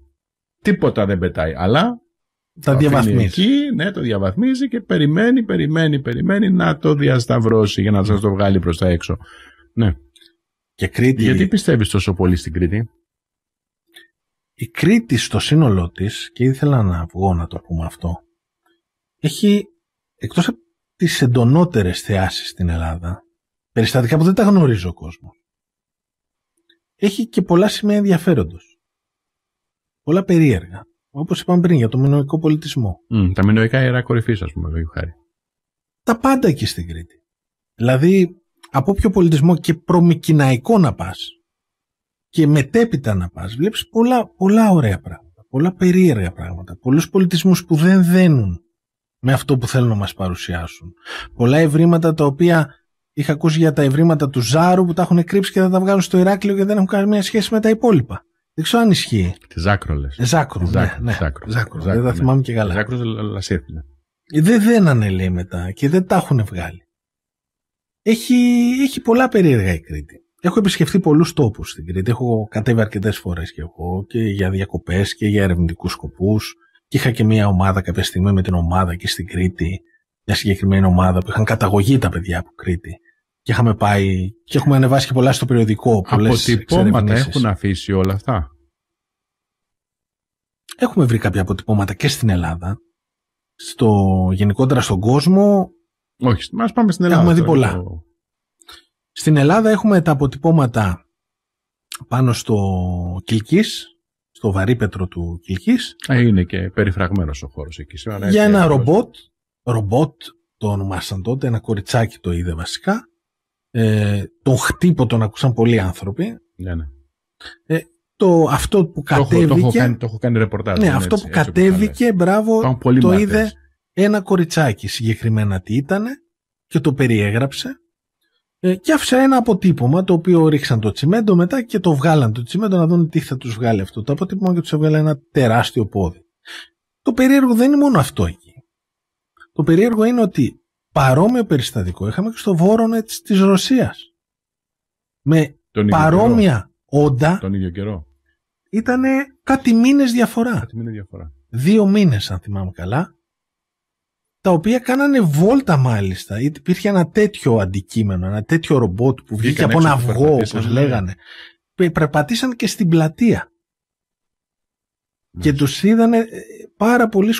Τίποτα δεν πετάει. Αλλά τα διαβαθμίζει. Εκεί, ναι, το διαβαθμίζει και περιμένει, περιμένει, περιμένει να το διασταυρώσει για να σας το βγάλει προς τα έξω. Ναι. Γιατί πιστεύεις τόσο πολύ στην Κρήτη? Η Κρήτη στο σύνολό της, και ήθελα να βγω να το πούμε αυτό, έχει, εκτός από τις εντονότερες θεάσεις στην Ελλάδα, περιστατικά που δεν τα γνωρίζει ο κόσμος, έχει και πολλά σημεία ενδιαφέροντος. Πολλά περίεργα. Όπως είπαμε πριν για το μινοϊκό πολιτισμό. τα μηνοϊκά ιερά κορυφής, ας πούμε, λόγιο χάρη. Τα πάντα εκεί στην Κρήτη. Δηλαδή, από όποιο πολιτισμό και προμικυναϊκό να πας και μετέπειτα να πας, βλέπεις πολλά, πολλά ωραία πράγματα, πολλά περίεργα πράγματα, πολλούς πολιτισμούς που δεν δένουν με αυτό που θέλουν να μας παρουσιάσουν. Πολλά ευρήματα τα οποία είχα ακούσει για τα ευρήματα του Ζάρου που τα έχουν κρύψει και θα τα βγάλουν στο Ηράκλειο και δεν έχουν καμία σχέση με τα υπόλοιπα. Δεν ξέρω αν ισχύει. Τι Ζάκρο λες. Ε, ναι, Ζάκρο, ναι, Ζάκρο, δεν τα ναι. θυμάμαι και καλά. Ζάκρος ναι. ε, Δεν δένανε λέει μετά και δεν τα έχουν βγάλει. Έχει, έχει πολλά περίεργα η Κρήτη. Έχω επισκεφτεί πολλούς τόπους στην Κρήτη. Έχω κατέβει αρκετές φορές και εγώ και για διακοπές και για ερευνητικούς σκοπούς. Και είχα και μια ομάδα κάποια στιγμή με την ομάδα και στην Κρήτη. Μια συγκεκριμένη ομάδα που είχαν καταγωγή τα παιδιά από Κρήτη. Και είχαμε πάει και έχουμε ανεβάσει και πολλά στο περιοδικό. Αποτυπώματα έχουν αφήσει όλα αυτά. Έχουμε βρει κάποια αποτυπώματα και στην Ελλάδα. Στο, γενικότερα στον κόσμο όχι, ας πάμε στην Ελλάδα. Έχουμε δει πολλά. Το... Στην Ελλάδα έχουμε τα αποτυπώματα πάνω στο Κιλκής, στο βαρύπετρο του Κιλκής. Ε, είναι και περιφραγμένος ο χώρος εκεί. Σήμερα Για ένα ρομπότ, ρομπότ το ονομάσαν τότε, ένα κοριτσάκι το είδε βασικά. Ε, τον χτύπο τον ακούσαν πολλοί άνθρωποι. Ναι, ναι. Ε, το, αυτό που κατέβηκε... Το έχω, το έχω κάνει, το έχω κάνει ρεπορτάζ. Ναι, ναι αυτό έτσι, που έτσι, κατέβηκε, μπράβο, το είδε ένα κοριτσάκι συγκεκριμένα τι ήταν και το περιέγραψε ε, και άφησε ένα αποτύπωμα το οποίο ρίξαν το τσιμέντο μετά και το βγάλαν το τσιμέντο να δουν τι θα τους βγάλει αυτό το αποτύπωμα και τους έβγαλε ένα τεράστιο πόδι. Το περίεργο δεν είναι μόνο αυτό εκεί. Το περίεργο είναι ότι παρόμοιο περιστατικό είχαμε και στο βόρονο της Ρωσίας. Με τον παρόμοια όντα τον ίδιο καιρό. Ήταν κάτι μήνες διαφορά. Κάτι μήνες διαφορά. Δύο μήνες αν θυμάμαι καλά τα οποία κάνανε βόλτα μάλιστα. Υπήρχε ένα τέτοιο αντικείμενο, ένα τέτοιο ρομπότ που βγήκε από ένα αυγό, όπως ναι. λέγανε. Περπατήσαν και στην πλατεια Και τους είδανε ε, πάρα πολλοί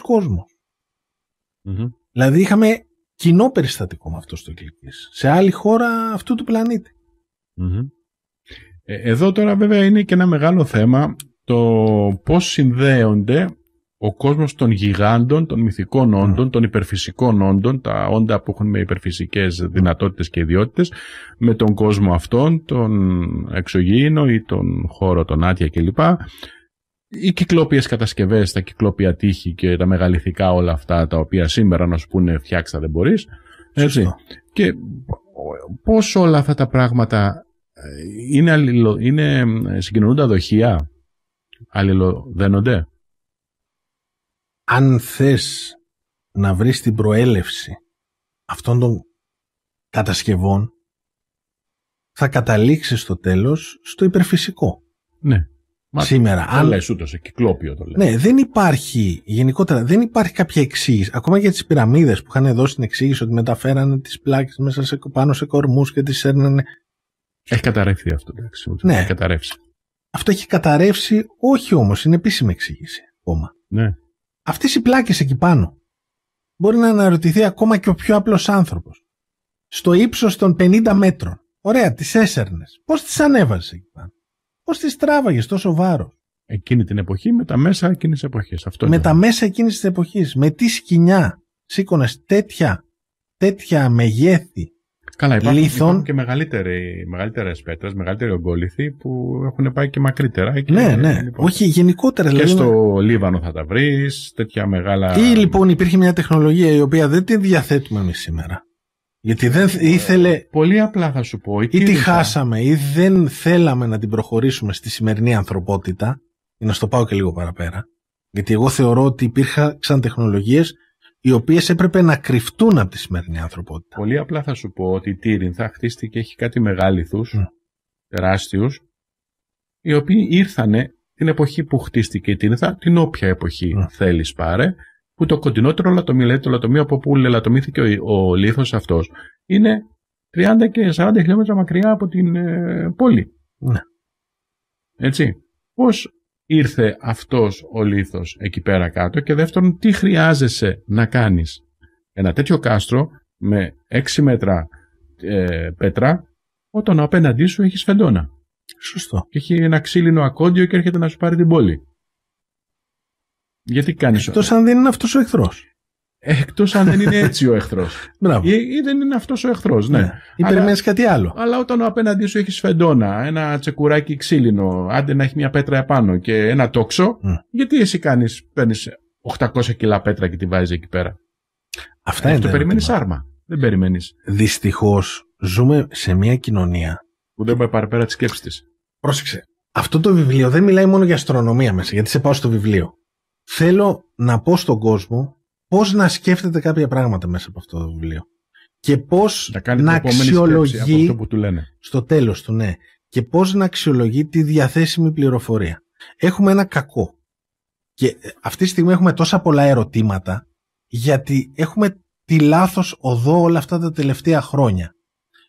Δηλαδή είχαμε κοινό περιστατικό με αυτό το Κλικής. Σε άλλη χώρα αυτού του πλανητη ε, Εδώ τώρα βέβαια είναι και ένα μεγάλο θέμα το πώς συνδέονται ο κόσμος των γιγάντων, των μυθικών όντων, των υπερφυσικών όντων, τα όντα που έχουν με υπερφυσικές δυνατότητες και ιδιότητες, με τον κόσμο αυτόν, τον εξωγήινο ή τον χώρο, τον άτια κλπ. Οι κυκλόπιες κατασκευές, τα κυκλόπια τείχη και τα μεγαληθικά όλα αυτά τα οποία σήμερα να σου πούνε φτιάξα δεν μπορείς. Έτσι. Και πώς όλα αυτά τα πράγματα ε, είναι, αλληλο, είναι ε, δοχεία, αλληλοδένονται αν θες να βρεις την προέλευση αυτών των κατασκευών θα καταλήξεις στο τέλος στο υπερφυσικό. Ναι. Σήμερα. αν... το λες. Ναι, δεν υπάρχει, γενικότερα, δεν υπάρχει κάποια εξήγηση. Ακόμα και τις πυραμίδες που είχαν δώσει την εξήγηση ότι μεταφέρανε τις πλάκες μέσα σε, πάνω σε κορμούς και τις έρνανε. Έχει καταρρεύσει αυτό. Εντάξει, ναι. Έχει Αυτό έχει καταρρεύσει, όχι όμως, είναι επίσημη εξήγηση ακόμα. Ναι. Αυτές οι πλάκες εκεί πάνω μπορεί να αναρωτηθεί ακόμα και ο πιο απλός άνθρωπος. Στο ύψος των 50 μέτρων. Ωραία, τις έσερνες. Πώς τις ανέβαζες εκεί πάνω. Πώς τις τράβαγες, τόσο βάρος. Εκείνη την εποχή με τα μέσα εκείνης της εποχής. Αυτό με τα μέσα εκείνης της εποχής. Με τι σκηνιά σήκωνες τέτοια, τέτοια μεγέθη Καλά, υπάρχουν, υπάρχουν λοιπόν και μεγαλύτερες πέτρες, μεγαλύτεροι ογκόληθοι που έχουν πάει και μακρύτερα. Και, ναι, ναι. Λοιπόν, Όχι, γενικότερα Και δηλαδή, στο ναι. Λίβανο θα τα βρεις, τέτοια μεγάλα. Ή λοιπόν υπήρχε μια τεχνολογία η οποία δεν τη διαθέτουμε εμείς σήμερα. Γιατί δεν ήθελε. Ε, πολύ απλά θα σου πω. Ή τη χάσαμε, ή δεν θέλαμε να την προχωρήσουμε στη σημερινή ανθρωπότητα. να στο πάω και λίγο παραπέρα. Γιατί εγώ θεωρώ ότι υπήρχαν τεχνολογίες οι οποίες έπρεπε να κρυφτούν από τη σημερινή ανθρωπότητα. Πολύ απλά θα σου πω ότι η Τύρινθα χτίστηκε, έχει κάτι μεγάλυθου, mm. τεράστιους, οι οποίοι ήρθαν την εποχή που χτίστηκε η Τύρινθα, την όποια εποχή mm. θέλεις πάρε, που το κοντινότερο δηλαδή το λατομείο από που λελατομήθηκε ο, ο λίθος αυτός, είναι 30 και 40 χιλιόμετρα μακριά από την ε, πόλη. Ναι. Έτσι. Πώς ήρθε αυτός ο λίθος εκεί πέρα κάτω και δεύτερον τι χρειάζεσαι να κάνεις. Ένα τέτοιο κάστρο με 6 μέτρα ε, πέτρα όταν απέναντί σου έχεις φεντόνα. Σωστό. Και έχει ένα ξύλινο ακόντιο και έρχεται να σου πάρει την πόλη. Γιατί κάνεις Εκτός αν δεν είναι αυτός ο εχθρός. Εκτός αν δεν είναι έτσι ο εχθρός. ή, ή, δεν είναι αυτός ο εχθρός, ναι. ναι. Ή περιμένεις κάτι άλλο. Αλλά όταν ο απέναντί σου έχεις σφεντόνα, ένα τσεκουράκι ξύλινο, άντε να έχει μια πέτρα επάνω και ένα τόξο, ναι. γιατί εσύ κάνεις, παίρνεις 800 κιλά πέτρα και τη βάζεις εκεί πέρα. Αυτά είναι. Το περιμένεις άρμα. Δεν περιμένεις. Δυστυχώς ζούμε σε μια κοινωνία. Που δεν πάει παραπέρα τη σκέψη της. Πρόσεξε. Αυτό το βιβλίο δεν μιλάει μόνο για αστρονομία μέσα, γιατί σε πάω στο βιβλίο. Θέλω να πω στον κόσμο πώς να σκέφτεται κάποια πράγματα μέσα από αυτό το βιβλίο. Και πώς να, αξιολογεί αυτό που του λένε. στο τέλος του, ναι. Και πώς να αξιολογεί τη διαθέσιμη πληροφορία. Έχουμε ένα κακό. Και αυτή τη στιγμή έχουμε τόσα πολλά ερωτήματα γιατί έχουμε τη λάθος οδό όλα αυτά τα τελευταία χρόνια.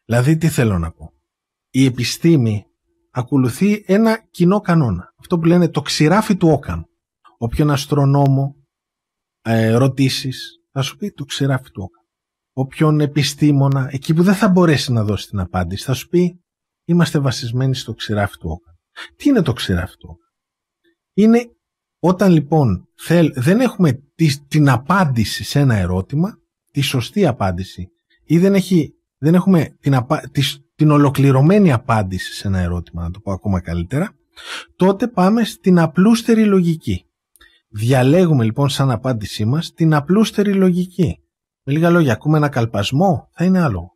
Δηλαδή τι θέλω να πω. Η επιστήμη ακολουθεί ένα κοινό κανόνα. Αυτό που λένε το ξηράφι του Όκαμ. Όποιον αστρονόμο, ε, ερωτήσεις, θα σου πει το ξεράφι του όκα. Όποιον επιστήμονα, εκεί που δεν θα μπορέσει να δώσει την απάντηση, θα σου πει είμαστε βασισμένοι στο ξεράφι του όκα. Τι είναι το ξεράφι του όκα. Είναι όταν λοιπόν θέλ, δεν έχουμε την απάντηση σε ένα ερώτημα, τη σωστή απάντηση, ή δεν, έχει, δεν έχουμε την, απα, την ολοκληρωμένη απάντηση σε ένα ερώτημα, να το πω ακόμα καλύτερα, τότε πάμε στην απλούστερη λογική. Διαλέγουμε λοιπόν σαν απάντησή μας την απλούστερη λογική. Με λίγα λόγια, ακούμε ένα καλπασμό, θα είναι άλλο.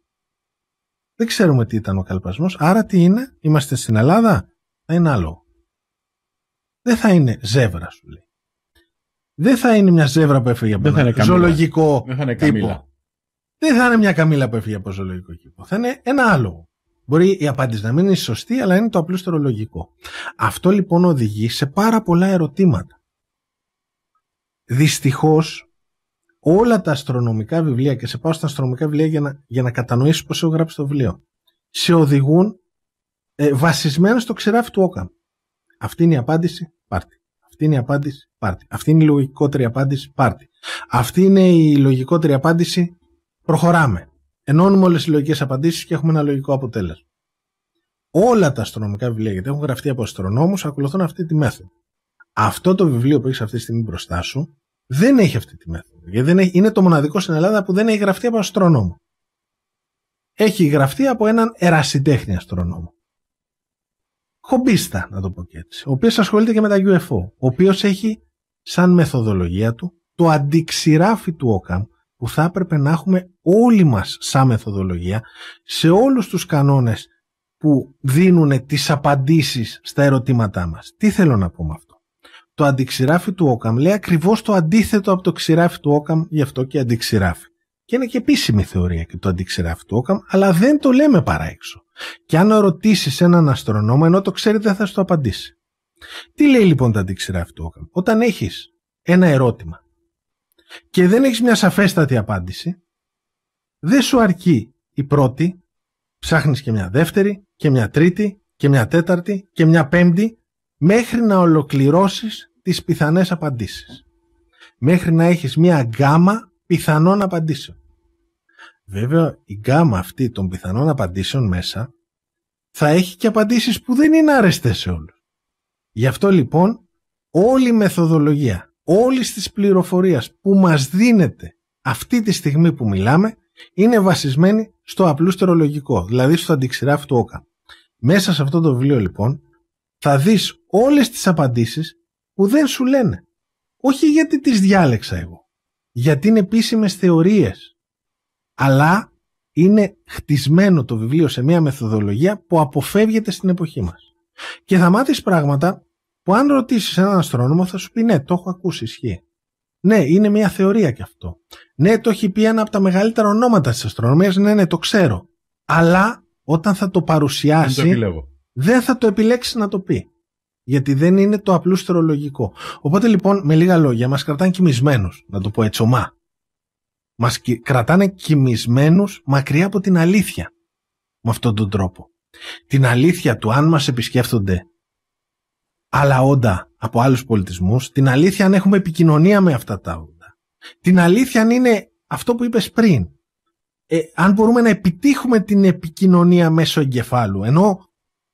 Δεν ξέρουμε τι ήταν ο καλπασμός, άρα τι είναι, είμαστε στην Ελλάδα, θα είναι άλλο. Δεν θα είναι ζεύρα, σου λέει. Δεν θα είναι μια ζεύρα που έφυγε από ένα ζωολογικό Δεν θα είναι Δεν θα είναι μια καμήλα που έφυγε από ζωολογικό κήπο. Θα είναι ένα άλλο. Μπορεί η απάντηση να μην είναι σωστή, αλλά είναι το απλούστερο λογικό. Αυτό λοιπόν οδηγεί σε πάρα πολλά ερωτήματα. Δυστυχώς, όλα τα αστρονομικά βιβλία και σε πάω στα αστρονομικά βιβλία για να, για να κατανοήσεις πώς έχω γράψει το βιβλίο σε οδηγούν ε, βασισμένο στο ξεράφι του Όκαμ. Αυτή είναι η απάντηση, πάρτι. Αυτή είναι η απάντηση, πάρτι. Αυτή είναι η λογικότερη απάντηση, πάρτι. Αυτή είναι η λογικότερη απάντηση, προχωράμε. Ενώνουμε όλες τις λογικές απαντήσεις και έχουμε ένα λογικό αποτέλεσμα. Όλα τα αστρονομικά βιβλία, γιατί έχουν γραφτεί από αστρονόμους, ακολουθούν αυτή τη μέθοδο. Αυτό το βιβλίο που έχεις αυτή τη στιγμή μπροστά σου δεν έχει αυτή τη μέθοδο. δεν είναι το μοναδικό στην Ελλάδα που δεν έχει γραφτεί από αστρονόμο. Έχει γραφτεί από έναν ερασιτέχνη αστρονόμο. Χομπίστα, να το πω και έτσι. Ο οποίος ασχολείται και με τα UFO. Ο οποίος έχει σαν μεθοδολογία του το αντιξηράφι του ΟΚΑΜ που θα έπρεπε να έχουμε όλοι μας σαν μεθοδολογία σε όλους τους κανόνες που δίνουν τις απαντήσεις στα ερωτήματά μας. Τι θέλω να πω με αυτό το αντιξηράφι του Όκαμ λέει ακριβώς το αντίθετο από το ξηράφι του Όκαμ, γι' αυτό και αντιξηράφι. Και είναι και επίσημη θεωρία και το αντιξηράφι του Όκαμ, αλλά δεν το λέμε παρά έξω. Και αν ρωτήσεις έναν αστρονόμο, ενώ το ξέρει, δεν θα σου το απαντήσει. Τι λέει λοιπόν το αντιξηράφι του Όκαμ, Όταν έχεις ένα ερώτημα και δεν έχεις μια σαφέστατη απάντηση, δεν σου αρκεί η πρώτη, ψάχνεις και μια δεύτερη και μια τρίτη και μια τέταρτη και μια πέμπτη μέχρι να ολοκληρώσεις τις πιθανές απαντήσεις. Μέχρι να έχεις μία γκάμα πιθανών απαντήσεων. Βέβαια η γκάμα αυτή των πιθανών απαντήσεων μέσα θα έχει και απαντήσεις που δεν είναι αρεστές σε όλους. Γι' αυτό λοιπόν όλη η μεθοδολογία, όλη της πληροφορίας που μας δίνεται αυτή τη στιγμή που μιλάμε είναι βασισμένη στο απλούστερο λογικό, δηλαδή στο αντιξηράφι του όκα. Μέσα σε αυτό το βιβλίο λοιπόν θα δεις όλες τις απαντήσεις που δεν σου λένε. Όχι γιατί τις διάλεξα εγώ, γιατί είναι επίσημες θεωρίες, αλλά είναι χτισμένο το βιβλίο σε μια μεθοδολογία που αποφεύγεται στην εποχή μας. Και θα μάθεις πράγματα που αν ρωτήσεις έναν αστρόνομο θα σου πει ναι, το έχω ακούσει, ισχύει. Ναι, είναι μια θεωρία κι αυτό. Ναι, το έχει πει ένα από τα μεγαλύτερα ονόματα της αστρονομίας, ναι, ναι, το ξέρω. Αλλά όταν θα το παρουσιάσει, δεν το, επιλέγω δεν θα το επιλέξει να το πει. Γιατί δεν είναι το απλούστερο λογικό. Οπότε λοιπόν, με λίγα λόγια, μας κρατάνε κοιμισμένους, να το πω έτσι ομά. Μας κρατάνε κοιμισμένους μακριά από την αλήθεια. Με αυτόν τον τρόπο. Την αλήθεια του αν μας επισκέφτονται άλλα όντα από άλλους πολιτισμούς την αλήθεια αν έχουμε επικοινωνία με αυτά τα όντα. Την αλήθεια αν είναι αυτό που είπες πριν. Ε, αν μπορούμε να επιτύχουμε την επικοινωνία μέσω εγκεφάλου, ενώ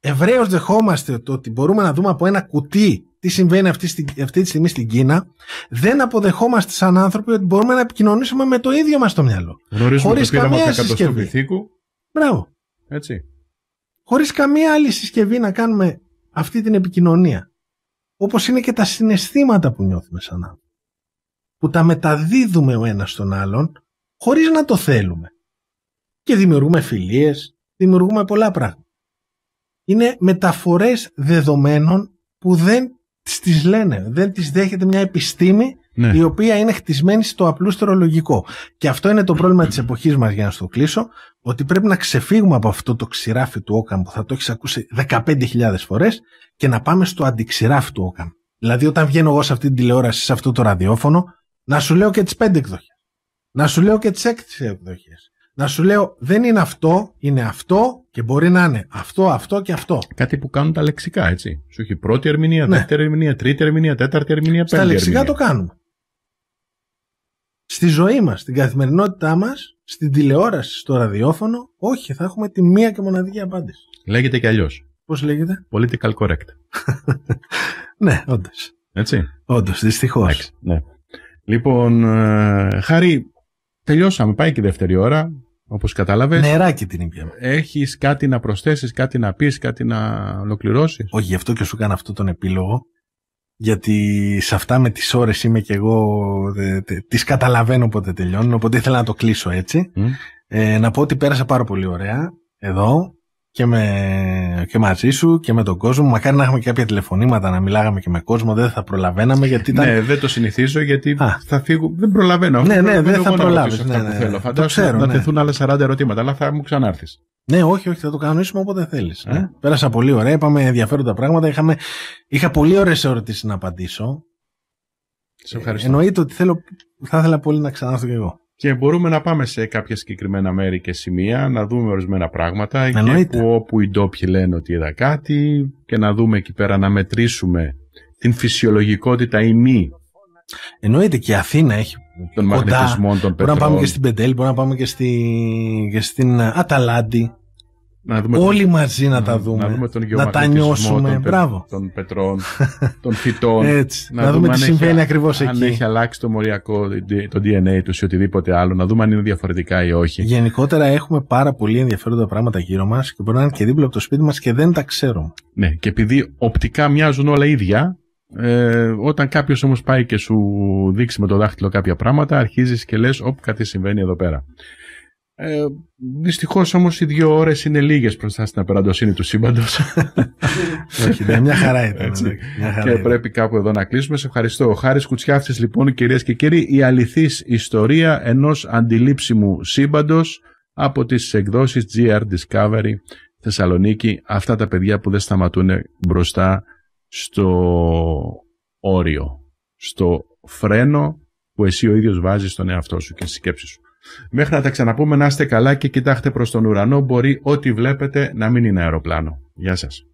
ευρέως δεχόμαστε το ότι μπορούμε να δούμε από ένα κουτί τι συμβαίνει αυτή, αυτή τη στιγμή στην Κίνα, δεν αποδεχόμαστε σαν άνθρωποι ότι μπορούμε να επικοινωνήσουμε με το ίδιο μας το μυαλό. Χωρί Χωρίς το Μπράβο. Έτσι. Χωρίς καμία άλλη συσκευή να κάνουμε αυτή την επικοινωνία. Όπως είναι και τα συναισθήματα που νιώθουμε σαν άνθρωποι. Που τα μεταδίδουμε ο ένας στον άλλον χωρίς να το θέλουμε. Και δημιουργούμε φιλίες, δημιουργούμε πολλά πράγματα είναι μεταφορές δεδομένων που δεν τις λένε, δεν τις δέχεται μια επιστήμη ναι. η οποία είναι χτισμένη στο απλούστερο λογικό. Και αυτό είναι το πρόβλημα της εποχής μας για να στο κλείσω, ότι πρέπει να ξεφύγουμε από αυτό το ξηράφι του Όκαμ που θα το έχεις ακούσει 15.000 φορές και να πάμε στο αντιξηράφι του Όκαμ. Δηλαδή όταν βγαίνω εγώ σε αυτή την τηλεόραση, σε αυτό το ραδιόφωνο, να σου λέω και τις πέντε εκδοχές. Να σου λέω και τις έκτησες εκδοχές να σου λέω δεν είναι αυτό, είναι αυτό και μπορεί να είναι αυτό, αυτό και αυτό. Κάτι που κάνουν τα λεξικά, έτσι. Σου έχει πρώτη ερμηνεία, ναι. δεύτερη ερμηνεία, τρίτη ερμηνεία, τέταρτη ερμηνεία, πέμπτη ερμηνεία. Στα λεξικά το κάνουμε. Στη ζωή μας, στην καθημερινότητά μας, στην τηλεόραση, στο ραδιόφωνο, όχι, θα έχουμε τη μία και μοναδική απάντηση. Λέγεται και αλλιώς. Πώς λέγεται? Political correct. ναι, όντως. Έτσι. Όντως, δυστυχώς. Ναι. Λοιπόν, ε, Χάρη, Τελειώσαμε. Πάει και η δεύτερη ώρα. Όπως κατάλαβες. Νεράκι την ίδια. Έχεις κάτι να προσθέσεις, κάτι να πεις, κάτι να ολοκληρώσεις. Όχι, γι' αυτό και σου κάνω αυτό τον επίλογο. Γιατί σε αυτά με τις ώρες είμαι και εγώ. Τις καταλαβαίνω πότε τελειώνουν. Οπότε ήθελα να το κλείσω έτσι. Ε, να πω ότι πέρασα πάρα πολύ ωραία εδώ και, με, και μαζί σου και με τον κόσμο. Μακάρι να είχαμε και κάποια τηλεφωνήματα, να μιλάγαμε και με κόσμο, δεν θα προλαβαίναμε γιατί ήταν... Ναι, δεν το συνηθίζω γιατί Α. θα φύγω, δεν προλαβαίνω. Ναι, ναι, δεν θα προλάβει. Ναι, ναι, ναι, θέλω. Φαντάζομαι να ναι. τεθούν άλλα 40 ερωτήματα, αλλά θα μου ξανάρθεις. Ναι, όχι, όχι, θα το κανονίσουμε όποτε θέλεις. Ε. Ναι. Πέρασα πολύ ωραία, είπαμε ενδιαφέροντα πράγματα. Είχαμε, είχα πολύ ωραίες ερωτήσεις να απαντήσω. Σε ευχαριστώ. Ε, εννοείται ότι θέλω, θα ήθελα πολύ να ξανάρθω κι εγώ και μπορούμε να πάμε σε κάποια συγκεκριμένα μέρη και σημεία, να δούμε ορισμένα πράγματα και που όπου οι ντόπιοι λένε ότι είδα κάτι και να δούμε εκεί πέρα να μετρήσουμε την φυσιολογικότητα ή μη. Εννοείται και η Αθήνα έχει τον κοντά. των Μπορούμε να πάμε και στην Πεντέλη, μπορούμε να πάμε και, στη, και στην Αταλάντη να δούμε όλοι τον... μαζί να τα δούμε. Να, δούμε τον να τα νιώσουμε. Των, Μπράβο. των πετρών, των φυτών. Να, δούμε, τι συμβαίνει ακριβώ εκεί. Αν έχει αλλάξει το μοριακό, το DNA τους ή οτιδήποτε άλλο, να δούμε αν είναι διαφορετικά ή όχι. Γενικότερα έχουμε πάρα πολύ ενδιαφέροντα πράγματα γύρω μας και μπορεί να είναι και δίπλα από το σπίτι μας και δεν τα ξέρουμε. Ναι, και επειδή οπτικά μοιάζουν όλα ίδια, ε, όταν κάποιος όμως πάει και σου δείξει με το δάχτυλο κάποια πράγματα, αρχίζεις και λες: Όπου κάτι συμβαίνει εδώ πέρα. Ε, Δυστυχώς όμως οι δύο ώρες είναι λίγες μπροστά στην απεραντοσύνη του σύμπαντος. Όχι, ναι, μια χαρά ήταν. Έτσι. και πρέπει κάπου εδώ να κλείσουμε. Σε ευχαριστώ. Ο Χάρης Κουτσιάφτης, λοιπόν, κυρίες και κύριοι, η αληθής ιστορία ενός αντιλήψιμου σύμπαντος από τις εκδόσεις GR Discovery Θεσσαλονίκη. Αυτά τα παιδιά που δεν σταματούν μπροστά στο όριο, στο φρένο που εσύ ο ίδιος βάζεις στον εαυτό σου και στι σκέψει σου. Μέχρι να τα ξαναπούμε να είστε καλά και κοιτάξτε προς τον ουρανό, μπορεί ό,τι βλέπετε να μην είναι αεροπλάνο. Γεια σας.